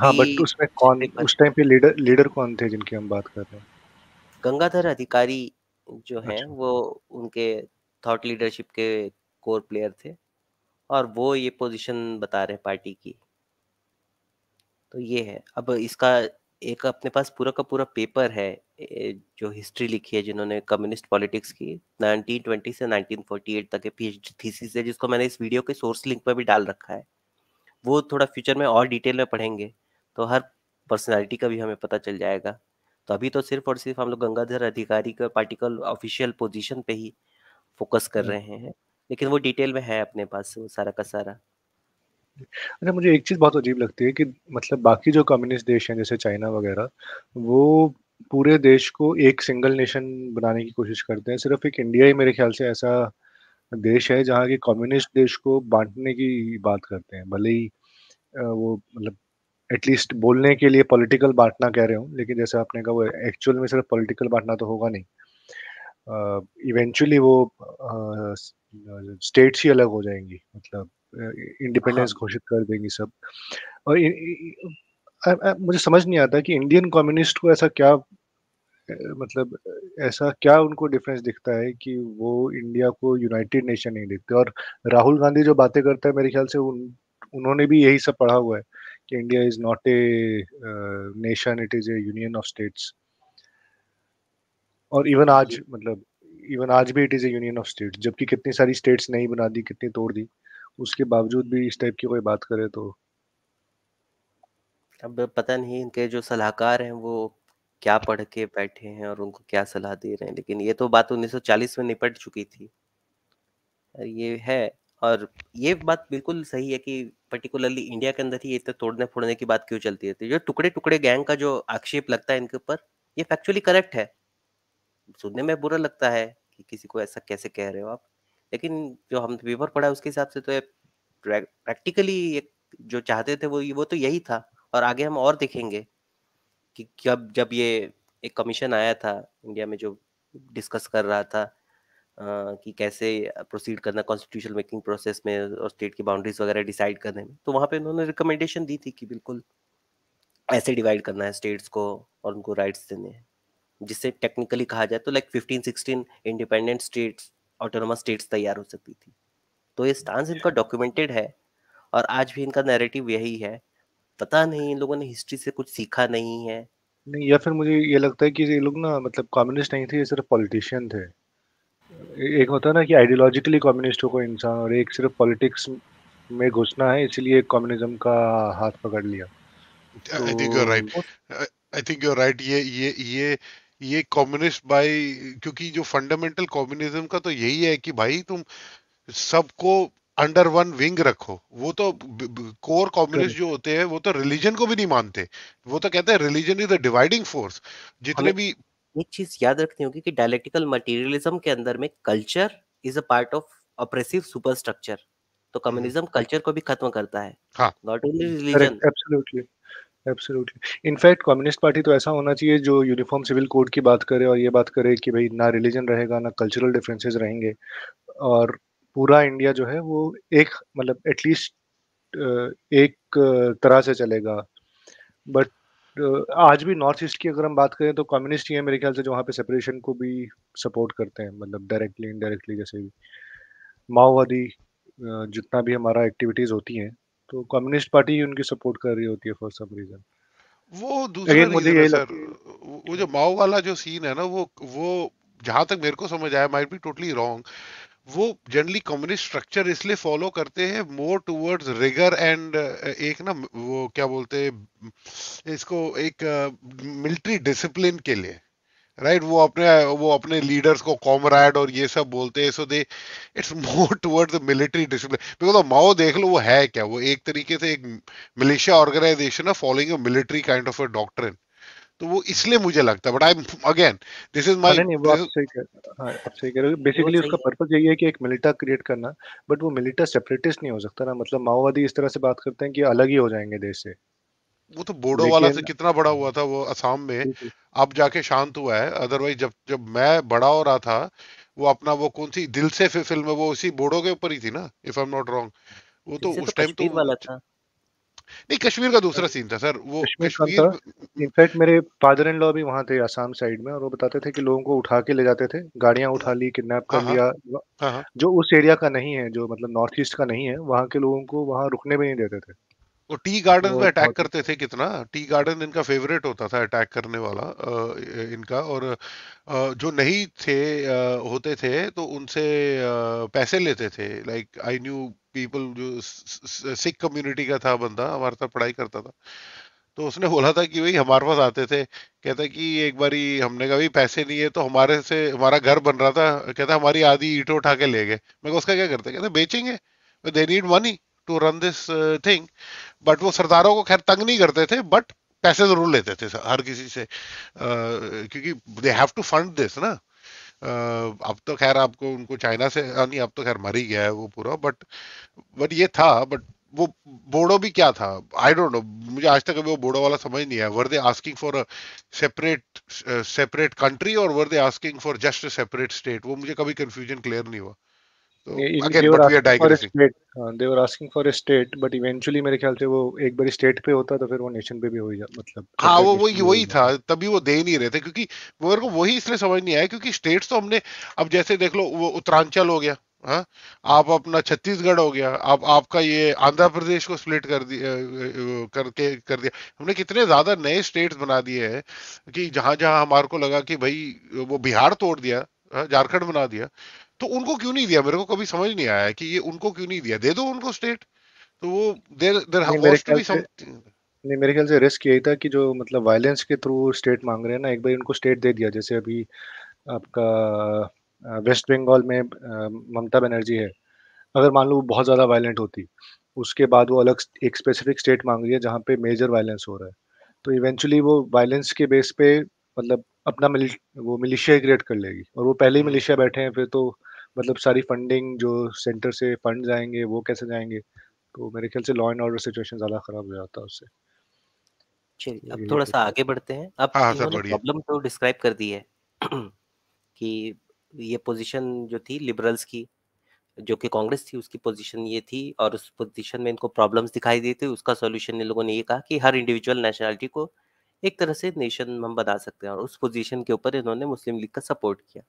हाँ बट उसमें कौन उस टाइम पे लीडर लीडर कौन थे जिनकी हम बात कर रहे हैं
गंगाधर अधिकारी जो है अच्छा। वो उनके थॉट लीडरशिप के कोर प्लेयर थे और वो ये पोजीशन बता रहे हैं पार्टी की तो ये है अब इसका एक अपने पास पूरा का पूरा पेपर है जो हिस्ट्री लिखी है जिन्होंने कम्युनिस्ट पॉलिटिक्स की 1920 से 1948 तक के पीएचडी थीसिस है जिसको मैंने इस वीडियो के सोर्स लिंक पर भी डाल रखा है वो थोड़ा फ्यूचर में और डिटेल में पढ़ेंगे तो हर पर्सनैलिटी का भी हमें पता चल जाएगा तो अभी तो सिर्फ और सिर्फ हम लोग गंगाधर अधिकारी का पार्टिकल ऑफिशियल पोजिशन पे ही फोकस कर हम्म। रहे हैं लेकिन वो डिटेल में है अपने पास वो सारा का सारा
अच्छा मुझे एक चीज़ बहुत अजीब लगती है कि मतलब बाकी जो कम्युनिस्ट देश हैं जैसे चाइना वगैरह वो पूरे देश को एक सिंगल नेशन बनाने की कोशिश करते हैं सिर्फ एक इंडिया ही मेरे ख्याल से ऐसा देश है जहाँ के कम्युनिस्ट देश को बांटने की बात करते हैं भले ही वो मतलब एटलीस्ट बोलने के लिए पॉलिटिकल बांटना कह रहे हूँ लेकिन जैसे आपने कहा वो एक्चुअल में सिर्फ पॉलिटिकल बांटना तो होगा नहीं इवेंचुअली uh, वो uh, स्टेट्स ही अलग हो जाएंगी मतलब इंडिपेंडेंस हाँ. घोषित कर देंगी सब और इ, इ, इ, इ, मुझे समझ नहीं आता कि इंडियन कम्युनिस्ट को ऐसा क्या मतलब ऐसा क्या उनको डिफरेंस दिखता है कि वो इंडिया को यूनाइटेड नेशन नहीं देखते और राहुल गांधी जो बातें करता है मेरे ख्याल से उन, उन्होंने भी यही सब पढ़ा हुआ है कि India is not a nation it is a union of states और इवन आज मतलब इवन आज भी it is a union of states जबकि कितनी सारी स्टेट्स नहीं बना दी कितनी तोड़ दी उसके बावजूद भी इस टाइप की कोई बात करे तो
अब पता नहीं इनके जो सलाहकार हैं वो क्या पढ़ के बैठे हैं और उनको क्या सलाह दे रहे हैं लेकिन ये तो बात 1940 में निपट चुकी थी ये है और ये बात बिल्कुल सही है कि पर्टिकुलरली इंडिया के अंदर ही इतने तो तोड़ने फोड़ने की बात क्यों चलती रहती है जो टुकड़े टुकड़े गैंग का जो आक्षेप लगता है इनके ऊपर ये फैक्चुअली करेक्ट है सुनने में बुरा लगता है कि किसी को ऐसा कैसे कह रहे हो आप लेकिन जो हम पेपर पढ़ा उसके हिसाब से तो प्रैक्टिकली जो चाहते थे वो वो तो यही था और आगे हम और देखेंगे कि जब जब ये एक कमीशन आया था इंडिया में जो डिस्कस कर रहा था आ, कि कैसे प्रोसीड करना कॉन्स्टिट्यूशन मेकिंग प्रोसेस में और स्टेट की बाउंड्रीज वगैरह डिसाइड करने में तो वहाँ पे उन्होंने रिकमेंडेशन दी थी कि बिल्कुल ऐसे डिवाइड करना है स्टेट्स को और उनको राइट्स देने हैं जिसे टेक्निकली कहा जाए तो like fifteen sixteen independent states autonomous states तैयार हो सकती थी तो ये स्टांस इनका डॉक्यूमेंटेड है और आज भी इनका नैरेटिव यही है पता नहीं इन लोगों ने हिस्ट्री से कुछ सीखा नहीं है
नहीं या फिर मुझे ये लगता है कि ये लोग ना मतलब कम्युनिस्ट नहीं थे ये सिर्फ पॉलिटिशियन थे एक होता है ना कि आइडियोलॉजिकली कम्युनिस्ट हो कोई इंसान और एक सिर्फ पॉलिटिक्स में घुसना है इसलिए कम्युनिज्म का हाथ पकड़ लिया
I think you are right I think you are right ये ये ये ये कम्युनिस्ट भाई क्योंकि जो फंडामेंटल कम्युनिज्म का तो यही है कि भाई तुम सबको अंडर वन विंग रखो वो तो कोर कम्युनिस्ट जो होते हैं वो तो रिलीजन को भी नहीं मानते वो तो कहते हैं religion is the dividing force जितने भी
एक चीज याद रखनी होगी कि डायलेक्टिकल मटेरियलिज्म के अंदर में culture is a part of oppressive superstructure तो कम्युनिज्म कल्चर को भी खत्म करता है not only religion
absolutely absolutely in fact communist party तो ऐसा होना चाहिए जो यूनिफॉर्म सिविल कोड की बात करे और ये बात करे कि भाई ना रिलीजन रहेगा ना कल्चरल डिफरेंसेस रहेंगे और पूरा इंडिया जो है वो एक मतलब एटलीस्ट एक तरह से चलेगा बट आज भी नॉर्थ ईस्ट की अगर हम बात करें तो कम्युनिस्ट ही है मेरे ख्याल से जो वहाँ पे सेपरेशन को भी सपोर्ट करते हैं मतलब डायरेक्टली इनडायरेक्टली जैसे भी माओवादी जितना भी हमारा एक्टिविटीज़ होती हैं तो कम्युनिस्ट पार्टी उनकी सपोर्ट कर रही होती है फॉर सम रीजन
वो दूसरा रीजन मुझे यही सर वो जो माओ वाला जो सीन है ना वो वो जहां तक मेरे को समझ आया माइट बी टोटली रॉन्ग वो जनरली कम्युनिस्ट स्ट्रक्चर इसलिए फॉलो करते हैं मोर टुवर्ड्स रिगर एंड एक ना वो क्या बोलते हैं इसको एक मिलिट्री uh, डिसिप्लिन के लिए राइट right? वो अपने वो अपने लीडर्स को कॉमरेड और ये सब बोलते हैं so they it's more towards the military discipline because Mao देख लो वो है क्या वो एक तरीके से एक मिलिशिया ऑर्गेनाइजेशन है following a military kind of a doctor तो वो इसलिए मुझे लगता है but I again this is my basically उसका पर्पस यही है कि एक मिलिटा
क्रिएट करना बट वो मिलिटा सेपरेटिस्ट नहीं हो सकता ना मतलब माओवादी इस तरह से बात करते हैं कि अलग ही हो जाएंगे देश से
वो तो बोडो वाला से कितना बड़ा हुआ था वो असम में अब जाके शांत हुआ है अदरवाइज जब जब मैं बड़ा हो रहा था वो अपना वो कौन सी दिल से फिल्म वो उसी बोडो के ऊपर ही थी ना if I am not wrong वो तो उस टाइम तो, तो वाला था नहीं कश्मीर का दूसरा सीन था सर वो
कश्मीर इनफैक्ट मेरे फादर इन लॉ भी वहां थे आसाम साइड में और वो बताते थे कि लोगों को उठा के ले जाते थे गाड़ियां उठा हाँ। ली किडनैप कर हाँ, लिया हाँ। जो उस एरिया का नहीं है जो मतलब नॉर्थ ईस्ट का नहीं है वहाँ के लोगों को वहाँ रुकने भी नहीं देते थे वो टी
गार्डन पे अटैक करते थे कितना टी गार्डन इनका फेवरेट होता था अटैक करने वाला इनका और जो नहीं थे होते थे तो उनसे पैसे लेते थे लाइक आई न्यू पीपल जो सिख कम्युनिटी का था बंदा हमारे साथ पढ़ाई करता था तो उसने बोला था कि भाई हमारे पास आते थे कहता कि एक बारी हमने कहा भाई पैसे नहीं है तो हमारे से हमारा घर बन रहा था कहता हमारी आधी ईटो उठा के ले गए मैं उसका क्या करते कहते बेचेंगे they need money to run this thing but वो सरदारों को खैर तंग नहीं करते थे बट पैसे जरूर लेते थे हर किसी से uh, क्योंकि they have to fund this ना Uh, अब तो खैर आपको उनको चाइना से हाँ नहीं अब तो खैर मर ही गया है वो पूरा बट बट ये था बट वो बोडो भी क्या था आई डोंट नो मुझे आज तक अभी वो बोडो वाला समझ नहीं आया were they asking for separate separate country और were they asking for just a separate state वो मुझे कभी कंफ्यूजन क्लियर नहीं हुआ अब जैसे देख लो वो उत्तरांचल हो गया हाँ? आप अपना छत्तीसगढ़ हो गया आप आपका ये आंध्र प्रदेश को स्प्लिट कर दिया करके कर दिया हमने कितने ज्यादा नए स्टेट्स बना दिए हैं कि जहां जहां हमारे को लगा कि भाई वो बिहार तोड़ दिया हाँ? झारखंड बना दिया तो उनको क्यों नहीं दिया मेरे को कभी समझ नहीं आया कि ये उनको क्यों नहीं दिया दे दो उनको स्टेट तो वो देर देर
नहीं मेरे ख्याल से रिस्क यही था कि जो मतलब वायलेंस के थ्रू स्टेट मांग रहे हैं ना एक बार उनको स्टेट दे दिया जैसे अभी आपका वेस्ट बंगाल में ममता बनर्जी है अगर मान लो बहुत ज़्यादा वायलेंट होती उसके बाद वो अलग एक स्पेसिफिक स्टेट मांग रही है जहाँ पे मेजर वायलेंस हो रहा है तो इवेंचुअली वो वायलेंस के बेस पे मतलब अपना मिल, वो मिलिशिया क्रिएट कर लेगी और वो पहले ही मिलिशिया hmm. बैठे हैं फिर तो मतलब सारी फंडिंग जो सेंटर से फंड आएंगे वो कैसे जाएंगे तो मेरे ख्याल से लॉ एंड ऑर्डर सिचुएशन ज़्यादा ख़राब हो जाता है उससे
चलिए अब थोड़ा सा आगे बढ़ते हैं अब प्रॉब्लम हाँ, हाँ, तो डिस्क्राइब कर दी है कि ये पोजीशन जो थी लिबरल्स की जो कि कांग्रेस थी उसकी पोजीशन ये थी और उस पोजीशन में इनको प्रॉब्लम्स दिखाई दी थी उसका सॉल्यूशन इन लोगों ने ये कहा कि हर इंडिविजुअल नेशनलिटी को एक तरह से नेशन हम बना सकते हैं और उस पोजीशन के ऊपर इन्होंने मुस्लिम लीग का सपोर्ट किया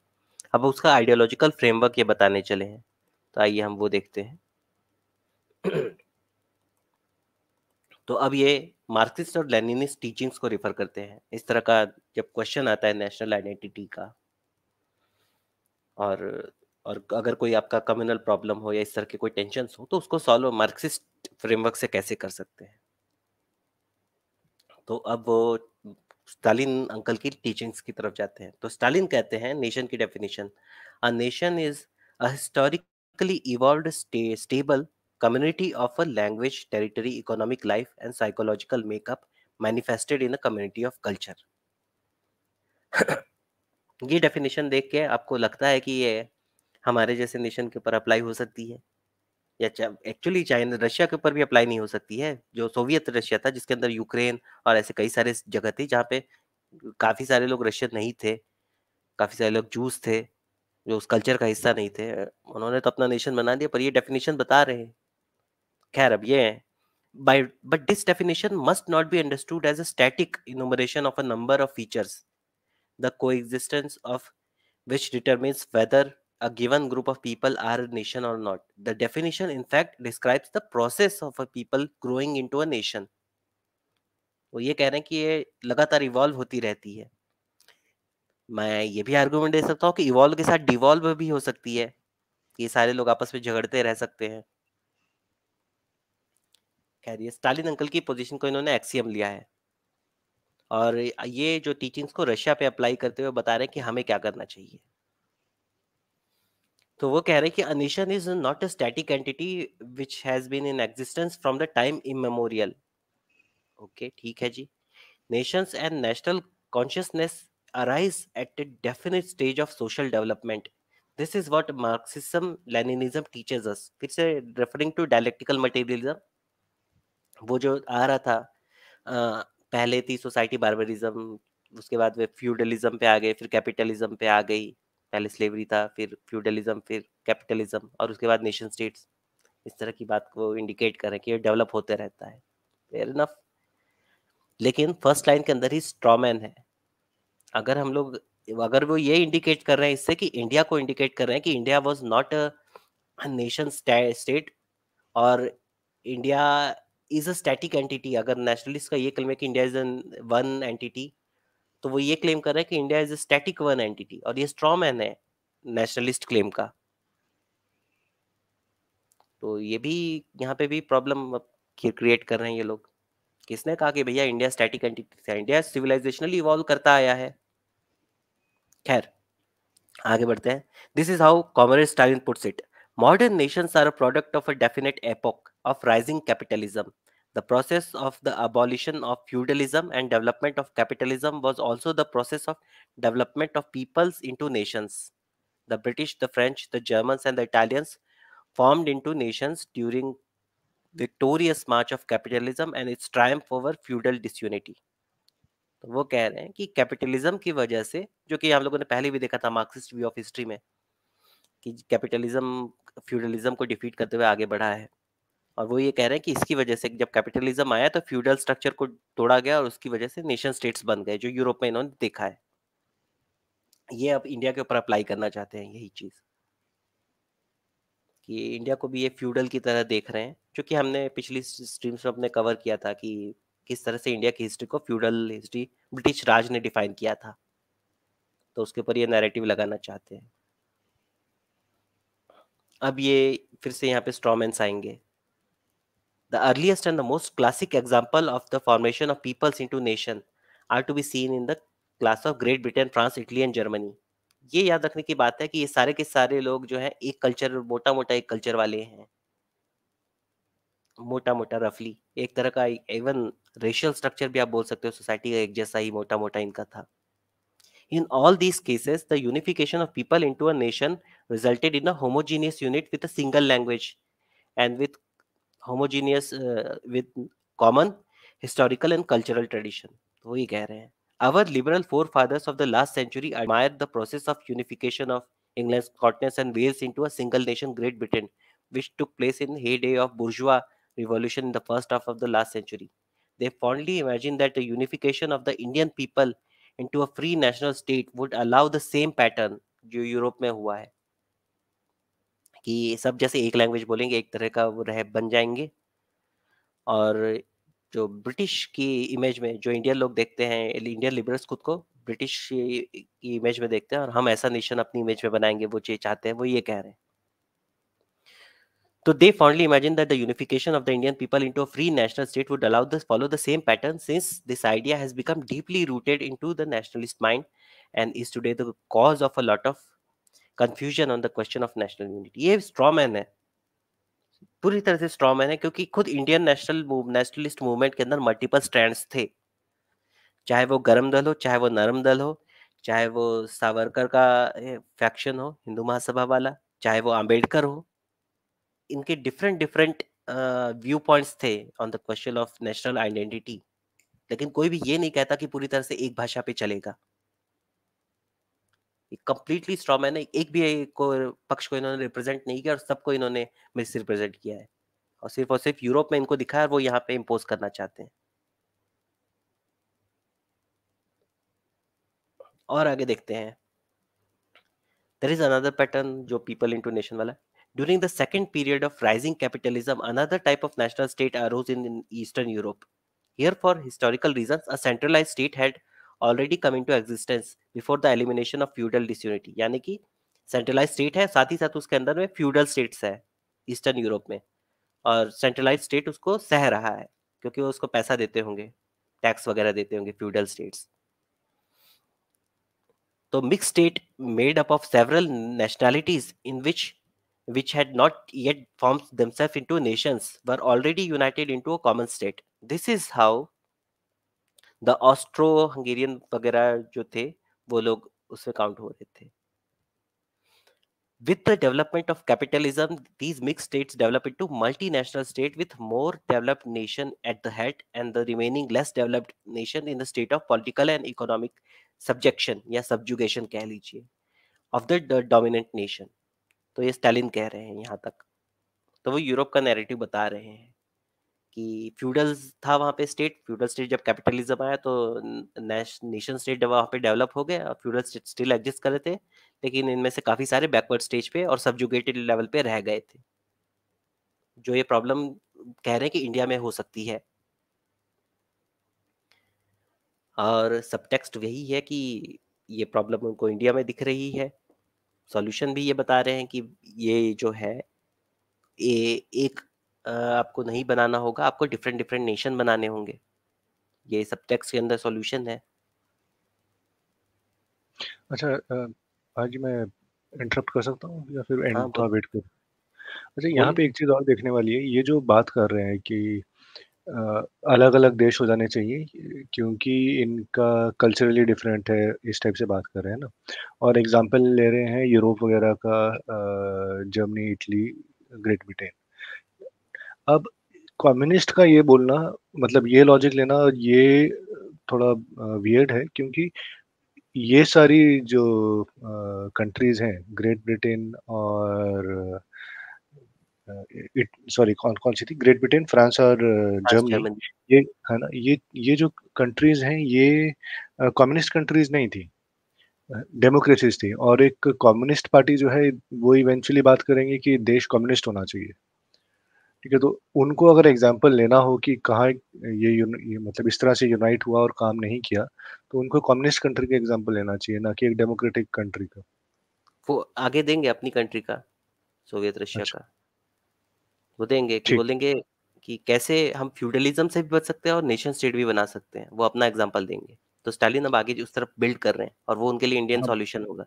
अब उसका आइडियोलॉजिकल फ्रेमवर्क ये बताने चले हैं तो आइए हम वो देखते
हैं
तो अब ये मार्क्सिस्ट और लेनिनिस्ट टीचिंग्स को रिफर करते हैं इस तरह का जब क्वेश्चन आता है नेशनल आइडेंटिटी का और और अगर कोई आपका कम्युनल प्रॉब्लम हो या इस तरह के कोई टेंशन हो तो उसको सॉल्व मार्क्सिस्ट फ्रेमवर्क से कैसे कर सकते हैं तो अब वो स्टालिन अंकल की टीचिंग्स की तरफ जाते हैं तो स्टालिन कहते हैं नेशन की definition a nation is a historically evolve stable community of a language territory economic life and psychological makeup manifested in a community of culture ये डेफिनेशन देख के आपको लगता है कि ये हमारे जैसे नेशन के ऊपर अप्लाई हो सकती है या एक्चुअली चाइना रशिया के ऊपर भी अप्लाई नहीं हो सकती है जो सोवियत रशिया था जिसके अंदर यूक्रेन और ऐसे कई सारे जगह थी जहाँ पे काफ़ी सारे लोग रशियन नहीं थे काफ़ी सारे लोग जूस थे जो उस कल्चर का हिस्सा नहीं थे उन्होंने तो अपना नेशन बना दिया पर ये डेफिनेशन बता रहे हैं खैर अब ये है but this definition must not be understood as a static enumeration of a number of features the coexistence of which determines whether a given group of people are a nation or not. The definition, in fact, describes the process of a people growing into a nation. वो ये कह रहे हैं कि ये लगातार evolve होती रहती है मैं ये भी आर्गूमेंट दे सकता हूँ कि इवॉल्व के साथ डिवॉल्व भी हो सकती है ये सारे लोग आपस में झगड़ते रह सकते हैं खैर ये स्टालिन अंकल की पोजीशन को इन्होंने एक्सियम लिया है और ये जो टीचिंग्स को रशिया पे अप्लाई करते हुए बता रहे हैं कि हमें क्या करना चाहिए तो वो कह रहे हैं कि a nation is not a static entity which has been in existence from the time immemorial okay ठीक है जी nations and national consciousness arise at a definite stage of social development this is what Marxism Leninism teachers us फिर से referring to dialectical materialism वो जो आ रहा था पहले थी सोसाइटी बार्बरिज्म उसके बाद वे फ्यूडलिज्म पे आ गए फिर कैपिटलिज्म पे आ गई पहले स्लेवरी था फिर फ्यूडलिज्म फिर कैपिटलिज्म और उसके बाद नेशन स्टेट्स इस तरह की बात को इंडिकेट करें कि ये डेवलप होते रहता है फेयर इनफ लेकिन फर्स्ट लाइन के अंदर ही स्ट्रॉमैन है अगर हम लोग अगर वो ये इंडिकेट कर रहे हैं इससे कि इंडिया को इंडिकेट कर रहे हैं कि India was not a nation state और India is a static entity अगर नेशनलिस्ट का ये कलम है कि इंडिया इज वन एंटिटी तो वो ये क्लेम कर रहे हैं कि India is a static one entity और ये स्ट्रॉ मैन है नेशनलिस्ट क्लेम का तो ये भी यहाँ पे भी प्रॉब्लम क्रिएट कर रहे हैं ये लोग किसने कहा कि भैया इंडिया स्टैटिक एंटिटी है इंडिया सिविलाइजेशनली इवॉल्व करता आया है खैर आगे बढ़ते हैं this is how comrade Stalin puts it modern nations are a product of a definite epoch of rising capitalism The process of the abolition of feudalism and development of capitalism was also the process of development of peoples into nations. The British, the French, the Germans, and the Italians formed into nations during victorious march of capitalism and its triumph over feudal disunity. तो वो कह रहे हैं कि capitalism की वजह से जो कि हम लोगों ने पहले भी देखा था मार्क्सिस्ट व्यू ऑफ हिस्ट्री में कि कैपिटलिज्म फ्यूडलिज्म को डिफीट करते हुए आगे बढ़ा है और वो ये कह रहे हैं कि इसकी वजह से जब कैपिटलिज्म आया तो फ्यूडल स्ट्रक्चर को तोड़ा गया और उसकी वजह से नेशन स्टेट्स बन गए जो यूरोप में इन्होंने देखा है ये अब इंडिया के ऊपर अप्लाई करना चाहते हैं यही चीज़ कि इंडिया को भी ये फ्यूडल की तरह देख रहे हैं जो कि हमने पिछली स्ट्रीम्स में अपने कवर किया था कि किस तरह से इंडिया की हिस्ट्री को फ्यूडल हिस्ट्री ब्रिटिश राज ने डिफाइन किया था तो उसके ऊपर ये नैरेटिव लगाना चाहते हैं अब ये फिर से यहाँ पे स्ट्रॉमेंस आएंगे The earliest and the most classic example of the formation of peoples into nation are to be seen in the class of Great Britain France Italy and Germany ये याद रखने की बात है कि ये सारे के सारे लोग जो है एक कल्चर मोटा मोटा एक कल्चर वाले हैं मोटा मोटा रफली एक तरह का इवन रेशियल स्ट्रक्चर भी आप बोल सकते हो सोसाइटी का एक जैसा ही मोटा मोटा इनका था In all these cases, the unification of people into a nation resulted in a homogeneous unit with a single language and with homogeneous uh, with common historical and cultural tradition तो वही कह रहे हैं our liberal forefathers of the last century admired the process of unification of England, Scotland, and Wales into a single nation, Great Britain, which took place in heyday of bourgeois revolution in the first half of the last century. They fondly imagined that the unification of the Indian people into a free national state would allow the same pattern जो Europe में हुआ है कि सब जैसे एक language बोलेंगे एक तरह का वो रह बन जाएंगे और जो ब्रिटिश की इमेज में जो इंडियन लोग देखते हैं इंडियन लिबरल्स खुद को ब्रिटिश की इमेज में देखते हैं और हम ऐसा नेशन अपनी इमेज में बनाएंगे वो चीज चाहते हैं वो ये कह रहे हैं तो they fondly imagine that the unification of the Indian people into free national state would allow the follow the same pattern since this idea has become deeply rooted into the nationalist mind and is today the cause of a lot of confusion on the question of national unity ये स्ट्रॉमैन है पूरी तरह से straw man है क्योंकि खुद Indian national nationalist movement के अंदर मल्टीपल स्टैंड थे चाहे वो गर्म दल हो चाहे वो नरम दल हो चाहे वो सावरकर का फैक्शन हो हिंदू महासभा वाला चाहे वो आम्बेडकर हो इनके डिफरेंट डिफरेंट व्यू पॉइंट्स थे on the question of national identity लेकिन कोई भी ये नहीं कहता कि पूरी तरह से एक भाषा पे चलेगा कंप्लीटली स्ट्रॉ मैन है एक भी को पक्ष को इन्होंने रिप्रेजेंट नहीं किया और सबको इन्होंने मिस रिप्रेजेंट किया है और सिर्फ और सिर्फ यूरोप में इनको दिखाया और वो यहाँ पे इम्पोज करना चाहते हैं और आगे देखते हैं देर इज अनदर पैटर्न जो पीपल इंटू नेशन वाला during the second period of rising capitalism another type of national state arose in eastern Europe here for historical reason a centralize state had already come into existence before the elimination of feudal disunity यानी कि centralise state है साथ ही साथ उसके अंदर में feudal states है ईस्टर्न यूरोप में और सेंट्रलाइज स्टेट उसको सह रहा है क्योंकि वो उसको पैसा देते होंगे टैक्स वगैरह देते होंगे फ्यूडल स्टेट्स तो mix state made up of several nationalities in which which had not yet formed themselves into nations were already united into a common state this is how the Austro Hungarian वगैरह जो थे वो लोग उसमें count हो रहे थे With the development of capitalism, these mixed states develop into multinational state with more developed nation at the head and the remaining less developed nation in the state of political and economic subjection या subjugation कह लीजिए of the, the dominant nation. तो ये Stalin कह रहे हैं यहाँ तक तो वो यूरोप का नैरेटिव बता रहे हैं कि फ्यूडल था वहाँ पे स्टेट फ्यूडल स्टेट जब कैपिटलिज्म आया तो नेशन स्टेट जब वहाँ पे डेवलप हो गया फ्यूडल स्टेट स्टिल एग्जिस्ट कर रहे थे लेकिन इनमें से काफ़ी सारे बैकवर्ड स्टेज पे और सब्जुगेटेड लेवल पे रह गए थे जो ये प्रॉब्लम कह रहे हैं कि इंडिया में हो सकती है और सब टेक्स्ट वही है कि ये प्रॉब्लम उनको इंडिया में दिख रही है सॉल्यूशन भी ये बता रहे हैं कि ये जो है ए, एक आपको नहीं बनाना होगा आपको डिफरेंट डिफरेंट नेशन बनाने होंगे ये सब टेक्स के अंदर सॉल्यूशन है
अच्छा आज मैं इंटरप्ट कर सकता हूँ या फिर एंड हाँ, थोड़ा वेट कर अच्छा यहाँ पे एक चीज़ और देखने वाली है ये जो बात कर रहे हैं कि अलग अलग देश हो जाने चाहिए क्योंकि इनका कल्चरली डिफरेंट है इस टाइप से बात कर रहे हैं ना और एग्जांपल ले रहे हैं यूरोप वगैरह का जर्मनी इटली ग्रेट ब्रिटेन अब कम्युनिस्ट का ये बोलना मतलब ये लॉजिक लेना ये थोड़ा वियर्ड है क्योंकि ये सारी जो कंट्रीज हैं ग्रेट ब्रिटेन और सॉरी कौन कौन सी थी ग्रेट ब्रिटेन फ्रांस और जर्मनी ये है ना ये ये जो कंट्रीज हैं ये कम्युनिस्ट कंट्रीज नहीं थी डेमोक्रेसीज थी और एक कम्युनिस्ट पार्टी जो है वो इवेंचुअली बात करेंगे कि देश कम्युनिस्ट होना चाहिए ठीक है तो उनको अगर एग्जाम्पल लेना हो कि कहाँ ये, ये मतलब इस तरह से यूनाइट हुआ और काम नहीं किया तो उनको कम्युनिस्ट कंट्री का एग्जाम्पल लेना चाहिए ना कि एक डेमोक्रेटिक कंट्री का
वो आगे देंगे अपनी कंट्री का सोवियत रशिया अच्छा। का वो देंगे कि बोलेंगे कि कैसे हम फ्यूडलिज्म से भी बच सकते हैं और नेशन स्टेट भी बना सकते हैं वो अपना एग्जाम्पल देंगे तो स्टालिन अब आगे उस तरफ बिल्ड कर रहे हैं और वो उनके लिए इंडियन सॉल्यूशन होगा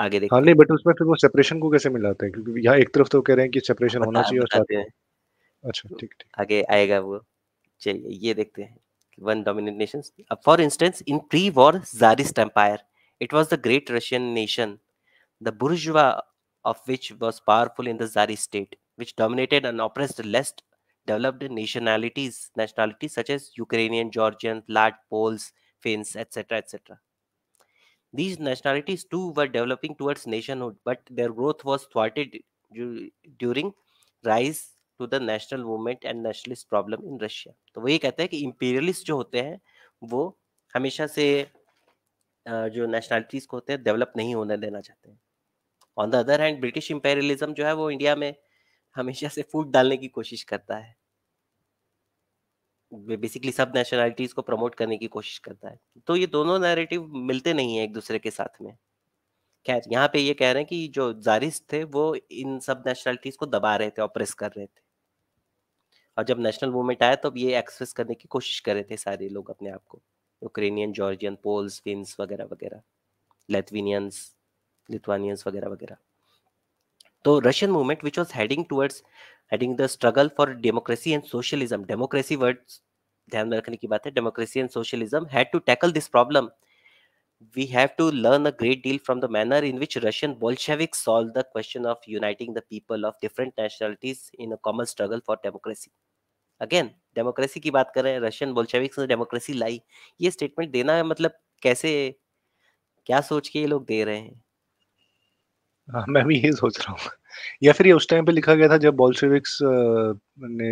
आगे देखते हाँ नहीं बट
उसमें फिर वो सेपरेशन को कैसे मिलाते हैं क्योंकि यहाँ एक तरफ तो कह रहे हैं कि सेपरेशन होना चाहिए और साथ में अच्छा ठीक ठीक
आगे आएगा वो चलिए ये देखते हैं one dominant nations for instance in pre war tsarist empire it was the great Russian nation the bourgeois of which was powerful in the Tsarist state, which dominated and oppressed less developed nationalities, nationalities such as Ukrainian, Georgian, Lat, Poles, Finns, etc., etc. These nationalities too were developing towards nationhood, but their growth was thwarted du during rise to the national movement and nationalist problem in Russia तो वो ये कहते हैं कि imperialist जो होते हैं वो हमेशा से जो नेशनलिटीज़ को होते हैं डेवलप नहीं होने देना चाहते हैं on the other hand British imperialism जो है वो इंडिया में हमेशा से फूट डालने की कोशिश करता है बेसिकली सब नेशनैलिटीज को प्रमोट करने की कोशिश करता है तो ये दोनों नैरेटिव मिलते नहीं है एक दूसरे के साथ में खैर यहाँ पे ये कह रहे हैं कि जो जारिस थे वो इन सब नेशनैलिटीज को दबा रहे थे ऑपरेस कर रहे थे और जब नेशनल मूवमेंट आया तो ये एक्सप्रेस करने की कोशिश कर रहे थे सारे लोग अपने आप को यूक्रेनियन जॉर्जियन पोल्स फिन्स वगैरह वगैरह लेथवीनियंस लिथुआनियंस वगैरह वगैरह तो Russian movement which was heading towards heading the struggle for democracy and socialism democracy words ध्यान में रखने की बात है democracy and socialism had to tackle this problem we have to learn a great deal from the manner in which Russian Bolsheviks solved the question of uniting the people of different nationalities in a common struggle for democracy. Again, democracy की बात करें Russian Bolsheviks ने democracy लाई ये statement देना मतलब कैसे क्या सोच के ये लोग दे रहे हैं
आ, मैं भी ये सोच रहा हूँ या फिर ये उस टाइम पे लिखा गया था जब बोल्शेविक्स ने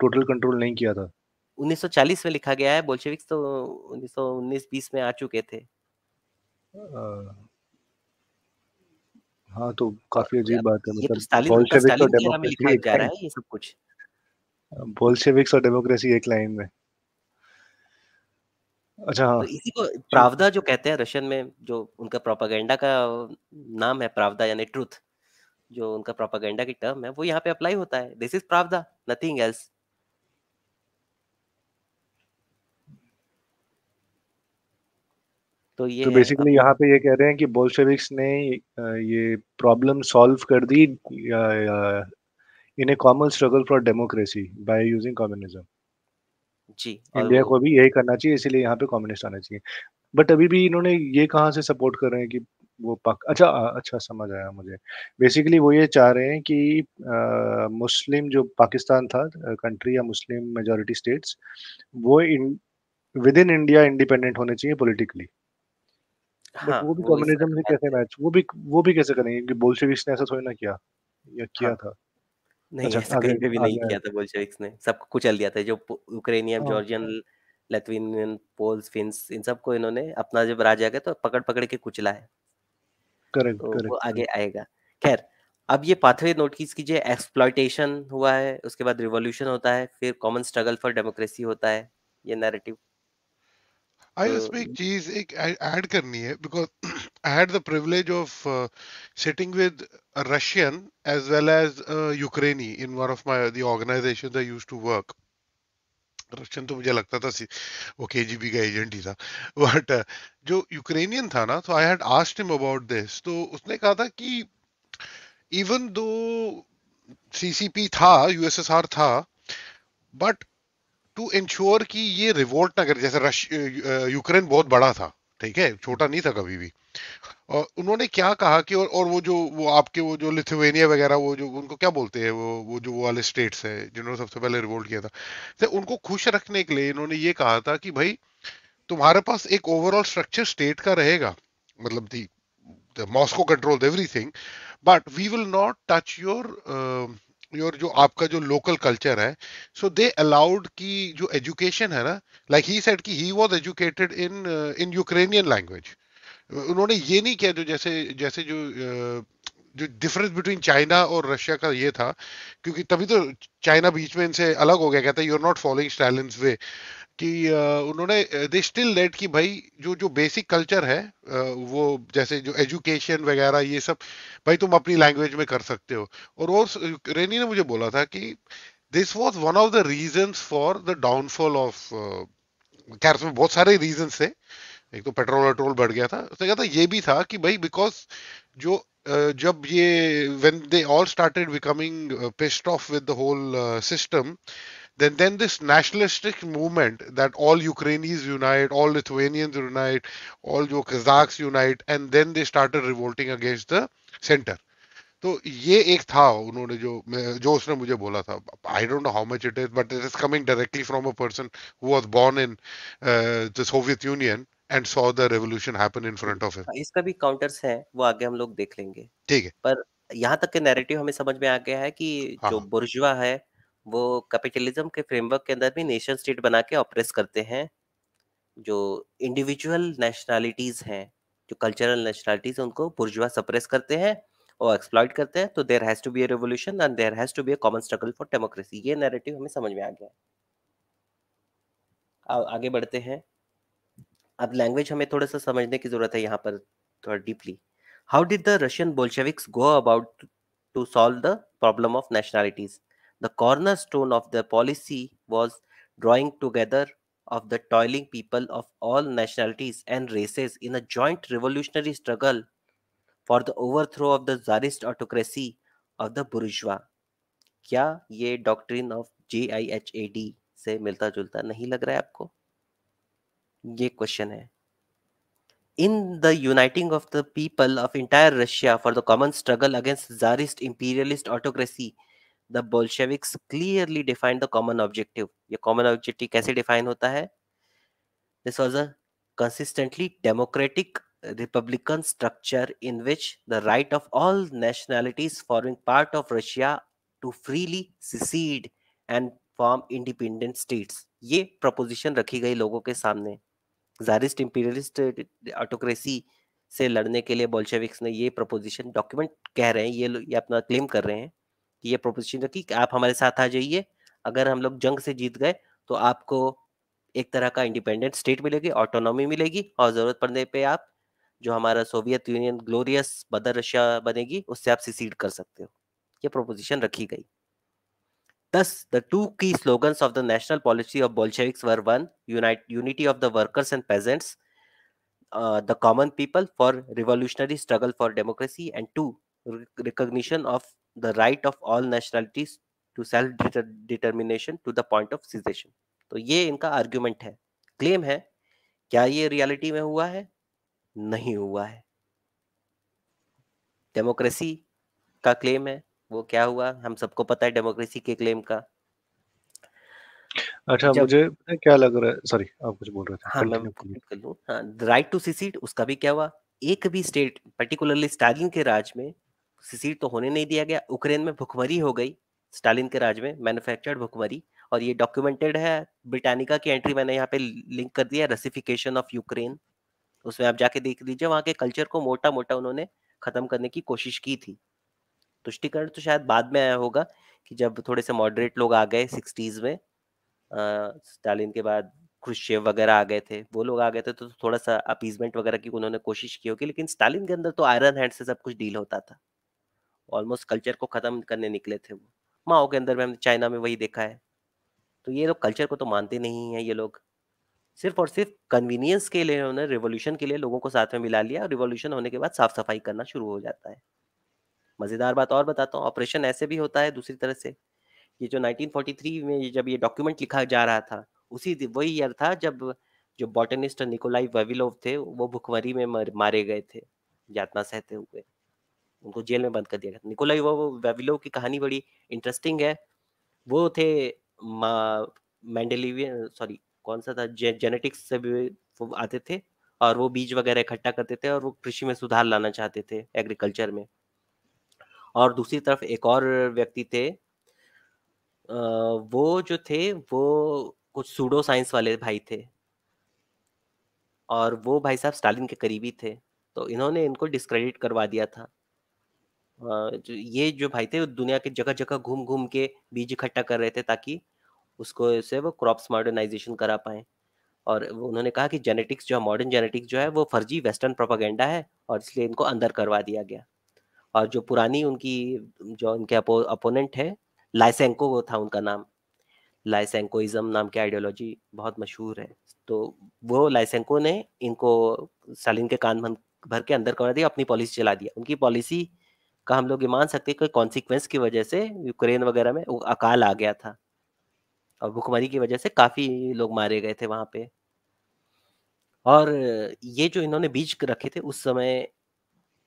टोटल कंट्रोल नहीं किया था
1940 में लिखा गया है बोल्शेविक्स तो 1919-20 में आ चुके थे
हाँ तो काफी अजीब बात है तो मतलब बोल्शेविक्स और डेमोक्रेसी जा रहा है ये सब कुछ बोल्शेविक्स और डेमोक्रेसी एक लाइन में
अच्छा हाँ तो इसी को प्रावदा
जो कहते हैं रशियन में जो उनका प्रोपागेंडा का नाम है प्रावदा यानी ट्रूथ जो उनका प्रोपागेंडा की टर्म है वो यहाँ पे अप्लाई होता है this is Pravda nothing else तो ये तो बेसिकली यहाँ
पे ये कह रहे हैं कि बोल्शेविक्स ने ये प्रॉब्लम सॉल्व कर दी in a common struggle for democracy by using communism जी इंडिया को भी यही करना चाहिए इसीलिए यहाँ पे कम्युनिस्ट आना चाहिए बट अभी भी इन्होंने ये कहाँ से सपोर्ट कर रहे हैं कि वो पक अच्छा अच्छा समझ आया मुझे बेसिकली वो ये चाह रहे हैं कि आ, मुस्लिम जो पाकिस्तान था कंट्री या मुस्लिम मेजोरिटी स्टेट्स वो in within India independent होने चाहिए पोलिटिकली हाँ, वो भी कम्युनिज्म से कैसे मैच वो भी वो भी कैसे करेंगे क्योंकि बोल्शेविक्स ने ऐसा थोड़ी ना किया या किया हाँ, था नहीं अच्छा, ऐसा कहीं पे भी नहीं किया
था बोल्शेविक्स ने सबको कुचल दिया था जो Ukrainian Georgian Latvian Poles Finns इन सबको इन्होंने अपना जब राज आ गया तो पकड़ पकड़ के कुचला है
करेक्ट तो करेक्ट वो आगे आएगा खैर
अब ये पाथवे नोट कीजिए एक्सप्लॉयटेशन हुआ है उसके बाद रिवॉल्यूशन होता है फिर कॉमन स्ट्रगल फॉर डेमोक्रेसी होता है ये नैरेटिव
आई तो इसमें एक हम्म। चीज एक ऐड करनी है because I had the privilege of sitting with Russian as well as Ukrainian in one of my the organizations I used to work Russian तो मुझे लगता था वो के जी बी का एजेंट ही था बट uh, जो यूक्रेनियन था ना तो I had asked him about this तो उसने कहा था कि इवन दो सीसीपी था यूएसएसआर था बट टू इंश्योर कि ये रिवोल्ट ना करे जैसे यूक्रेन uh, बहुत बड़ा था ठीक है छोटा नहीं था कभी भी और उन्होंने क्या कहा कि और, और वो जो वो आपके वो जो लिथुवेनिया वगैरह वो जो उनको क्या बोलते हैं वो वो जो वो वाले स्टेट्स हैं जिन्होंने सबसे पहले रिवोल्ट किया था तो उनको खुश रखने के लिए इन्होंने ये कहा था कि भाई तुम्हारे पास एक ओवरऑल स्ट्रक्चर स्टेट का रहेगा मतलब the Moscow control everything but we will not touch your your जो आपका जो लोकल कल्चर है सो दे अलाउड की जो एजुकेशन है ना लाइक ही सेट की he was educated in in Ukrainian language उन्होंने ये नहीं किया जो जैसे जैसे जो जो डिफरेंस बिटवीन चाइना और रशिया का ये था क्योंकि तभी तो चाइना बीच में इनसे अलग हो गया कहता है you are not following Stalin way कि उन्होंने दे स्टिल लेट कि भाई जो जो बेसिक कल्चर है वो जैसे जो एजुकेशन वगैरह ये सब भाई तुम अपनी लैंग्वेज में कर सकते हो और और रेनी ने मुझे बोला था कि this was one of the reason for the downfall of खैर उसमें बहुत सारे रीजन थे एक तो पेट्रोल वेट्रोल बढ़ गया था उसने कहा था ये भी था कि भाई बिकॉज जो जब ये when they all started becoming pissed off with the whole uh, system then then this nationalistic movement that all Ukrainians unite all Lithuanians unite all जो Kazakhs unite and then they started revolting against the center तो ये एक था उन्होंने जो जो उसने मुझे बोला था I don't know how much it is but it is coming directly from a person who was born in the Soviet Union and saw the revolution happen in front of him
इसका भी counters है वो आगे हम लोग देख लेंगे ठीक है पर यहाँ तक के नैरेटिव हमें समझ में आ गया है कि हाँ. जो बुर्जुआ हाँ। है वो कैपिटलिज्म के फ्रेमवर्क के अंदर भी नेशन स्टेट बना के ऑपरेस करते हैं जो इंडिविजुअल नेशनैलिटीज हैं जो कल्चरल नेशनैलिटीज उनको बुर्जुआ सप्रेस करते हैं और एक्सप्लॉइट करते हैं तो there has to be a revolution and there has to be a common struggle for democracy ये नैरेटिव हमें समझ में आ गया आगे बढ़ते हैं अब लैंग्वेज हमें थोड़ा सा समझने की जरूरत है यहाँ पर थोड़ा deeply how did the Russian Bolsheviks go about to solve the problem of nationalities the corner stone of the policy was drawing together of the toiling people of all nationalities and races in a joint revolutionary struggle for the overthrow of the tsarist autocracy of the bourgeoisie क्या ये doctrine of J I H A D से मिलता जुलता नहीं लग रहा है आपको ये क्वेश्चन है in the uniting of the people of entire Russia for the common struggle against tsarist imperialist autocracy the Bolsheviks clearly define the common objective ये कॉमन ऑब्जेक्टिव कैसे डिफाइन होता है this was a consistently democratic republican structure in which the right of all nationalities forming part of Russia to freely secede and form independent states ये proposition रखी गई लोगों के सामने जारिस्ट इंपीरियलिस्ट ऑटोक्रेसी से लड़ने के लिए बोल्शेविक्स ने ये प्रपोजिशन डॉक्यूमेंट कह रहे हैं ये ये अपना क्लेम कर रहे हैं कि ये प्रपोजिशन रखी कि आप हमारे साथ आ जाइए अगर हम लोग जंग से जीत गए तो आपको एक तरह का इंडिपेंडेंट स्टेट मिलेगी ऑटोनॉमी मिलेगी और ज़रूरत पड़ने पे आप जो हमारा सोवियत यूनियन ग्लोरियस बदर रशिया बनेगी उससे आप सीसीड कर सकते हो ये प्रोपोजिशन रखी गई Thus, the two key slogans of the national policy of Bolsheviks were one, unite, unity of the workers and peasants, uh, the common people for revolutionary struggle for democracy, and two, re- recognition of the right of all nationalities to self determination to the point of cessation. तो ये इनका argument है claim है क्या ये reality में हुआ है नहीं हुआ है Democracy का claim है वो क्या हुआ हम सबको पता है डेमोक्रेसी के क्लेम का अच्छा जब,
मुझे क्या लग रहा है सॉरी आप कुछ बोल रहे थे हाँ मैं कर
लूँ हाँ राइट टू सीसीड उसका भी क्या हुआ एक भी स्टेट पर्टिकुलरली स्टालिन के राज में सीसीड तो होने नहीं दिया गया यूक्रेन में भुखमरी हो गई स्टालिन के राज में मैन्युफैक्चर्ड भुखमरी और ये डॉक्यूमेंटेड है ब्रिटानिका की एंट्री मैंने यहाँ पे लिंक कर दिया रसिफिकेशन ऑफ यूक्रेन उसमें आप जाके देख लीजिए वहां के कल्चर को मोटा मोटा उन्होंने खत्म करने की कोशिश की थी तुष्टिकरण तो शायद बाद में आया होगा कि जब थोड़े से मॉडरेट लोग आ गए सिक्सटीज में स्टालिन के बाद क्रुशेव वगैरह आ गए थे वो लोग आ गए थे तो थोड़ा सा अपीजमेंट वगैरह की उन्होंने कोशिश की होगी लेकिन स्टालिन के अंदर तो आयरन हैंड से सब कुछ डील होता था ऑलमोस्ट कल्चर को ख़त्म करने निकले थे वो माओ के अंदर में हमने चाइना में वही देखा है तो ये लोग कल्चर को तो मानते नहीं हैं ये लोग सिर्फ और सिर्फ कन्वीनियंस के लिए उन्होंने रिवोल्यूशन के लिए लोगों को साथ में मिला लिया और रिवोल्यूशन होने के बाद साफ सफाई करना शुरू हो जाता है मज़ेदार बात और बताता हूँ ऑपरेशन ऐसे भी होता है दूसरी तरह से ये जो 1943 में जब ये डॉक्यूमेंट लिखा जा रहा था उसी वही ईयर था जब जो बॉटनिस्ट निकोलाई वेविलोव थे वो भुखमरी में मारे गए थे यातना सहते हुए उनको जेल में बंद कर दिया गया निकोलाई वो वेविलोव की कहानी बड़ी इंटरेस्टिंग है वो थे मैंडेलिवियन सॉरी कौन सा था जे, जेनेटिक्स से भी वो आते थे और वो बीज वगैरह इकट्ठा करते थे और वो कृषि में सुधार लाना चाहते थे एग्रीकल्चर में और दूसरी तरफ एक और व्यक्ति थे वो जो थे वो कुछ सूडो साइंस वाले भाई थे और वो भाई साहब स्टालिन के करीबी थे तो इन्होंने इनको डिस्क्रेडिट करवा दिया था जो ये जो भाई थे दुनिया के जगह जगह घूम घूम के बीज इकट्ठा कर रहे थे ताकि उसको से वो क्रॉप्स मॉडर्नाइजेशन करा पाए और उन्होंने कहा कि जेनेटिक्स जो है मॉडर्न जेनेटिक्स जो है वो फर्जी वेस्टर्न प्रोपागेंडा है और इसलिए इनको अंदर करवा दिया गया और जो पुरानी उनकी जो उनके अपो, अपोनेंट है लाइसेंको वो था उनका नाम लाइसेंकोइज्म नाम की आइडियोलॉजी बहुत मशहूर है तो वो लाइसेंको ने इनको सालिन के कान भर के अंदर करा दिया अपनी पॉलिसी चला दिया उनकी पॉलिसी का हम लोग ये मान सकते हैं कि कॉन्सिक्वेंस की वजह से यूक्रेन वगैरह में अकाल आ गया था और भुखमरी की वजह से काफ़ी लोग मारे गए थे वहां पे और ये जो इन्होंने बीज रखे थे उस समय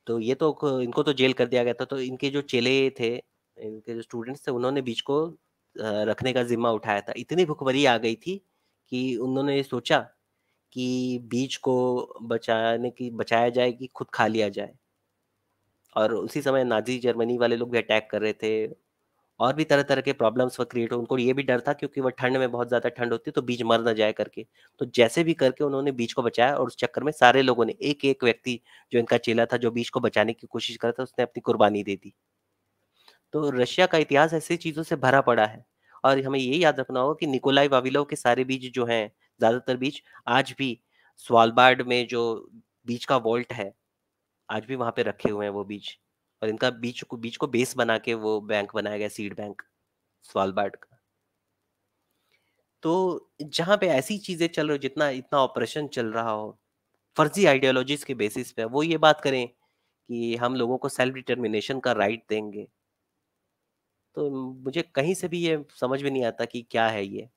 तो ये तो इनको तो जेल कर दिया गया था तो इनके जो चेले थे इनके जो स्टूडेंट्स थे उन्होंने बीच को रखने का जिम्मा उठाया था इतनी भुखमरी आ गई थी कि उन्होंने ये सोचा कि बीज को बचाने की बचाया जाए कि खुद खा लिया जाए और उसी समय नाजी जर्मनी वाले लोग भी अटैक कर रहे थे और भी तरह तरह के प्रॉब्लम्स वह क्रिएट हो उनको ये भी डर था क्योंकि वह ठंड में बहुत ज़्यादा ठंड होती है तो बीज मर ना जाए करके तो जैसे भी करके उन्होंने बीज को बचाया और उस चक्कर में सारे लोगों ने एक एक व्यक्ति जो इनका चेला था जो बीज को बचाने की कोशिश करा था उसने अपनी कुर्बानी दे दी तो रशिया का इतिहास ऐसी चीज़ों से भरा पड़ा है और हमें ये याद रखना होगा कि निकोलाई वाविलो के सारे बीज जो हैं ज़्यादातर बीज आज भी स्वालबार्ड में जो बीज का वॉल्ट है आज भी वहां पे रखे हुए हैं वो बीज और इनका बीच को बीच को बेस बना के वो बैंक बनाया गया सीड बैंक स्वालबार्ड का तो जहाँ पे ऐसी चीजें चल रही जितना इतना ऑपरेशन चल रहा हो फर्जी आइडियोलॉजीज के बेसिस पे वो ये बात करें कि हम लोगों को सेल्फ डिटर्मिनेशन का राइट देंगे तो मुझे कहीं से भी ये समझ में नहीं आता कि क्या है ये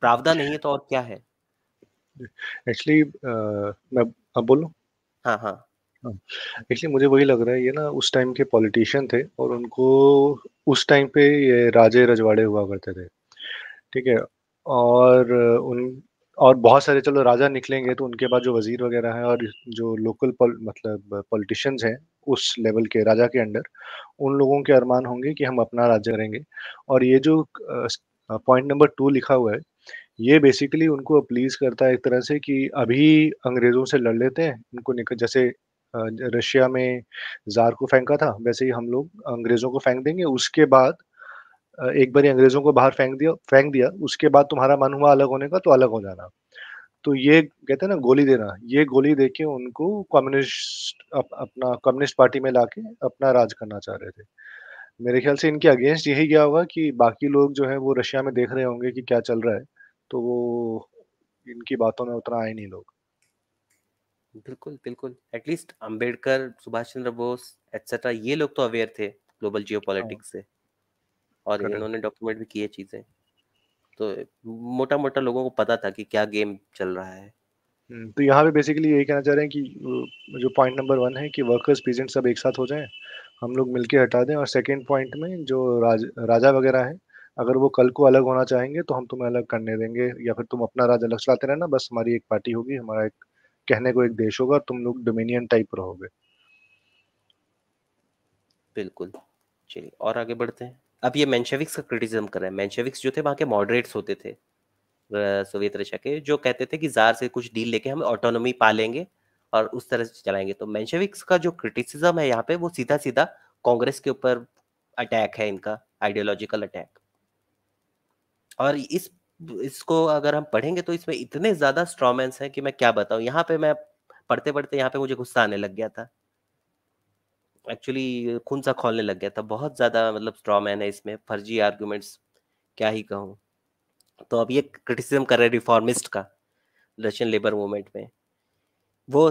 प्रावधान नहीं है तो और क्या है
एक्चुअली uh, मैं अब बोलूं हाँ हाँ हाँ। एक्चुअली मुझे वही लग रहा है ये ना उस टाइम के पॉलिटिशियन थे और उनको उस टाइम पे ये राजे रजवाड़े हुआ करते थे ठीक है और उन और बहुत सारे चलो राजा निकलेंगे तो उनके बाद जो वजीर वगैरह हैं और जो लोकल पॉल, मतलब पॉलिटिशियंस हैं उस लेवल के राजा के अंडर उन लोगों के अरमान होंगे कि हम अपना राज्य करेंगे और ये जो पॉइंट नंबर टू लिखा हुआ है ये बेसिकली उनको प्लीज करता है एक तरह से कि अभी अंग्रेजों से लड़ लेते हैं उनको निकल जैसे रशिया में जार को फेंका था वैसे ही हम लोग अंग्रेजों को फेंक देंगे उसके बाद एक बार अंग्रेजों को बाहर फेंक दिया फेंक दिया उसके बाद तुम्हारा मन हुआ अलग होने का तो अलग हो जाना तो ये कहते हैं ना गोली देना ये गोली दे के उनको कम्युनिस्ट अप, अपना कम्युनिस्ट पार्टी में लाके अपना राज करना चाह रहे थे मेरे ख्याल से इनके अगेंस्ट यही क्या होगा कि बाकी लोग जो है वो रशिया में देख रहे होंगे कि क्या चल रहा है तो वो इनकी बातों में उतना आए नहीं लोग
बिल्कुल बिल्कुल एटलीस्ट अंबेडकर सुभाष चंद्र बोस एटसेट्रा ये लोग तो अवेयर थे ग्लोबल जियो हाँ। से और इन्होंने डॉक्यूमेंट भी किए चीजें तो मोटा मोटा लोगों को पता था कि क्या गेम चल रहा है
हम्म, तो यहाँ पे बेसिकली यही कहना चाह रहे हैं कि जो पॉइंट नंबर वन है कि वर्कर्स पेजेंट सब एक साथ हो जाएं हम लोग मिलके हटा दें और सेकंड पॉइंट में जो राज, राजा वगैरह है अगर वो कल को अलग होना चाहेंगे तो हम तुम्हें अलग करने देंगे या फिर तुम अपना राज अलग चलाते रहना बस हमारी एक पार्टी होगी हमारा एक कहने को एक देश होगा तुम लोग डोमिनियन टाइप रहोगे
बिल्कुल चलिए और आगे बढ़ते हैं अब ये मैंशेविक्स का क्रिटिसिज्म कर रहे हैं मैंशेविक्स जो थे वहाँ के मॉडरेट्स होते थे सोवियत रशिया के जो कहते थे कि जार से कुछ डील लेके हम ऑटोनोमी पा लेंगे और उस तरह से चलाएंगे तो मैंशेविक्स का जो क्रिटिसिज्म है यहाँ पे वो सीधा सीधा कांग्रेस के ऊपर अटैक है इनका आइडियोलॉजिकल अटैक और इस इसको अगर हम पढ़ेंगे तो इसमें इतने ज्यादा स्ट्रॉमेंस हैं कि मैं क्या बताऊं यहाँ पे मैं पढ़ते पढ़ते यहाँ पे मुझे गुस्सा आने लग गया था एक्चुअली खून सा खोलने लग गया था बहुत ज्यादा मतलब स्ट्रॉमैन है इसमें फर्जी आर्ग्यूमेंट्स क्या ही कहूँ तो अब ये क्रिटिसिज्म कर रहे हैं रिफॉर्मिस्ट का रशियन लेबर मूवमेंट में वो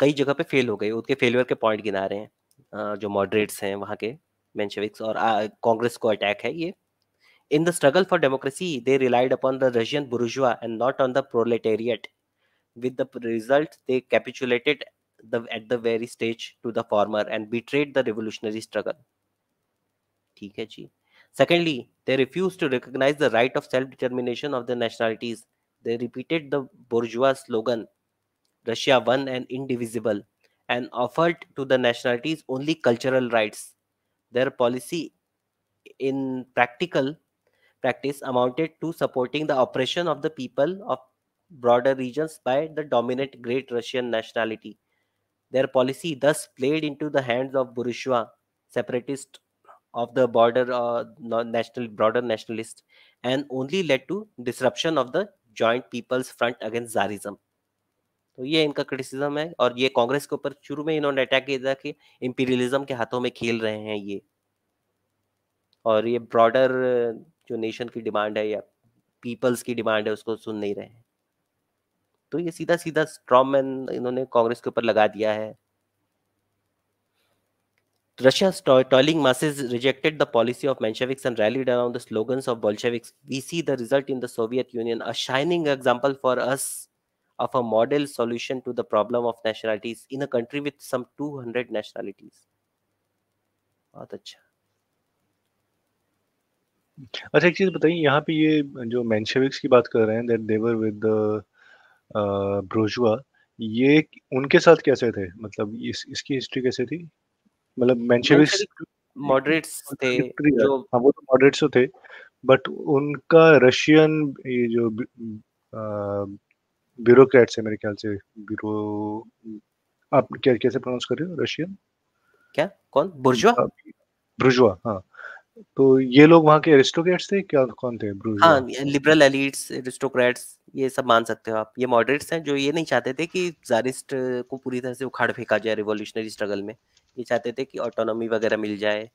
कई जगह पे फेल हो गई उसके फेलियर के पॉइंट गिना रहे हैं जो मॉडरेट्स हैं वहाँ के मैं और कांग्रेस को अटैक है ये in the struggle for democracy, they relied upon the Russian bourgeois and not on the proletariat. With the result, they capitulated the, at the very stage to the former and betrayed the revolutionary struggle. Secondly, they refused to recognize the right of self determination of the nationalities. They repeated the bourgeois slogan, Russia one and indivisible, and offered to the nationalities only cultural rights. Their policy in practical practice amounted to supporting the oppression of the people of broader regions by the dominant Great Russian nationality. Their policy thus played into the hands of bourgeois separatist of the border uh, national broader nationalist and only led to disruption of the joint people's front against tsarism तो ये इनका criticism है और ये कांग्रेस के ऊपर शुरू में इन्होंने अटैक किया था कि इंपीरियलिज्म के हाथों में खेल रहे हैं ये और ये ब्रॉडर जो नेशन की डिमांड है या पीपल्स की डिमांड है उसको सुन नहीं रहे हैं तो ये सीधा सीधा स्ट्रॉमैन इन्होंने कांग्रेस के ऊपर लगा दिया है Russia toiling masses rejected the policy of Mensheviks and rallied around the slogans of Bolsheviks. We see the result in the Soviet Union, a shining example for us of a model solution to the problem of nationalities in a country with some 200 nationalities. बहुत अच्छा
अच्छा एक चीज़ बताइए यहाँ पे ये जो मेंशेविक्स की बात कर रहे हैं दैट देवर वर विद ब्रोजुआ ये उनके साथ कैसे थे मतलब इस इसकी हिस्ट्री कैसे थी मतलब मेंशेविक्स
मॉडरेट्स थे जो
हाँ वो तो मॉडरेट्स तो थे बट उनका रशियन ये जो ब्यूरोक्रेट्स है मेरे ख्याल से ब्यूरो आप क्या कैसे प्रोनाउंस कर रहे हो रशियन क्या कौन बुर्जुआ बुर्जुआ हाँ तो ये लोग वहाँ के एरिस्टोक्रेट्स थे क्या कौन थे हाँ
लिबरल एलिट्स एरिस्टोक्रेट्स ये सब मान सकते हो आप ये मॉडरेट्स हैं जो ये नहीं चाहते थे कि जारिस्ट को पूरी तरह से उखाड़ फेंका जाए रिवॉल्यूशनरी स्ट्रगल में ये चाहते थे कि ऑटोनॉमी वगैरह मिल जाए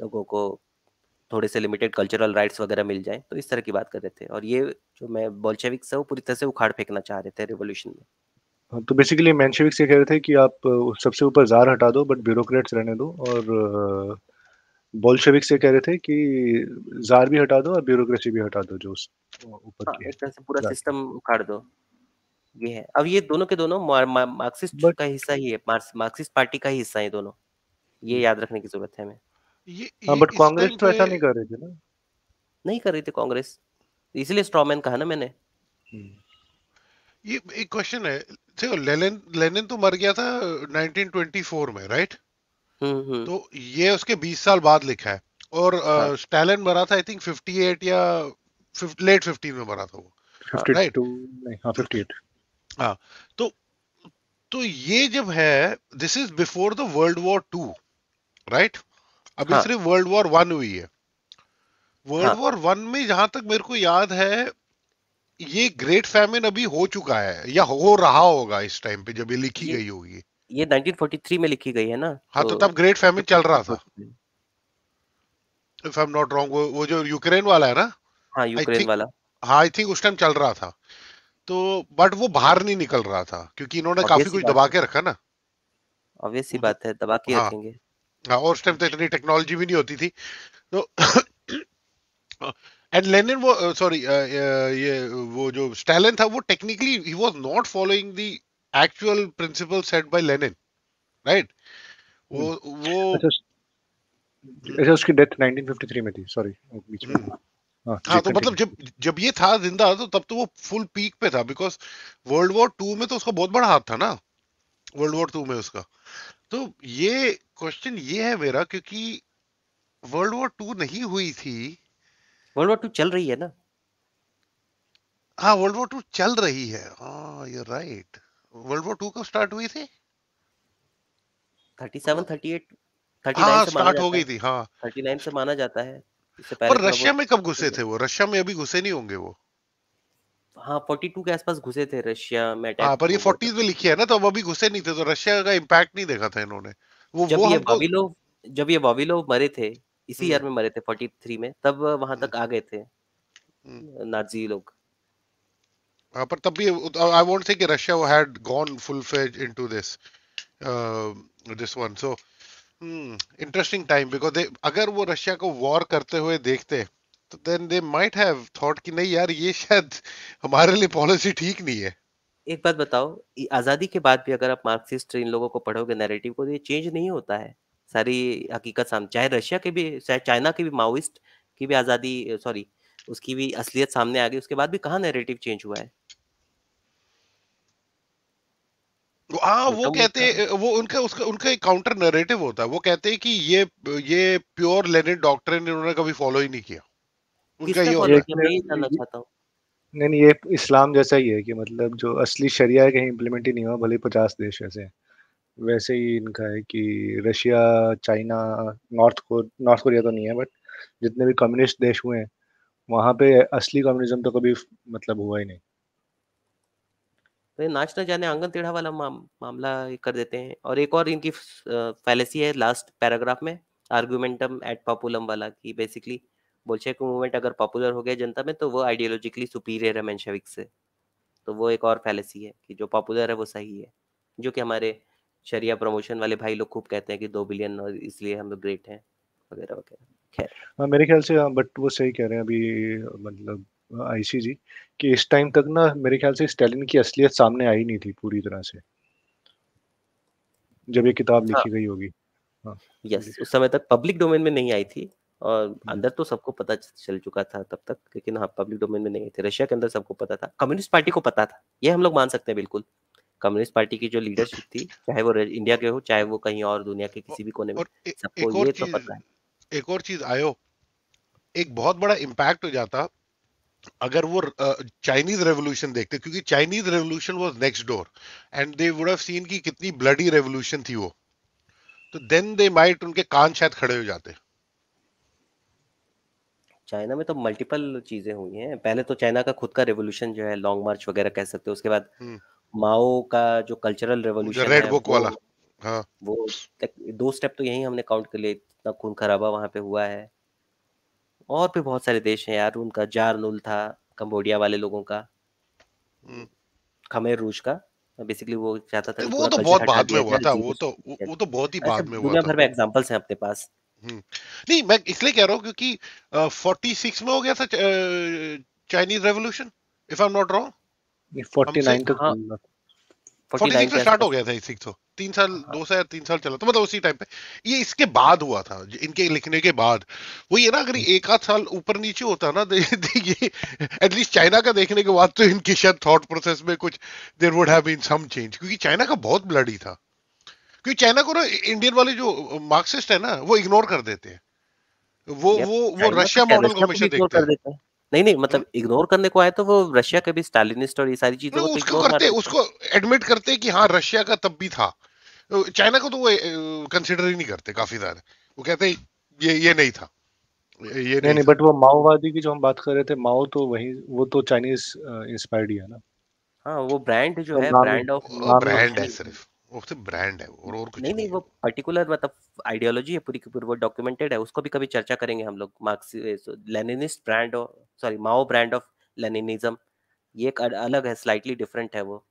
लोगों को थोड़े से लिमिटेड कल्चरल राइट्स वगैरह मिल जाए तो इस तरह की बात कर रहे थे और ये जो मैं बोल्चेविक्स है वो पूरी तरह से उखाड़ फेंकना चाह रहे थे रिवोल्यूशन में
हाँ, तो बेसिकली मैं कह रहे थे कि आप सबसे ऊपर जार हटा दो बट ब्यूरोक्रेट्स रहने दो और बोल्शेविक से कह रहे थे कि जार भी हटा दो और ब्यूरोक्रेसी भी हटा दो जो ऊपर हाँ, एक तरह से पूरा सिस्टम
उखाड़ दो ये है अब ये दोनों के दोनों मार्क्सिस्ट But... का हिस्सा ही है मार्क्सिस्ट पार्टी का ही हिस्सा है दोनों ये हम्म। याद रखने की जरूरत है हमें
हाँ बट कांग्रेस तो ऐसा नहीं
कर रहे थे ना नहीं कर रही थी कांग्रेस इसलिए स्ट्रॉमैन कहा ना मैंने
हम्म।
ये एक क्वेश्चन है देखो लेनिन लेनिन तो मर गया था 1924 में राइट right? हम्म, हम्म। तो ये उसके 20 साल बाद लिखा है और हाँ। स्टैलिन मरा था आई थिंक 58 या लेट 15 में मरा था वो राइट हाँ, हाँ, तो तो ये जब है this is before the world war two right अभी हाँ. सिर्फ वर्ल्ड वॉर वन हुई है वर्ल्ड वॉर वन में जहां तक मेरे को याद है ये ग्रेट फैमिन अभी हो चुका है या हो रहा होगा इस टाइम पे जब ये लिखी ये, गई होगी ये 1943 में लिखी गई है ना हाँ तो, तो तब ग्रेट फैमिन चल रहा था if I am not wrong वो जो यूक्रेन वाला है ना हाँ यूक्रेन वाला हाँ आई थिंक उस टाइम चल रहा था तो बट वो बाहर नहीं निकल रहा था क्योंकि इन्होंने काफी कुछ दबा के रखा ना ऑब्वियस ही बात है दबा के हाँ। रखेंगे हाँ और उस टाइम तो इतनी टेक्नोलॉजी भी नहीं होती थी तो एंड लेनिन वो सॉरी ये वो जो स्टालिन था वो technically he was not following the actual principle set by Lenin right वो hmm. वो अच्छा उसकी डेथ 1953 में थी सॉरी बीच में hmm. हाँ, हाँ तो मतलब जब जब ये था जिंदा तो तब तो वो फुल पीक पे था बिकॉज वर्ल्ड वॉर टू में तो उसका बहुत बड़ा हाथ था ना वर्ल्ड वॉर टू में उसका तो ये क्वेश्चन ये है मेरा क्योंकि वर्ल्ड वॉर टू नहीं हुई थी वर्ल्ड वॉर टू चल रही है ना हाँ वर्ल्ड वॉर टू चल रही है हाँ you right world war two कब स्टार्ट हुई थी
थर्टी 37 38 39 हाँ, से स्टार्ट हो गई थी हाँ थर्टी नाइन से माना जाता है
पर रशिया में कब घुसे थे वो रशिया में अभी घुसे नहीं होंगे वो हाँ 42 के आसपास घुसे थे रशिया में हाँ पर ये 40s में लिखी है ना तो अब अभी घुसे नहीं थे तो रशिया का इम्पैक्ट नहीं
देखा था इन्होंने वो जब वो ये बाविलोव जब ये बाविलोव मरे थे इसी ईयर हम्म। में मरे थे 43 में तब वहां हम्म। तक आ गए थे हम्म। नाजी लोग
Uh, पर तब भी आई वोंट से कि रशिया वो had gone full phase into this this one so interesting time because they अगर वो रशिया को वॉर करते हुए देखते तो then they might have thought कि नहीं यार ये शायद हमारे लिए पॉलिसी ठीक नहीं है
एक बात बताओ आज़ादी के बाद भी अगर आप मार्क्सिस्ट इन लोगों को पढ़ोगे नैरेटिव को तो ये चेंज नहीं होता है सारी हकीकत सामने चाहे रशिया के भी चाहे चाइना के भी माओइस्ट की भी आज़ादी सॉरी उसकी भी असलियत सामने आ गई उसके बाद भी कहा नैरेटिव चेंज हुआ है
हाँ वो कहते वो उनका उसका उनका एक काउंटर नरेटिव होता है वो कहते हैं कि ये ये प्योर लेनिन डॉक्टर ने उन्होंने कभी फॉलो ही नहीं किया उनका ये होता है
नहीं नहीं ये इस्लाम जैसा ही है कि मतलब जो असली शरिया है कहीं इम्प्लीमेंट ही नहीं हुआ भले पचास देश ऐसे हैं वैसे ही इनका है कि रशिया चाइना नॉर्थ को नॉर्थ कोरिया तो नहीं है बट जितने भी कम्युनिस्ट देश हुए हैं वहाँ पे असली कम्युनिज्म तो कभी मतलब हुआ ही नहीं
तो ये नाच ना जाने आंगन टेढ़ा वाला माम, मामला कर देते हैं और एक और इनकी फैलेसी है लास्ट पैराग्राफ में आर्गूमेंटम एट पॉपुलम वाला कि बेसिकली बोलशेविक मूवमेंट अगर पॉपुलर हो गया जनता में तो वो आइडियोलॉजिकली सुपीरियर है मेंशेविक से तो वो एक और फैलेसी है कि जो पॉपुलर है वो सही है जो कि हमारे शरिया प्रमोशन वाले भाई लोग खूब कहते हैं कि दो बिलियन और इसलिए हम लोग ग्रेट हैं वगैरह वगैरह
खैर हाँ, मेरे ख्याल से बट हाँ, वो सही कह रहे हैं अभी मतलब आईसीजी कि इस टाइम तक ना मेरे ख्याल से स्टेलिन की असलियत सामने आई नहीं थी पूरी तरह से जब ये किताब हाँ। लिखी गई होगी हाँ
यस उस समय तक पब्लिक डोमेन में नहीं आई थी और हम्म। अंदर तो सबको पता चल चुका था तब तक लेकिन हाँ पब्लिक डोमेन में नहीं थे रशिया के अंदर सबको पता था कम्युनिस्ट पार्टी को पता था ये हम लोग मान सकते हैं बिल्कुल कम्युनिस्ट पार्टी की जो लीडरशिप थी चाहे वो इंडिया के हो चाहे वो कहीं और दुनिया के किसी भी कोने में सबको ये तो पता है
एक और चीज आयो एक बहुत बड़ा इम्पैक्ट हो जाता अगर वो चाइनीज रेवोल्यूशन देखते क्योंकि Chinese revolution was next door and they would have seen की कितनी ब्लडी रेवोल्यूशन थी वो तो देन दे माइट उनके कान शायद खड़े हो जाते
चाइना में तो मल्टीपल चीजें हुई हैं पहले तो चाइना का खुद का रेवोल्यूशन जो है लॉन्ग मार्च वगैरह कह सकते हो उसके बाद माओ हम्म। का जो कल्चरल रेवोल्यूशन रेड बुक वाला हाँ वो दो स्टेप तो यही हमने काउंट कर लिए इतना खून खराबा वहां पे हुआ है और भी बहुत सारे देश हैं यार उनका जारनुल था कंबोडिया वाले लोगों का
हम्म।
खमेर रूज का बेसिकली वो चाहता तो तो था वो तो बहुत बाद में हुआ था वो तो
वो तो बहुत ही बाद अच्छा, में हुआ था दुनिया भर में
एग्जांपल्स हैं अपने पास
हम्म। नहीं मैं इसलिए कह रहा हूँ क्योंकि फोर्टी सिक्स में हो गया था Chinese revolution if I am not wrong forty nine का में स्टार्ट हो गया था आई तो तीन साल हाँ। दो साल तीन साल चला था तो मतलब उसी टाइम पे ये इसके बाद हुआ था इनके लिखने के बाद वो ये ना अगर एक आध साल ऊपर नीचे होता ना तो ये एटलीस्ट चाइना का देखने के बाद तो इनके शायद थॉट प्रोसेस में कुछ there would have been some change क्योंकि चाइना का बहुत ब्लडी था क्योंकि चाइना को ना इंडियन वाले जो मार्क्सिस्ट है ना वो इग्नोर कर देते हैं वो वो वो रशिया मॉडल को हमेशा देखते हैं
नहीं नहीं मतलब इग्नोर हाँ। करने को आए तो वो रशिया के भी स्टालिनिस्ट और
ये सारी चीजें तो उसको करते उसको एडमिट करते कि हाँ रशिया का तब भी था चाइना को तो वो कंसिडर ही नहीं करते काफी ज्यादा वो कहते हैं ये ये नहीं था ये
नहीं, नहीं, नहीं बट वो माओवादी की जो हम बात कर रहे थे माओ तो वही वो तो चाइनीज इंस्पायर्ड ही है ना
हाँ वो ब्रांड जो तो है ब्रांड ऑफ ब्रांड है सिर्फ वो तो ब्रांड है और और कुछ
नहीं नहीं वो पर्टिकुलर मतलब आइडियोलॉजी है पूरी की पूरी वो डॉक्यूमेंटेड है उसको भी कभी चर्चा करेंगे हम लोग Marx Leninist brand sorry Mao brand of Leninism ये एक अलग है स्लाइटली डिफरेंट है वो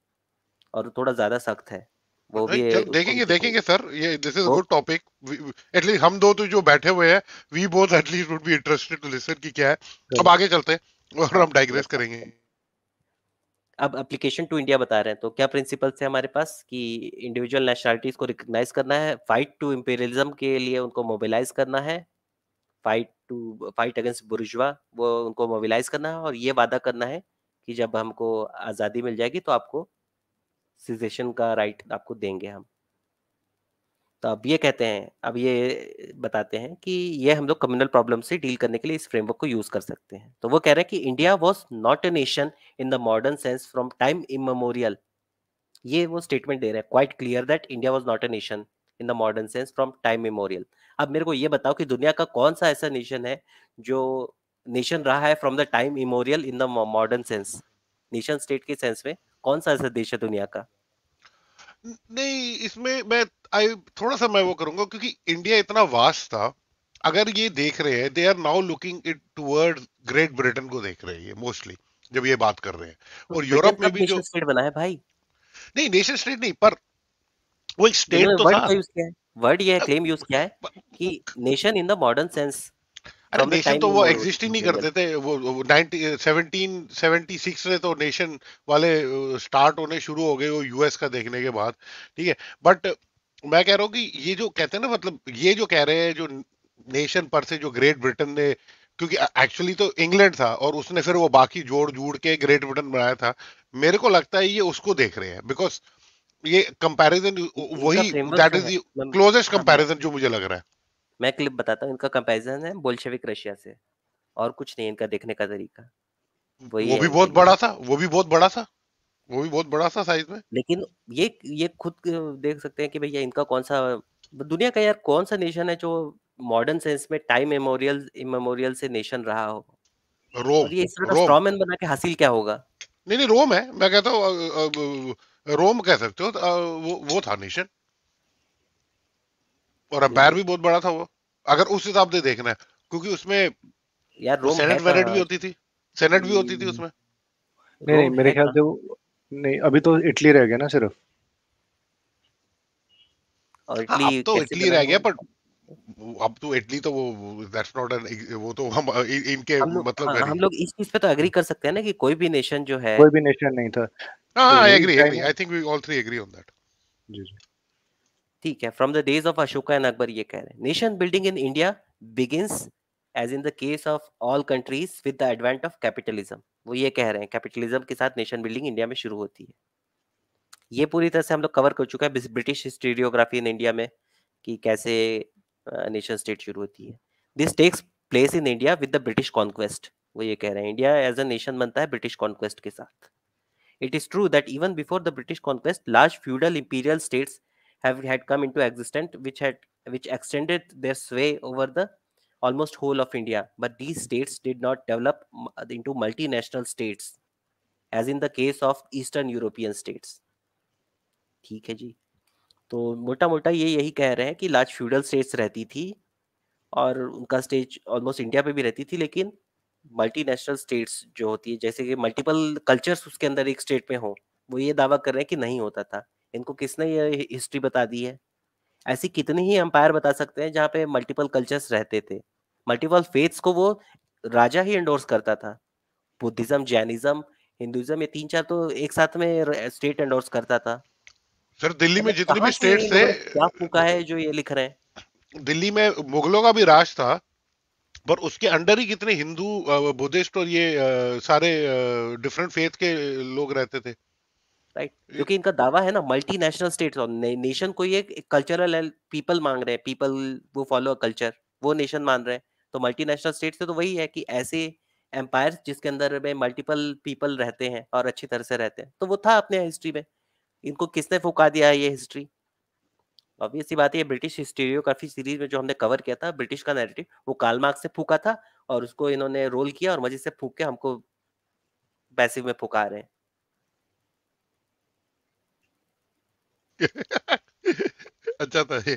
और थोड़ा ज्यादा सख्त है वो भी
देखेंगे देखेंगे सर ये this is good topic at least हम दो तो जो बैठे हुए हैं we both at least would be interested to listen कि क्या है अब आगे चलते हैं और हम डाइग्रेस करेंगे
अब एप्लीकेशन टू इंडिया बता रहे हैं तो क्या है हमारे पास कि इंडिविजुअल को रिकॉग्नाइज करना है फाइट टू के लिए उनको मोबिलाइज करना है फाइट टू फाइट अगेंस्ट वो उनको मोबिलाइज करना है और ये वादा करना है कि जब हमको आज़ादी मिल जाएगी तो आपको सिजेशन का राइट आपको देंगे हम तो अब ये कहते हैं अब ये बताते हैं कि ये हम लोग कम्युनल प्रॉब्लम से डील करने के लिए इस फ्रेमवर्क को यूज कर सकते हैं तो वो कह रहे हैं कि India was not a nation in the modern sense from time immemorial ये वो स्टेटमेंट दे रहे हैं quite clear that India was not a nation in the modern sense from time memorial अब मेरे को ये बताओ कि दुनिया का कौन सा ऐसा नेशन है जो नेशन रहा है from the time immemorial in the modern sense nation state के
सेंस में कौन सा ऐसा देश है दुनिया का नहीं इसमें मैं आई थोड़ा सा मैं वो करूंगा क्योंकि इंडिया इतना वास्ट था अगर ये देख रहे हैं they are now looking it toward Great Britain को देख रहे हैं मोस्टली जब ये बात कर रहे हैं और यूरोप में भी जो स्टेट बना है भाई नहीं नेशन स्टेट नहीं पर वो एक स्टेट तो था
वर्ड ये क्लेम यूज किया है कि nation in the modern sense अरे नेशन तो वो एग्जिस्ट ही नहीं करते
थे वो सेवनटीन सेवेंटी सिक्स से तो नेशन वाले स्टार्ट uh, होने शुरू हो गए वो यूएस का देखने के बाद ठीक है बट uh, मैं कह रहा हूँ कि ये जो कहते हैं ना मतलब ये जो कह रहे हैं जो नेशन पर से जो ग्रेट ब्रिटेन ने क्योंकि एक्चुअली uh, तो इंग्लैंड था और उसने फिर वो बाकी जोड़ जोड़ के ग्रेट ब्रिटेन बनाया था मेरे को लगता है ये उसको देख रहे हैं बिकॉज ये कंपैरिजन वही दैट इज क्लोजेस्ट कंपैरिजन जो मुझे लग रहा है मैं क्लिप बताता हूँ इनका कंपैरिजन है बोल्शेविक रशिया से
और कुछ नहीं इनका देखने का तरीका वही वो भी बहुत बड़ा
था वो भी बहुत बड़ा था
वो भी बहुत बड़ा सा साइज में लेकिन ये ये खुद देख सकते हैं कि भैया इनका कौन सा दुनिया का यार कौन सा नेशन है जो मॉडर्न सेंस में टाइम मेमोरियल मेमोरियल
से नेशन रहा हो रोम ये इस स्ट्रॉमैन बना के हासिल क्या होगा नहीं नहीं रोम है मैं कहता हूँ रोम कह सकते हो वो वो था नेशन और अंपायर भी बहुत बड़ा था वो अगर उस हिसाब से देखना है क्योंकि उसमें यार रोम सेनेट वेनेट भी होती थी सेनेट भी होती थी हम्म। उसमें नहीं नहीं मेरे ख्याल से वो
नहीं अभी तो इटली रह गया ना सिर्फ
हाँ, और इटली हाँ, तो इटली रह गया पर अब तो इटली तो वो दैट्स नॉट एन वो तो हम इनके हम मतलब हाँ, हम लोग
इस चीज पे तो एग्री कर सकते हैं ना कि कोई भी नेशन जो है कोई भी
नेशन नहीं था
हां I agree I think we all three agree on that
जी जी ठीक है from the days of Ashoka and Akbar ये कह रहे हैं nation building in India begins as in the case of all countries with the advent of capitalism वो ये कह रहे हैं कैपिटलिज्म के साथ नेशन बिल्डिंग इंडिया में शुरू होती है ये पूरी तरह से हम लोग कवर कर चुका है ब्रिटिश हिस्टोरियोग्राफी इन इंडिया में कि कैसे नेशन स्टेट शुरू होती है this takes place in India with the British conquest वो ये कह रहे हैं इंडिया एज अ नेशन बनता है ब्रिटिश कॉन्क्वेस्ट के साथ it is true that even before the British conquest large feudal imperial states have had come into existence which had which extended their sway over the almost whole of india but these states did not develop into multinational states as in the case of eastern european states theek hai ji to mota mota ye yahi keh rahe hain ki large feudal states rehti thi और उनका stage almost India पे भी रहती थी लेकिन multinational states जो होती है जैसे कि मल्टीपल कल्चर्स उसके अंदर एक स्टेट में हो वो ये दावा कर रहे हैं कि नहीं होता था इनको किसने ये हिस्ट्री बता दी है ऐसी कितनी ही एम्पायर बता सकते हैं जहाँ पे मल्टीपल कल्चर्स रहते थे मल्टीपल फेथ्स को वो राजा ही इंडोर्स करता था बुद्धिज्म जैनिज्म हिंदुज्म ये तीन चार तो एक साथ में स्टेट एंडोर्स करता था सर दिल्ली में जितने भी स्टेट थे क्या फूका
है जो ये लिख रहे हैं दिल्ली में मुगलों का भी राज था पर उसके अंडर ही कितने हिंदू बुद्धिस्ट और ये सारे डिफरेंट फेथ के लोग रहते थे राइट क्योंकि इनका दावा है ना मल्टीनेशनल स्टेट्स और नेशन को ये कल्चरल
पीपल मांग रहे हैं पीपल वो फॉलो कल्चर वो नेशन मान रहे हैं तो मल्टीनेशनल स्टेट्स तो वही है कि ऐसे एम्पायर जिसके अंदर में मल्टीपल पीपल रहते हैं और अच्छी तरह से रहते हैं तो वो था अपने हिस्ट्री में इनको किसने फुका दिया है ये हिस्ट्री ऑब्वियस बात है ब्रिटिश हिस्टोरियोग्राफी सीरीज में जो हमने कवर किया था ब्रिटिश का नैरेटिव वो काल से फूका था और उसको इन्होंने रोल किया और मजे से फूक के हमको पैसिव में फुका रहे हैं अच्छा था तो ये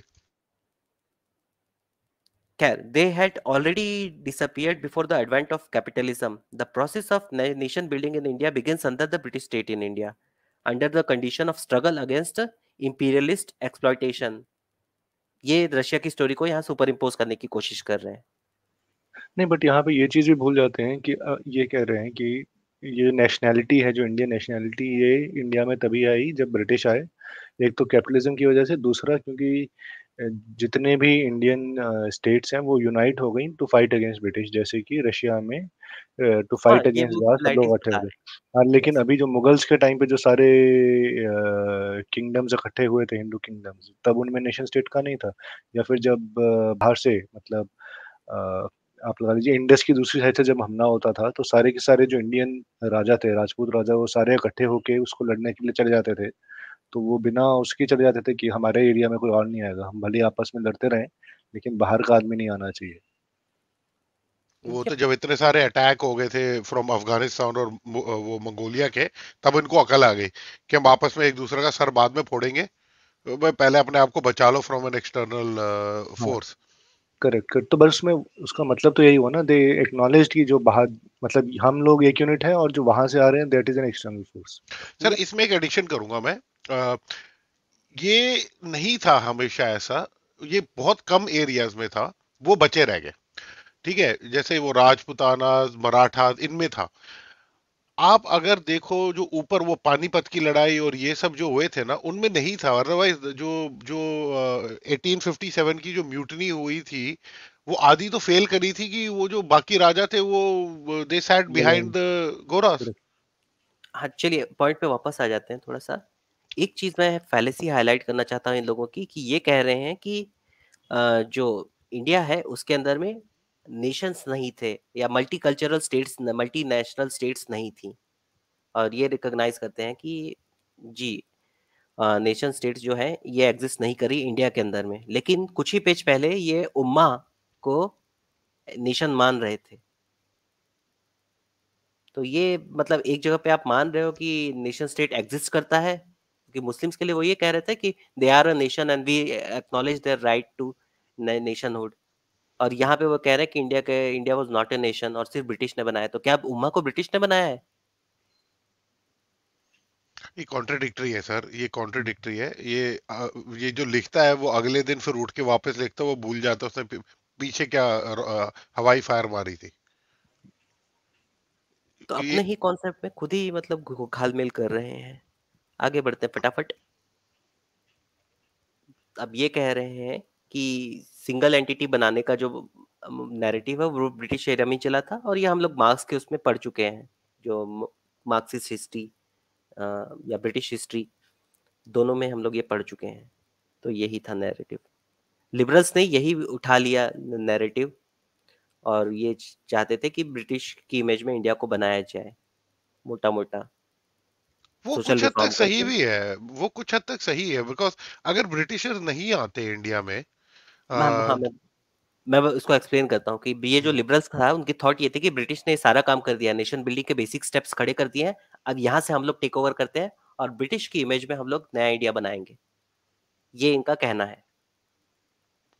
खैर they had already disappeared before the advent of capitalism the process of nation building in India begins under the British state in India under the condition of struggle against imperialist exploitation ये Russia की story को यहाँ super impose करने की कोशिश कर रहे हैं
नहीं बट यहाँ पे ये चीज भी भूल जाते हैं कि ये कह रहे हैं कि ये नेशनैलिटी है जो इंडियन नेशनैलिटी ये इंडिया में तभी आई जब ब्रिटिश आए एक तो कैपिटलिज्म की वजह से दूसरा क्योंकि जितने भी इंडियन स्टेट्स हैं वो यूनाइट हो गई टू फाइट अगेंस्ट ब्रिटिश जैसे कि रशिया में टू फाइट अगेंस्ट लोग इकट्ठे हुए हाँ लेकिन अभी जो मुगल्स के टाइम पे जो सारे किंगडम्स इकट्ठे हुए थे हिंदू किंगडम्स तब उनमें नेशन स्टेट का नहीं था या फिर जब बाहर से मतलब आप लगा लीजिए इंडस की दूसरी साइड से जब हमला होता था तो सारे के सारे जो इंडियन राजा थे राजपूत राजा वो सारे इकट्ठे होके उसको लड़ने के लिए चले जाते थे तो वो बिना उसके चले जाते थे कि हमारे एरिया में कोई और नहीं आएगा हम भले आपस में लड़ते रहें लेकिन बाहर का आदमी नहीं आना चाहिए
वो तो जब इतने सारे अटैक हो गए थे फ्रॉम अफगानिस्तान और वो मंगोलिया के तब इनको अकल आ गई कि हम आपस में एक दूसरे का सर बाद में फोड़ेंगे भाई पहले अपने आप को बचा लो from an external force correct correct तो बस उसमें उसका मतलब तो यही हुआ ना दे
एक्नॉलेज की जो बाहर मतलब हम लोग एक यूनिट है और जो वहां से आ रहे हैं that is an external force
sir इसमें एक एडिशन करूंगा मैं ये नहीं था हमेशा ऐसा ये बहुत कम एरियाज में था वो बचे रह गए ठीक है जैसे वो राजपुताना मराठा इनमें था आप अगर देखो जो ऊपर वो पानीपत की लड़ाई और ये सब जो हुए थे ना उनमें नहीं था अदरवाइज जो जो एटीन फिफ्टी सेवन की जो म्यूटनी हुई थी वो आधी तो फेल करी थी कि वो जो बाकी राजा थे वो दे सैट बिहाइंड द गोरास हाँ चलिए पॉइंट
पे वापस आ जाते हैं थोड़ा सा एक चीज मैं फैलेसी हाईलाइट करना चाहता हूँ इन लोगों की कि ये कह रहे हैं कि जो इंडिया है उसके अंदर में नेशंस नहीं थे या multicultural states multi national states नहीं थी और ये रिकॉग्नाइज करते हैं कि जी नेशन स्टेट्स जो है ये एग्जिस्ट नहीं करी इंडिया के अंदर में लेकिन कुछ ही पेज पहले ये उम्मा को नेशन मान रहे थे तो ये मतलब एक जगह पे आप मान रहे हो कि नेशन स्टेट एग्जिस्ट करता है क्योंकि मुस्लिम्स के लिए वो ये कह रहे थे कि they are a nation and we acknowledge their right to nationhood और यहाँ पे वो कह रहे हैं कि इंडिया के India was not a
nation और सिर्फ ब्रिटिश ने बनाया तो क्या अब उम्मा को ब्रिटिश ने बनाया है ये कॉन्ट्रडिक्टरी है सर ये कॉन्ट्रडिक्टरी है ये ये जो लिखता है वो अगले दिन फिर उठ के वापस लिखता है वो भूल जाता है उसने पीछे क्या हवाई फायर मारी थी तो अपने ही कॉन्सेप्ट में खुद ही मतलब
घालमेल कर रहे हैं आगे बढ़ते हैं फटाफट अब ये कह रहे हैं कि सिंगल एंटिटी बनाने का जो नैरेटिव है वो ब्रिटिश एरिया में चला था और ये हम लोग मार्क्स के उसमें पढ़ चुके हैं जो मार्क्सिस्ट हिस्ट्री या ब्रिटिश हिस्ट्री दोनों में हम लोग ये पढ़ चुके हैं तो यही था नैरेटिव लिबरल्स ने यही उठा लिया नैरेटिव और ये चाहते थे कि ब्रिटिश की इमेज में इंडिया को बनाया जाए मोटा मोटा वो कुछ हद तक सही भी
है वो कुछ हद तक सही है बिकॉज अगर ब्रिटिशर नहीं आते इंडिया में हाँ,
मैं उसको एक्सप्लेन करता हूँ कि ये जो लिबरल्स था उनकी थॉट ये थी कि ब्रिटिश ने सारा काम कर दिया नेशन बिल्डिंग के बेसिक स्टेप्स खड़े कर दिए हैं अब यहाँ से हम लोग टेक ओवर करते हैं और ब्रिटिश की इमेज में हम लोग नया इंडिया बनाएंगे ये इनका कहना है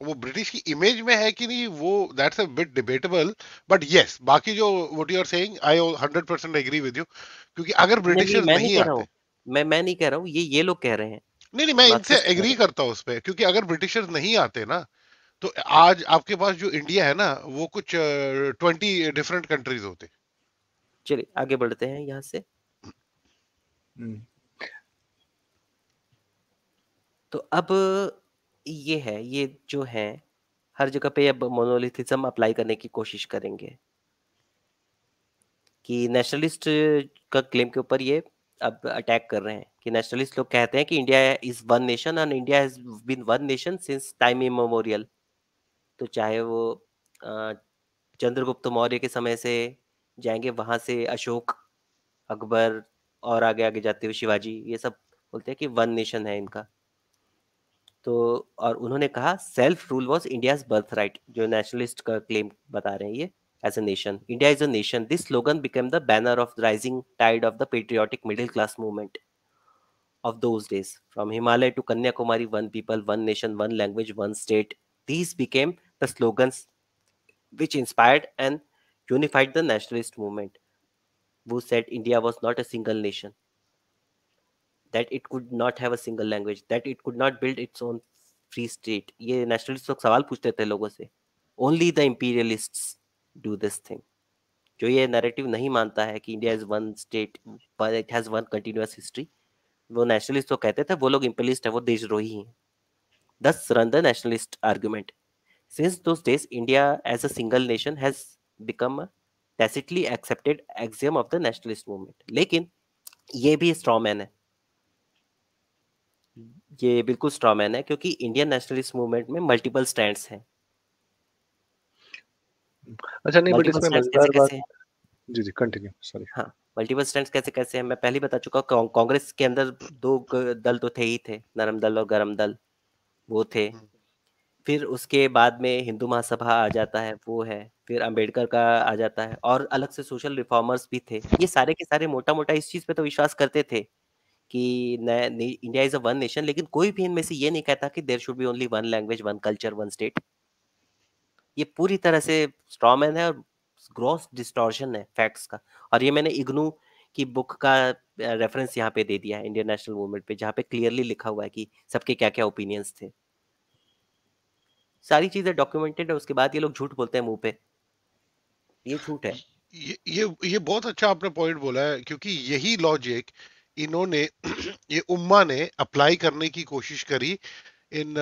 वो ब्रिटिश की इमेज में है कि नहीं वो that's a bit debatable but yes बाकी जो what you are saying I 100% agree with you क्योंकि अगर ब्रिटिश नहीं, नहीं नहीं आते मैं मैं नहीं कह रहा हूं ये ये लोग कह रहे हैं नहीं नहीं मैं इनसे एग्री करता हूं उस पे क्योंकि अगर ब्रिटिशर्स नहीं आते ना तो आज आपके पास जो इंडिया है ना वो कुछ 20 डिफरेंट कंट्रीज होते चलिए आगे बढ़ते हैं यहां से
हम्म।
तो अब ये है ये जो है हर जगह पे अब मोनोलिथिज्म अप्लाई करने की कोशिश करेंगे कि नेशनलिस्ट का क्लेम के ऊपर ये अब अटैक कर रहे हैं कि नेशनलिस्ट लोग कहते हैं कि India is one nation and India has been one nation since time immemorial तो चाहे वो चंद्रगुप्त मौर्य के समय से जाएंगे वहां से अशोक अकबर और आगे आगे जाते हुए शिवाजी ये सब बोलते हैं कि वन नेशन है इनका तो और उन्होंने कहा self rule was India's birth right जो नेशनलिस्ट का क्लेम बता रहे हैं ये as a nation India is a nation this slogan became the banner of the rising tide of the patriotic middle class movement of those days from Himalaya to Kanyakumari one people one nation one language one state these became the slogan which inspired and unified the nationalist movement वो said India was not a single nation that it could not have a single language that it could not build its own free state ये nationalist लोग सवाल पूछते थे लोगों से only the imperialist do this thing जो ये narrative नहीं मानता है कि इंडिया इज वन स्टेट पर it has one continuous history वो नेशनलिस्ट लोग कहते थे वो लोग इम्पीरियलिस्ट है वो देशद्रोही हैं thus run the nationalist argument. Since those days, India as a single nation has become a tacitly accepted axiom of the nationalist movement. लेकिन ये भी स्ट्रॉमैन है ये बिल्कुल स्ट्रॉमैन है क्योंकि इंडियन नेशनलिस्ट मूवमेंट में मल्टीपल स्टैंड्स हैं
अच्छा नहीं बट इसमें मजेदार बात जी जी कंटिन्यू सॉरी हाँ
मल्टीपल स्टैंड कैसे कैसे हैं मैं पहले ही बता चुका कांग्रेस के अंदर दो दल तो थे ही थे नरम दल और गरम दल वो थे हम्म। फिर उसके बाद में हिंदू महासभा आ जाता है वो है फिर अंबेडकर का आ जाता है और अलग से सोशल रिफॉर्मर्स भी थे ये सारे के सारे मोटा मोटा इस चीज़ पे तो विश्वास करते थे कि India is a one nation लेकिन कोई भी इनमें से ये नहीं कहता कि there should be only one language one culture one state ये पूरी तरह से स्ट्रॉमैन है और ग्रॉस डिस्टॉर्शन है फैक्ट्स का और ये मैंने इग्नू की बुक का रेफरेंस यहाँ पे दे दिया है इंडियन नेशनल मूवमेंट पे जहाँ पे क्लियरली लिखा हुआ है कि सबके क्या क्या ओपिनियंस थे सारी चीजें डॉक्यूमेंटेड है उसके बाद ये लोग झूठ बोलते हैं मुंह पे ये
झूठ है ये ये ये बहुत अच्छा आपने पॉइंट बोला है क्योंकि यही लॉजिक इन्होंने ये उम्मा ने अप्लाई करने की कोशिश करी इन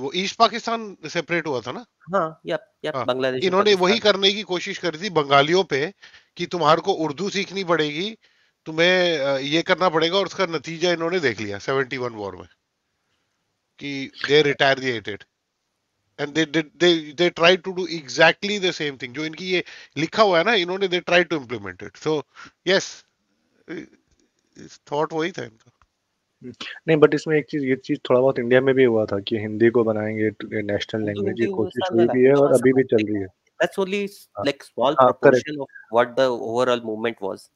वो ईस्ट पाकिस्तान सेपरेट हुआ था ना बांग्लादेश हाँ, हाँ, इन्होंने वही करने की कोशिश करी थी बंगालियों पे कि तुम्हारे को उर्दू सीखनी पड़ेगी तुम्हें ये करना पड़ेगा और उसका नतीजा इन्होंने देख लिया 71 वॉर में कि दे रिटायर द एटेड and they they they try to do exactly the same thing जो इनकी ये लिखा हुआ है ना इन्होंने they try to implement it so yes thought वही था इनका
नहीं बट इसमें एक चीज ये चीज थोड़ा बहुत इंडिया में भी हुआ था कि हिंदी को बनाएंगे नेशनल लैंग्वेज की कोशिश हुई भी है और अभी भी चल रही है
that's only हाँ। like small हाँ, proportion of what the overall movement was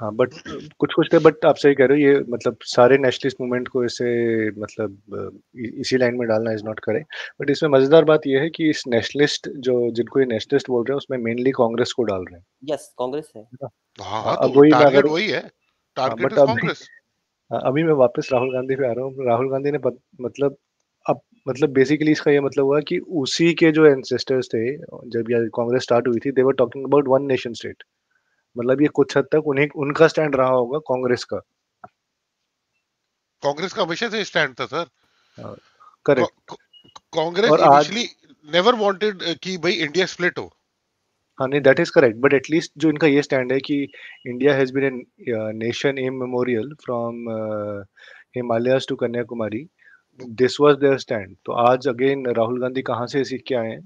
हाँ बट कुछ कुछ थे तो, बट आप सही कह रहे हो ये मतलब सारे नेशनलिस्ट मूवमेंट को इसे मतलब इसी लाइन में डालना इज नॉट करें बट इसमें मजेदार बात ये है कि इस नेशनलिस्ट जो जिनको ये नेशनलिस्ट बोल रहे हैं उसमें मेनली कांग्रेस को डाल रहे
हैं यस कांग्रेस है हाँ,
हाँ, अब तो वही वही है टारगेट इज कांग्रेस अभी मैं वापस राहुल गांधी पे आ रहा हूँ राहुल गांधी ने बत, मतलब अब मतलब बेसिकली इसका ये मतलब हुआ कि उसी के जो एंसेस्टर्स थे जब यह कांग्रेस स्टार्ट हुई थी they were talking about one nation state मतलब ये कुछ हद तक उन्हें उनका स्टैंड रहा होगा कांग्रेस का
कांग्रेस का हमेशा से स्टैंड था sir correct Congress never wanted कि भाई इंडिया स्प्लिट हो
हाँ नहीं that is correct but at least जो इनका ये स्टैंड है कि India has been a nation immemorial from Himalaya to Kanyakumari this was their stand तो आज अगेन
राहुल गांधी कहाँ से सीख के आए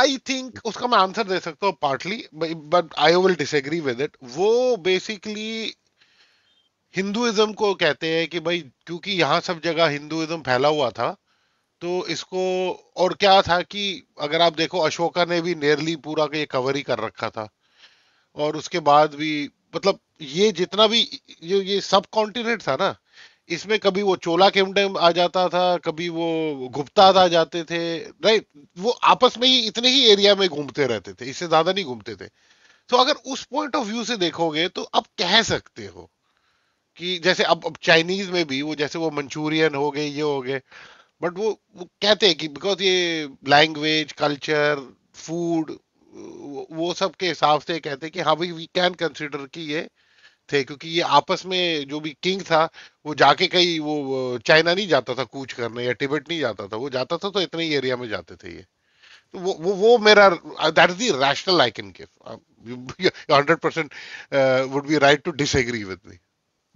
आई थिंक उसका मैं आंसर दे सकता हूँ partly but I will disagree with it वो बेसिकली हिंदुइज्म को कहते हैं कि भाई क्योंकि यहाँ सब जगह हिंदुइज्म फैला हुआ था तो इसको और क्या था कि अगर आप देखो अशोका ने भी नियरली पूरा ये कवर ही कर रखा था और उसके बाद भी मतलब ये जितना भी ये ये सब कॉन्टिनेंट था ना इसमें कभी वो चोला किंगडम आ जाता था कभी वो गुप्ता आ जाते थे राइट वो आपस में ही इतने ही एरिया में घूमते रहते थे इससे ज्यादा नहीं घूमते थे तो अगर उस पॉइंट ऑफ व्यू से देखोगे तो आप कह सकते हो कि जैसे अब अब चाइनीज में भी वो जैसे वो मंचूरियन हो गए ये हो गए बट वो वो कहते हैं कि बिकॉज ये लैंग्वेज कल्चर फूड वो सब के हिसाब से कहते हैं कि हाँ भाई वी कैन कंसिडर कि ये थे क्योंकि ये आपस में जो भी किंग था वो जाके कहीं वो चाइना नहीं जाता था कूच करने या टिबेट नहीं जाता था वो जाता था तो इतने ही एरिया में जाते थे ये तो वो वो वो मेरा that is the rational I can give hundred percent would be right to disagree with me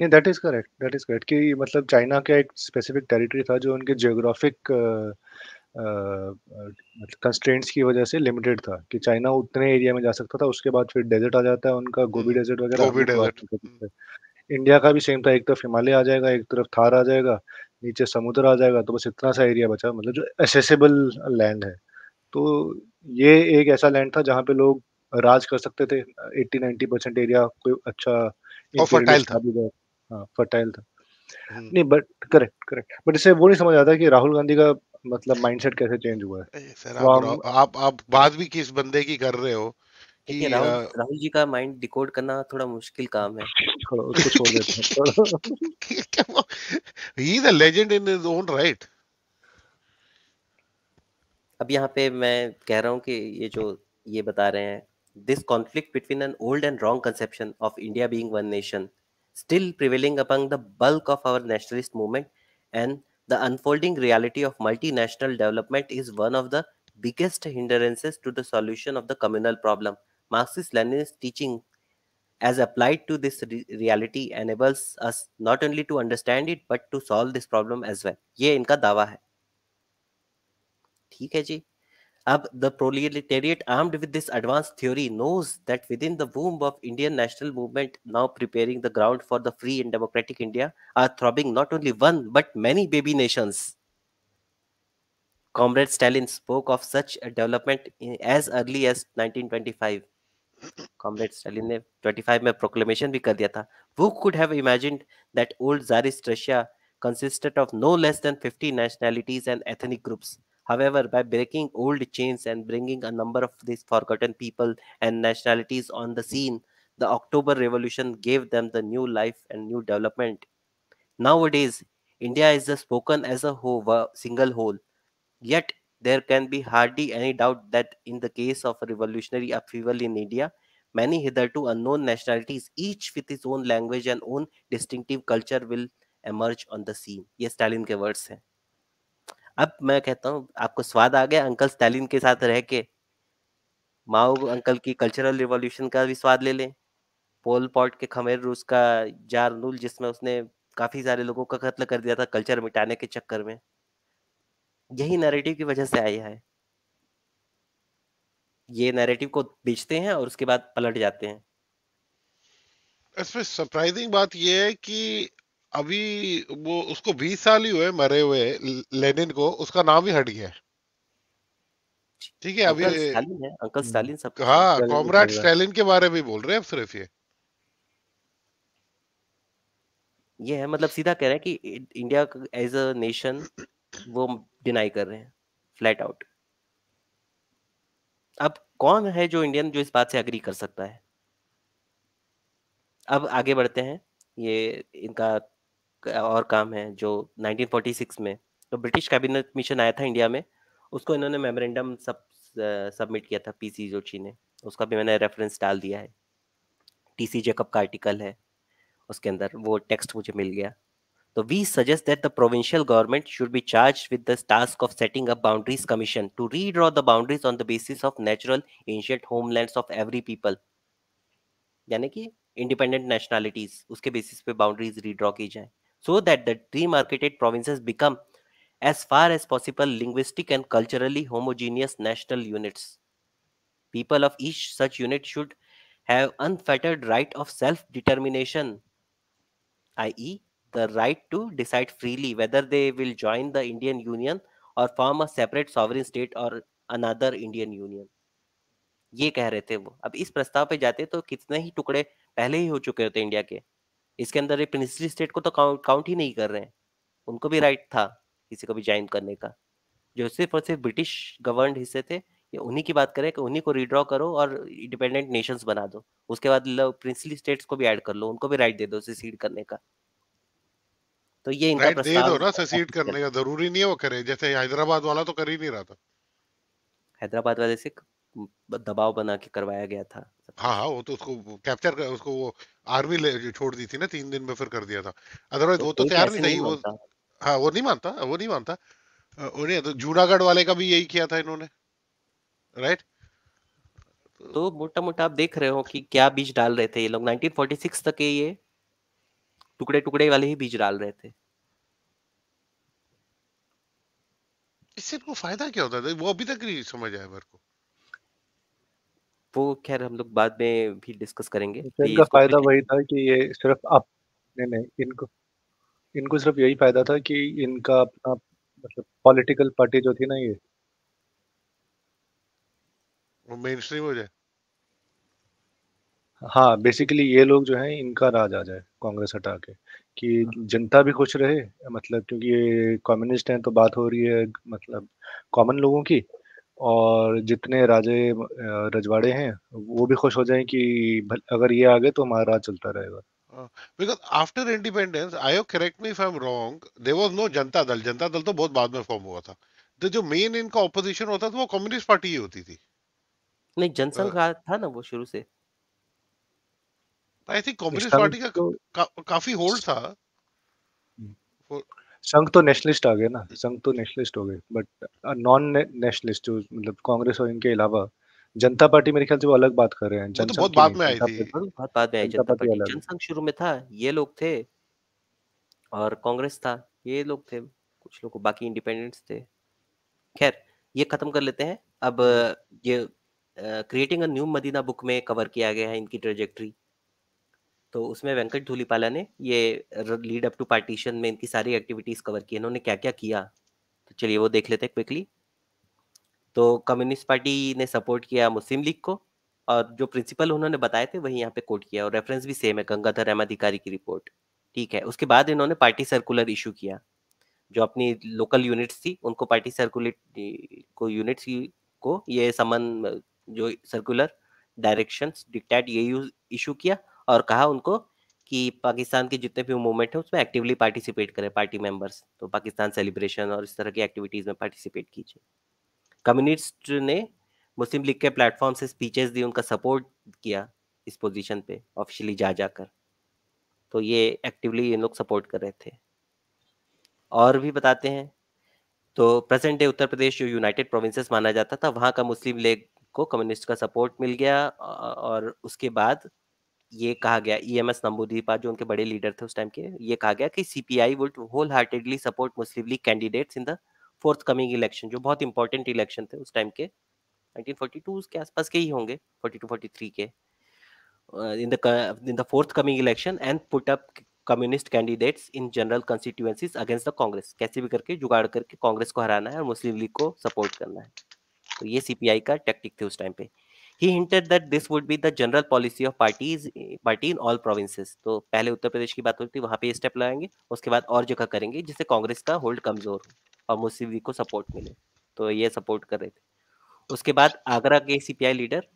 नहीं that is correct that
is correct कि मतलब चाइना का एक स्पेसिफिक टेरिटरी था जो उनके जियोग्राफिक कंस्ट्रेंट्स मतलब की वजह से लिमिटेड था कि चाइना उतने एरिया में जा सकता था उसके बाद फिर डेजर्ट आ जाता है उनका गोभी डेजर्ट हम्म, वगैरह इंडिया हम्म। का भी सेम था एक तरफ हिमालय आ जाएगा एक तरफ थार आ जाएगा नीचे समुद्र आ जाएगा तो बस इतना सा एरिया बचा मतलब जो एसेसेबल लैंड है तो ये एक ऐसा लैंड था जहाँ पे लोग राज कर सकते थे एट्टी 90 परसेंट एरिया कोई अच्छा था भी फर्टाइल हाँ, था हम्म। नहीं बट करेक्ट करेक्ट बट इसे वो नहीं समझ आता कि राहुल गांधी का मतलब माइंडसेट कैसे चेंज हुआ है
सर आप, आप आप बात भी किस बंदे की कर रहे हो कि राहुल
राहुल
जी का माइंड डिकोड करना थोड़ा मुश्किल काम है
उसको छोड़ देते हैं he is a legend in his own right
अब यहाँ पे मैं कह रहा हूँ कि ये जो ये बता रहे हैं this conflict between an old and wrong conception of India being one nation still prevailing among the bulk of our nationalist movement and the unfolding reality of multinational development is one of the biggest hindrances to the solution of the communal problem. Marxist Leninist teaching, as applied to this re reality, enables us not only to understand it but to solve this problem as well. ये इनका दावा है ठीक है जी Ab, the proletariat, armed with this advanced theory, knows that within the womb of Indian national movement, now preparing the ground for the free and democratic India, are throbbing not only one but many baby nations. Comrade Stalin spoke of such a development in, as early as 1925. Comrade Stalin ने 25 में proclamation भी कर दिया था Who could have imagined that old Tsarist Russia consisted of no less than 50 nationalities and ethnic groups However, by breaking old chains and bringing a number of these forgotten people and nationalities on the scene, the October Revolution gave them the new life and new development. Nowadays, India is spoken as a whole, single whole. Yet, there can be hardly any doubt that in the case of a revolutionary upheaval in India, many hitherto unknown nationalities, each with its own language and own distinctive culture, will emerge on the scene. ये Stalin के words. अब मैं कहता हूँ आपको स्वाद आ गया uncle Stalin के साथ रह के माओ अंकल की कल्चरल रिवॉल्यूशन का भी स्वाद ले लें पोल पॉट के खमेर रूस का जार नूल जिसमें उसने काफ़ी सारे लोगों का कत्ल कर दिया था कल्चर मिटाने के चक्कर में यही नैरेटिव की वजह से आया है ये नैरेटिव को बेचते हैं और उसके बाद पलट
जाते हैं इसमें अच्छा, सरप्राइजिंग बात यह है कि अभी वो उसको 20 साल ही हुए मरे हुए लेनिन को उसका नाम ही हट गया ठीक है अभी अंकल हम्म। स्टालिन सब हाँ कॉमरेड स्टालिन के बारे में बोल रहे हैं सिर्फ ये ये है मतलब
सीधा कह रहे हैं कि इंडिया एज अ नेशन वो डिनाई कर रहे हैं फ्लैट आउट अब कौन है जो इंडियन जो इस बात से अग्री कर सकता है अब आगे बढ़ते हैं ये इनका और काम है जो 1946 में तो ब्रिटिश कैबिनेट मिशन आया था इंडिया में उसको इन्होंने मेमोरेंडम सब सबमिट किया था पीसी जोशी ने उसका भी मैंने रेफरेंस डाल दिया है टीसी जेकब का आर्टिकल है उसके अंदर वो टेक्स्ट मुझे मिल गया तो we suggest that the provincial government should be charge with the task of setting up boundaries commission to redraw the boundaries on the basis of natural ancient homelands of every people यानी कि independent nationalities उसके basis पे boundaries redraw की जाए so that the demarcated provinces become as far as possible linguistic and culturally homogeneous national units. People of each such unit should have unfettered right of self-determination, i.e. the right to decide freely whether they will join the Indian Union or form a separate sovereign state or another Indian Union. ये कह रहे थे वो अब इस प्रस्ताव पे जाते तो कितने ही टुकड़े पहले ही हो चुके होते इंडिया के इसके अंदर ये प्रिंसली स्टेट को तो काउंट काउंट ही नहीं कर रहे हैं उनको भी राइट था किसी को भी ज्वाइन करने का जो सिर्फ और सिर्फ ब्रिटिश गवर्न हिस्से थे ये उन्हीं की बात करें कि उन्हीं को रिड्रॉ करो और इंडिपेंडेंट नेशंस बना दो उसके बाद प्रिंसली स्टेट्स को भी ऐड कर लो उनको भी राइट दे दो सीड करने का तो ये इनका प्रस्ताव दे दो ना सीड करने
का जरूरी नहीं है वो करे जैसे हैदराबाद वाला तो कर ही नहीं रहा था
हैदराबाद वाले से दबाव बना के करवाया गया था
हाँ हाँ वो तो उसको कैप्चर कर उसको वो आर्मी ले छोड़ दी थी ना तीन दिन में फिर कर दिया था अदरवाइज तो वो तो तैयार नहीं थी वो हाँ वो नहीं मानता वो नहीं मानता उन्हें तो जूनागढ़ वाले का भी यही किया था इन्होंने
राइट तो मोटा मोटा आप देख रहे हो कि क्या बीज डाल रहे थे ये लोग 1946 तक ये टुकड़े टुकड़े वाले ही बीज डाल रहे थे
इससे इनको फायदा क्या होता था वो अभी तक नहीं समझ आया मेरे को
वो खैर हम लोग बाद में भी डिस्कस करेंगे तो इनका फायदा
वही था कि ये सिर्फ आप नहीं नहीं इनको इनको सिर्फ यही फायदा था कि इनका अपना मतलब पॉलिटिकल पार्टी जो थी ना ये
वो मेनस्ट्रीम हो जाए
हाँ बेसिकली ये लोग जो हैं इनका राज आ जाए कांग्रेस हटा के कि हाँ। जनता भी खुश रहे मतलब क्योंकि ये कम्युनिस्ट हैं तो बात हो रही है मतलब कॉमन लोगों की और जितने राजे रजवाड़े हैं वो भी खुश हो जाए कि अगर ये आ गए तो हमारा राज चलता रहेगा
because after independence I correct me if I am wrong there was no Janata Dal जनता दल तो बहुत बाद में फॉर्म हुआ था तो जो मेन इनका ऑपोजिशन होता था वो कम्युनिस्ट पार्टी ही होती थी नहीं जनसंघ हाँ। था ना वो शुरू से आई थिंक कम्युनिस्ट पार्टी का, का, तो का काफी होल्ड था हम्म।
संघ तो नेशनलिस्ट आ गए ना संघ तो नेशनलिस्ट हो गए बट नॉन नेशनलिस्ट जो मतलब कांग्रेस और इनके अलावा जनता पार्टी मेरे ख्याल से वो अलग बात कर रहे हैं तो जनता तो बहुत बाद में बाद
में जनता पार्टी जनसंघ शुरू में था ये लोग थे और कांग्रेस था ये लोग थे कुछ लोग बाकी इंडिपेंडेंट्स थे खैर ये खत्म कर लेते हैं अब ये creating a new Medina book में कवर किया गया है इनकी ट्रेजेक्ट्री तो उसमें वेंकट धूलीपाला ने ये लीड अप टू पार्टीशन में इनकी सारी एक्टिविटीज कवर की इन्होंने क्या क्या किया तो चलिए वो देख लेते हैं क्विकली तो कम्युनिस्ट पार्टी ने सपोर्ट किया मुस्लिम लीग को और जो प्रिंसिपल उन्होंने बताए थे वही यहाँ पे कोट किया और रेफरेंस भी सेम है गंगाधर अहमद अधिकारी की रिपोर्ट ठीक है उसके बाद इन्होंने पार्टी सर्कुलर इशू किया जो अपनी लोकल यूनिट्स थी उनको पार्टी सर्कुलेट को यूनिट्स को ये समन जो सर्कुलर डायरेक्शंस डिक्टेट ये इशू किया और कहा उनको कि पाकिस्तान के जितने भी मूवमेंट है उसमें एक्टिवली पार्टिसिपेट करें पार्टी मेंबर्स तो पाकिस्तान सेलिब्रेशन और इस तरह की एक्टिविटीज़ में पार्टिसिपेट कीजिए कम्युनिस्ट ने मुस्लिम लीग के प्लेटफॉर्म से स्पीचेस दी उनका सपोर्ट किया इस पोजीशन पे ऑफिशियली जा जाकर तो ये एक्टिवली इन लोग सपोर्ट कर रहे थे और भी बताते हैं तो प्रेजेंट डे उत्तर प्रदेश जो यूनाइटेड प्रोविंसेस माना जाता था वहाँ का मुस्लिम लीग को कम्युनिस्ट का सपोर्ट मिल गया और उसके बाद ये कहा गया ई एम एस नंबूदीपा जो उनके बड़े लीडर थे उस टाइम के ये कहा गया कि C P I would whole heartedly support Muslim League candidates in the forthcoming election जो बहुत इंपॉर्टेंट इलेक्शन थे उस टाइम के नाइनटीन फोर्टी 1942 के आसपास के ही होंगे फोर्टी 43 के in the in the forthcoming election and put up communist candidates in general constituencies against the Congress कैसे भी करके जुगाड़ करके कांग्रेस को हराना है और मुस्लिम लीग को सपोर्ट करना है तो ये सी पी आई का टेक्टिक थे उस टाइम पे he hinted that this would be the general policy of parties party in all provinces तो पहले उत्तर प्रदेश की बात होती है वहाँ पे स्टेप लगाएंगे उसके बाद और जगह करेंगे जिससे कांग्रेस का होल्ड कमजोर हो और मुस्लिम लीग को सपोर्ट मिले तो ये सपोर्ट कर रहे थे उसके बाद आगरा के सीपीआई लीडर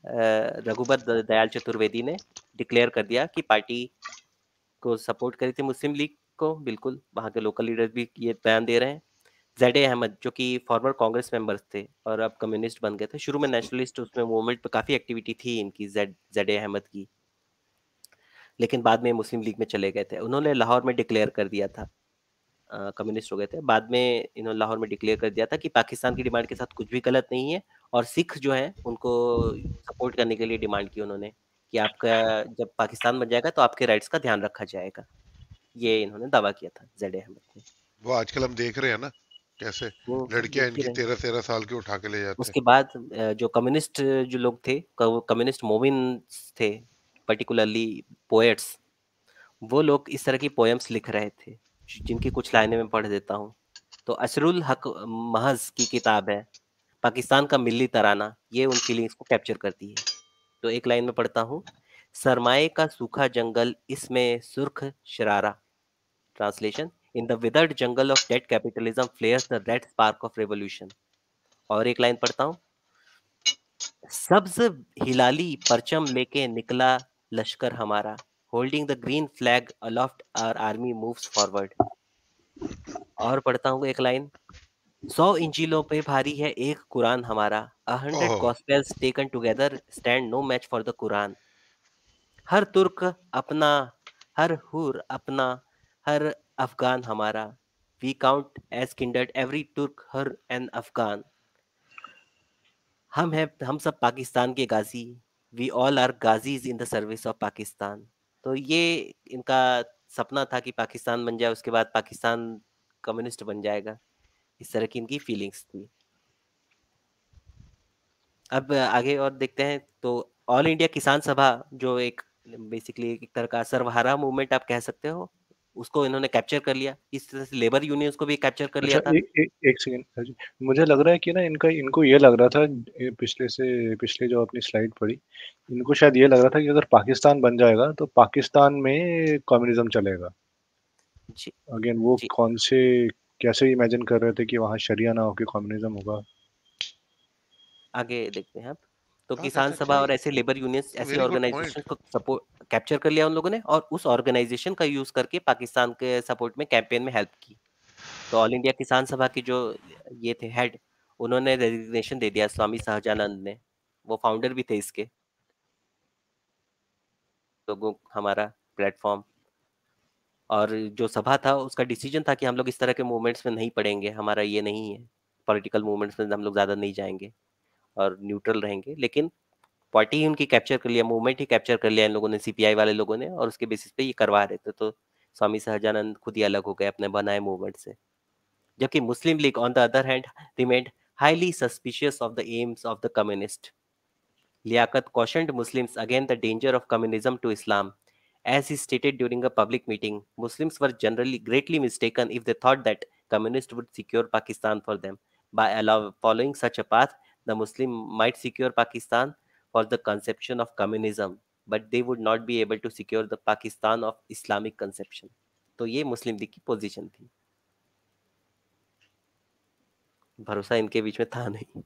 रघुबर दयाल चतुर्वेदी ने डिक्लेयर कर दिया कि पार्टी को सपोर्ट करी थी मुस्लिम लीग को बिल्कुल वहाँ के लोकल लीडर भी ये बयान दे रहे हैं ए अहमद जो कि फॉर्मर कांग्रेस मेंबर्स थे और अब कम्युनिस्ट बन गए थे शुरू में नेशनलिस्ट उसमें मूवमेंट पे काफ़ी एक्टिविटी थी इनकी जेड जेड अहमद की लेकिन बाद में मुस्लिम लीग में चले गए थे उन्होंने लाहौर में डिक्लेयर कर दिया था कम्युनिस्ट हो गए थे बाद में इन्होंने लाहौर में डिक्लेयर कर दिया था कि पाकिस्तान की डिमांड के साथ कुछ भी गलत नहीं है और सिख जो है उनको सपोर्ट करने के लिए डिमांड की उन्होंने कि आपका जब पाकिस्तान बन जाएगा तो आपके राइट्स का ध्यान रखा जाएगा ये इन्होंने दावा किया था जेड अहमद ने
वो आजकल हम देख रहे हैं ना कैसे लड़कियां इनकी तेरह तेरह साल की उठा के ले जाते
उसके बाद जो कम्युनिस्ट जो लोग थे कम्युनिस्ट मोविन थे पर्टिकुलरली पोएट्स वो लोग इस तरह की पोएम्स लिख रहे थे जिनकी कुछ लाइनें मैं पढ़ देता हूँ तो अशरुल हक महज की किताब है पाकिस्तान का मिली तराना ये उन फीलिंग्स को कैप्चर करती है तो एक लाइन में पढ़ता हूँ सरमाए का सूखा जंगल इसमें सुर्ख शरारा translation in the withered jungle of that capitalism flares the red spark of revolution और एक लाइन पढ़ता हूं सब्ज हिलाली परचम लेके निकला लश्कर हमारा holding the green flag aloft our army moves forward और पढ़ता हूँ एक लाइन सौ इंजिलों पे भारी है एक कुरान हमारा a hundred gospels taken together stand no match for the Quran हर तुर्क अपना हर हुर अपना हर अफगान हमारा we count as kindred every Turk हर एन अफगान हम हैं हम सब पाकिस्तान के गाजी we all are ghazis in the service of Pakistan तो ये इनका सपना था कि पाकिस्तान बन जाए उसके बाद पाकिस्तान कम्युनिस्ट बन जाएगा इस तरह की इनकी फीलिंग्स थी अब आगे और देखते हैं तो ऑल इंडिया किसान सभा जो एक बेसिकली एक तरह का सर्वहारा मूवमेंट आप कह सकते हो उसको इन्होंने कैप्चर कर लिया इस तरह से लेबर यूनियंस को भी कैप्चर कर लिया अच्छा, था ए,
ए, एक सेकंड हाँ मुझे लग रहा है कि ना इनका इनको ये लग रहा था पिछले से पिछले जो अपनी स्लाइड पड़ी इनको शायद ये लग रहा था कि अगर पाकिस्तान बन जाएगा तो पाकिस्तान में कम्युनिज्म चलेगा अगेन वो जी. कौन से कैसे इमेजिन कर रहे थे कि वहाँ शरिया ना होके कम्युनिज्म होगा
आगे देखते हैं आप तो हाँ, किसान सभा और ऐसे लेबर यूनियन ऐसे ऑर्गेनाइजेशन को सपोर्ट कैप्चर कर लिया उन लोगों ने और उस ऑर्गेनाइजेशन का यूज करके पाकिस्तान के सपोर्ट में कैंपेन में हेल्प की तो ऑल इंडिया किसान सभा के जो ये थे हेड उन्होंने रेजिग्नेशन दे दिया स्वामी सहजानंद ने वो फाउंडर भी थे इसके लोगों हमारा प्लेटफॉर्म और जो सभा था उसका डिसीजन था कि हम लोग इस तरह के मूवमेंट्स में नहीं पड़ेंगे हमारा ये नहीं है पॉलिटिकल मूवमेंट्स में हम लोग ज़्यादा नहीं जाएंगे और न्यूट्रल रहेंगे लेकिन पार्टी ही उनकी कैप्चर कर लिया मूवमेंट ही कैप्चर कर लिया इन लोगों ने सीपीआई वाले लोगों ने और उसके बेसिस पे ये करवा रहे थे तो स्वामी सहजानंद खुद ही अलग हो गए अपने बनाए मूवमेंट से जबकि Muslim League on the other hand remained highly suspicious of the aims of the communist Liaquat cautioned Muslims again the danger of communism to Islam as he stated during a public meeting Muslims were generally greatly mistaken if they thought that communist would secure Pakistan for them by allow following such a path the Muslim might secure Pakistan for the conception of communism, but they would not be able to secure the Pakistan of Islamic conception. to ye muslim league ki position thi bharosa inke beech mein tha nahi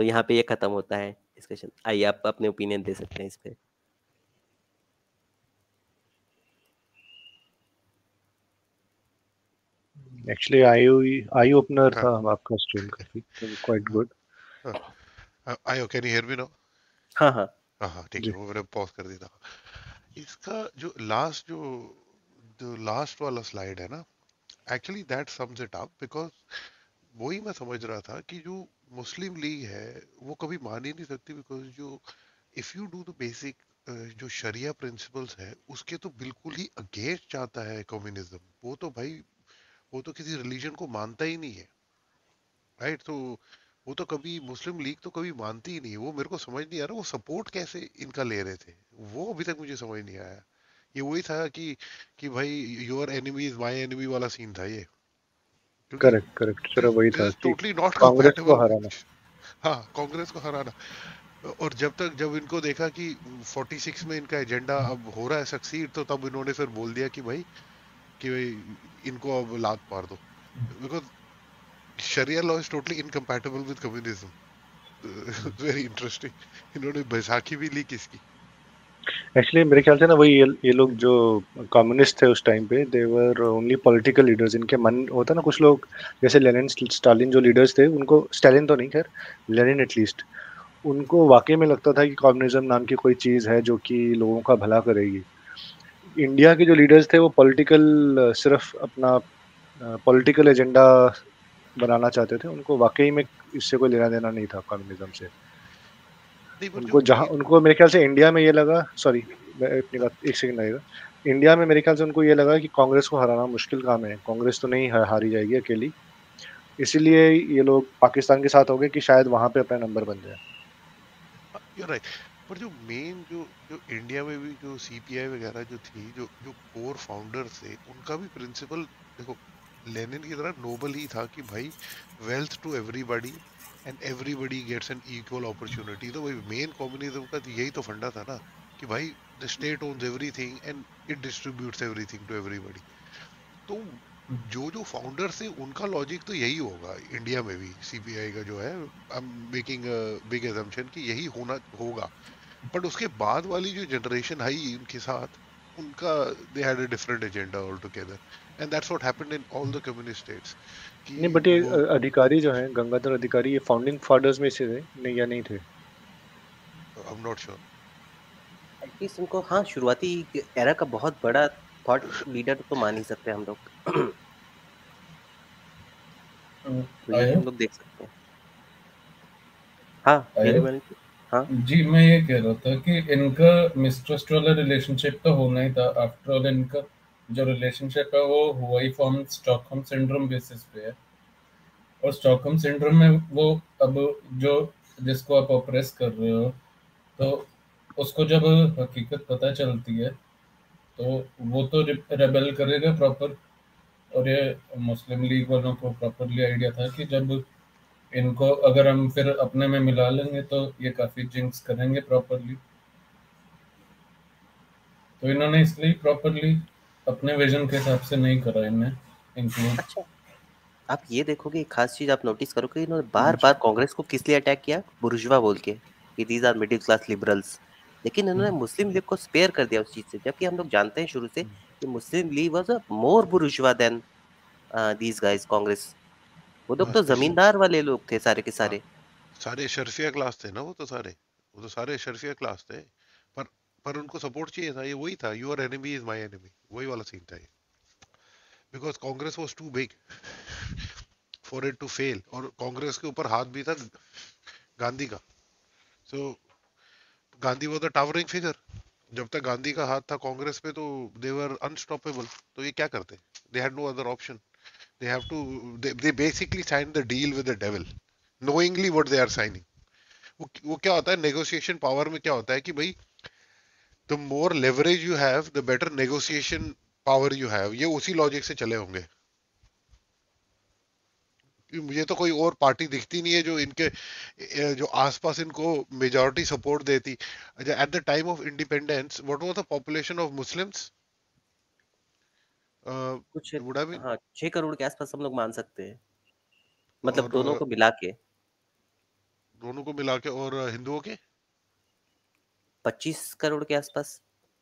to yahan pe ye khatam hota hai discussion आइए aap apne opinion de sakte hain is pe
actually I eye opener था आपका stream काफी quite good
I can hear me no हाँ हाँ हाँ ठीक है वो मैंने पॉज कर दिया था इसका जो लास्ट जो जो लास्ट वाला स्लाइड है ना actually that sums it up because वही मैं समझ रहा था कि जो मुस्लिम लीग है वो कभी मान ही नहीं सकती बिकॉज जो if you do the basic जो शरिया प्रिंसिपल्स है उसके तो बिल्कुल ही अगेंस्ट जाता है कम्युनिज्म वो तो भाई वो तो किसी रिलीजन को मानता ही नहीं है राइट right? तो वो तो कभी मुस्लिम लीग तो कभी मानती ही नहीं वो मेरे को समझ नहीं आ रहा वो सपोर्ट कैसे इनका ले रहे थे वो अभी तक मुझे समझ नहीं आया ये वही था कि कि भाई your enemy is my enemy वाला सीन था ये करेक्ट करेक्ट सर वही था टोटली नॉट कांग्रेस को हराना हाँ कांग्रेस को हराना और जब तक जब इनको देखा कि 46 में इनका एजेंडा अब हो रहा है सक्सीड तो तब इन्होंने फिर बोल दिया कि भाई कि भाई इनको अब लात मार दो because Sharia law is totally incompatible with communism. very interesting. इन्होंने बैसाखी भी ली किसकी?
एक्चुअली मेरे ख्याल से ना वही ये, ये लोग जो कम्युनिस्ट थे उस टाइम पे दे ओनली पॉलिटिकल लीडर्स इनके मन होता ना कुछ लोग जैसे लेनिन स्टालिन जो लीडर्स थे उनको स्टालिन तो नहीं खैर लेनिन एटलीस्ट उनको वाकई में लगता था कि कम्युनिज्म नाम की कोई चीज़ है जो कि लोगों का भला करेगी इंडिया के जो लीडर्स थे वो पॉलिटिकल सिर्फ अपना पॉलिटिकल एजेंडा बनाना चाहते थे उनको वाकई में इससे कोई लेना देना नहीं था कम्युनिज्म से उनको जहाँ उनको मेरे ख्याल से इंडिया में ये लगा सॉरी अपनी बात एक सेकंड लगेगा इंडिया में मेरे ख्याल से उनको ये लगा कि कांग्रेस को हराना मुश्किल काम है कांग्रेस तो नहीं हारी जाएगी अकेली इसीलिए ये लोग पाकिस्तान के साथ हो गए कि शायद वहाँ पे अपना नंबर बन
जाए राइट पर जो मेन जो जो इंडिया में भी जो सी वगैरह जो थी जो जो कोर फाउंडर थे उनका भी प्रिंसिपल देखो लेनिन की तरह नोबल ही था कि भाई wealth to everybody and everybody gets an equal opportunity तो भाई मेन कॉम्युनिज्म का तो यही तो फंडा था ना कि भाई the state owns everything and it distributes everything to everybody तो जो जो फाउंडर थे उनका लॉजिक तो यही होगा इंडिया में भी सीपीआई का जो है I am making big assumption कि यही होना होगा बट उसके बाद वाली जो जनरेशन आई उनके साथ उनका they had a different agenda all together and that's what happened in all the communist states
नहीं बट ये अधिकारी जो हैं गंगाधर अधिकारी ये फाउंडिंग फादर्स में से थे नहीं या नहीं थे
I am not sure at least
उनको हाँ शुरुआती एरा का बहुत बड़ा थॉट लीडर तो मान ही सकते हैं हम लोग
हम्म, हम लोग देख सकते हैं हाँ तो, हाँ जी मैं ये कह रहा था कि इनका मिस्ट्रस्ट वाला रिलेशनशिप तो होना ही था आफ्टर ऑल इनका जो रिलेशनशिप है वो ही फॉर्म स्टॉकहोम सिंड्रोम बेसिस पे है और स्टॉकहोम सिंड्रोम में वो अब जो जिसको आप ऑपरेस कर रहे हो तो उसको जब हकीकत पता चलती है तो वो तो रेबेल करेगा प्रॉपर और ये मुस्लिम लीग वालों को प्रॉपरली आइडिया था कि जब इनको अगर हम फिर अपने में मिला लेंगे तो ये काफ़ी जिंक्स करेंगे प्रॉपरली तो इन्होंने इसलिए प्रॉपरली अपने विजन के हिसाब से नहीं करा इनने इंक्लूड अच्छा
आप ये देखोगे एक खास चीज आप नोटिस करोगे इन्होंने हाँ बार बार कांग्रेस को किस लिए अटैक किया बुर्जुआ बोल के कि these are middle class liberals लेकिन हम्म। इन्होंने मुस्लिम लीग को स्पेयर कर दिया उस चीज से जबकि हम लोग जानते हैं शुरू से हम्म। कि Muslim League was more bourgeois than these guys Congress वो लोग तो हाँ, जमींदार वाले लोग थे सारे के हाँ। सारे
सारे शर्फिया क्लास थे ना वो तो सारे वो तो सारे शर्फिया क्लास थे पर उनको सपोर्ट चाहिए था ये वही था your enemy is my enemy वही वाला सीन था ये because Congress was too big for it to fail और कांग्रेस के ऊपर हाथ भी था गांधी का so so, Gandhi was the towering figure जब तक गांधी का हाथ था कांग्रेस पे तो देवर अनस्टॉपेबल तो ये क्या करते they had no other option they have to they basically sign the deal with the devil knowingly what they are signing वो क्या होता है नेगोशिएशन पावर में क्या होता है कि भाई the more leverage you have the better negotiation power you have ये उसी लॉजिक से चले होंगे मुझे तो कोई और पार्टी दिखती नहीं है जो इनके जो आसपास इनको मेजोरिटी सपोर्ट देती at the time of independence what was the population of Muslims कुछ बुढ़ा भी हाँ
छह करोड़ के आसपास हम लोग मान सकते हैं
मतलब दोनों को
मिला के
दोनों को मिला के और हिंदुओं के पच्चीस करोड़ के आसपास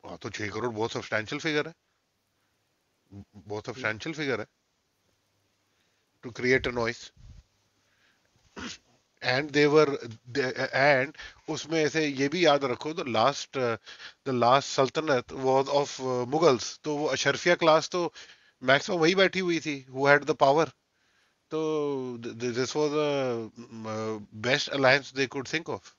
हाँ तो छह करोड़ बहुत सब्सटैंशियल फिगर है बहुत सब्सटैंशियल हम्म। फिगर है to create a noise and they were they, उसमें ऐसे ये भी याद रखो द लास्ट द लास्ट सल्तनत वाज ऑफ मुगल्स तो वो अशरफिया क्लास तो मैक्सिमम वही बैठी हुई थी हु हैड द पावर तो this was the best alliance they could think of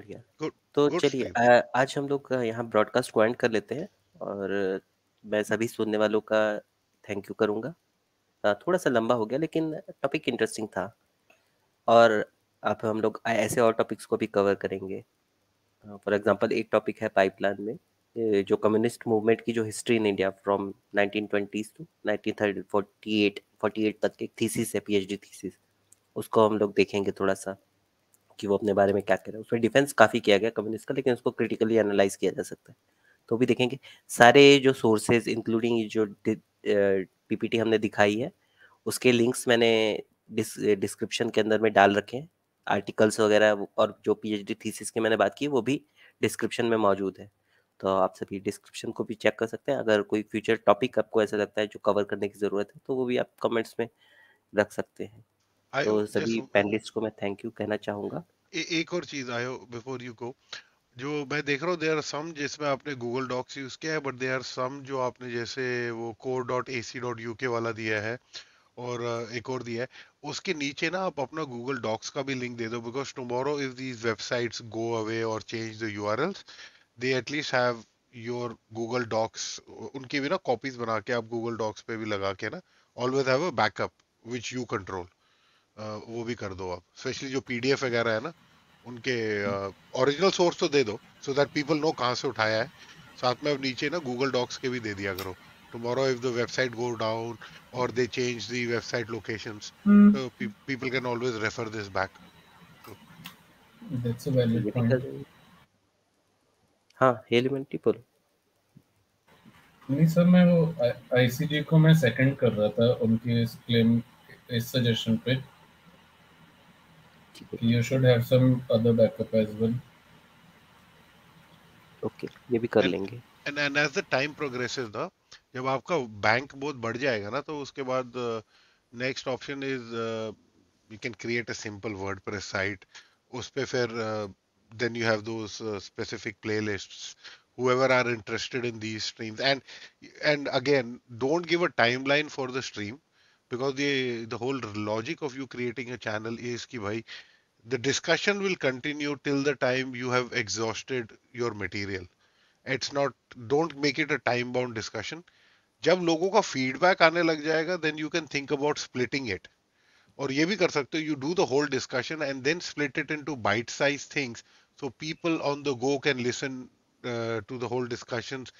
बढ़िया तो चलिए आज हम लोग यहाँ ब्रॉडकास्ट क्वेंट कर लेते हैं और मैं सभी सुनने वालों का थैंक यू करूँगा थोड़ा सा लंबा हो गया लेकिन टॉपिक इंटरेस्टिंग था और अब हम लोग ऐसे और टॉपिक्स को भी कवर करेंगे फॉर एग्जांपल एक टॉपिक है पाइपलाइन में जो कम्युनिस्ट मूवमेंट की जो history in India from 1920s to forty eight तक एक थीसिस है पीएचडी थीसिस उसको हम लोग देखेंगे थोड़ा सा कि वो अपने बारे में क्या कह रहे हैं उसमें डिफेंस काफ़ी किया गया कम्युनिस्ट का लेकिन उसको क्रिटिकली एनालाइज किया जा सकता है तो भी देखेंगे सारे जो सोर्सेज इंक्लूडिंग जो पीपीटी हमने दिखाई है उसके लिंक्स मैंने डिस्क्रिप्शन के अंदर में डाल रखे हैं आर्टिकल्स वगैरह और जो पीएचडी थीसिस की मैंने बात की वो भी डिस्क्रिप्शन में मौजूद है तो आप सभी डिस्क्रिप्शन को भी चेक कर सकते हैं अगर कोई फ्यूचर टॉपिक आपको ऐसा लगता है जो कवर करने की ज़रूरत है तो वो भी आप कमेंट्स में रख सकते हैं तो सभी पैनलिस्ट को मैं थैंक यू कहना चाहूंगा
ए, एक और चीज आयो बिफोर यू गो जो मैं देख रहा हूँ देर सम जिसमें आपने गूगल डॉक्स यूज किया है बट दे आर सम जो आपने जैसे वो core dot A C dot U K वाला दिया है और एक और दिया है उसके नीचे ना आप अपना गूगल डॉक्स का भी लिंक दे दो because tomorrow if these websites go away और change the U R Ls they at least have your Google Docs उनकी भी ना कॉपीज बना के आप गूगल डॉक्स पे भी लगा के ना always have a backup which you control वो भी कर दो आप स्पेशली जो पीडीएफ वगैरह है ना उनके ओरिजिनल सोर्स तो दे दो सो दैट पीपल नो कहाँ से उठाया है साथ में अब नीचे ना गूगल डॉक्स के भी दे दिया करो tomorrow if the website go down और they change the website location people can always refer this back हाँ एलिमेंटी बोलो
नहीं सर मैं वो आईसीजी को मैं सेकंड कर रहा था उनके इस क्लेम इस सजेशन पे you should have some other backup as well.
Okay okay, ये भी कर and, लेंगे
and and as the
time progresses ना जब आपका बैंक बहुत बढ़ जाएगा ना तो उसके बाद next option is you can create a simple WordPress site उस पे फिर then you have those specific playlists whoever are interested in these streams and and again don't give a timeline for the stream because the the whole logic of you creating a channel is ki bhai uh, The discussion will continue till the time you have exhausted your material. It's not, don't make it a time bound discussion. जब लोगों का feedback आने लग जाएगा then you can think about splitting it और ये भी कर सकते हो you do the whole discussion and then split it into bite size things so people on the go can listen to the whole discussions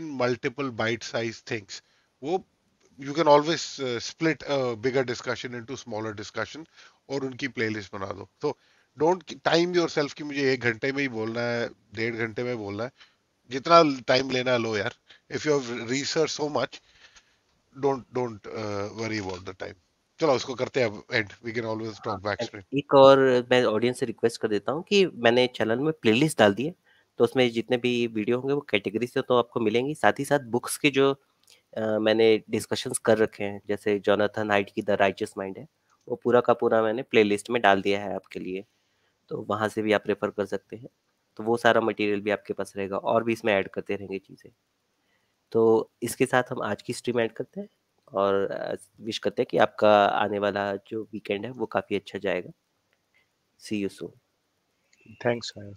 in multiple bite size things वो you can always uh, split a bigger discussion into smaller discussion और उनकी playlist बना दो तो don't time your self कि मुझे एक घंटे में ही बोलना है डेढ़ घंटे में बोलना है जितना टाइम लेना लो यार if you research so much don't don't worry about the time चलो उसको करते हैं अब and we can always talk back
एक और मैं ऑडियंस से रिक्वेस्ट कर देता हूं कि मैंने चैनल में प्लेलिस्ट डाल दी है तो उसमें जितने भी वीडियो होंगे वो कैटेगरी से तो आपको मिलेंगे साथ ही साथ बुक्स के जो आ, uh, मैंने डिस्कशंस कर रखे हैं जैसे जोनाथन हाइट की द राइटियस माइंड है वो पूरा का पूरा मैंने प्लेलिस्ट में डाल दिया है आपके लिए तो वहाँ से भी आप रेफ़र कर सकते हैं तो वो सारा मटेरियल भी आपके पास रहेगा और भी इसमें ऐड करते रहेंगे चीज़ें तो इसके साथ हम आज की स्ट्रीम ऐड करते हैं और विश करते हैं कि आपका आने वाला जो वीकेंड है वो काफ़ी अच्छा जाएगा सी यू सो
थैंक्स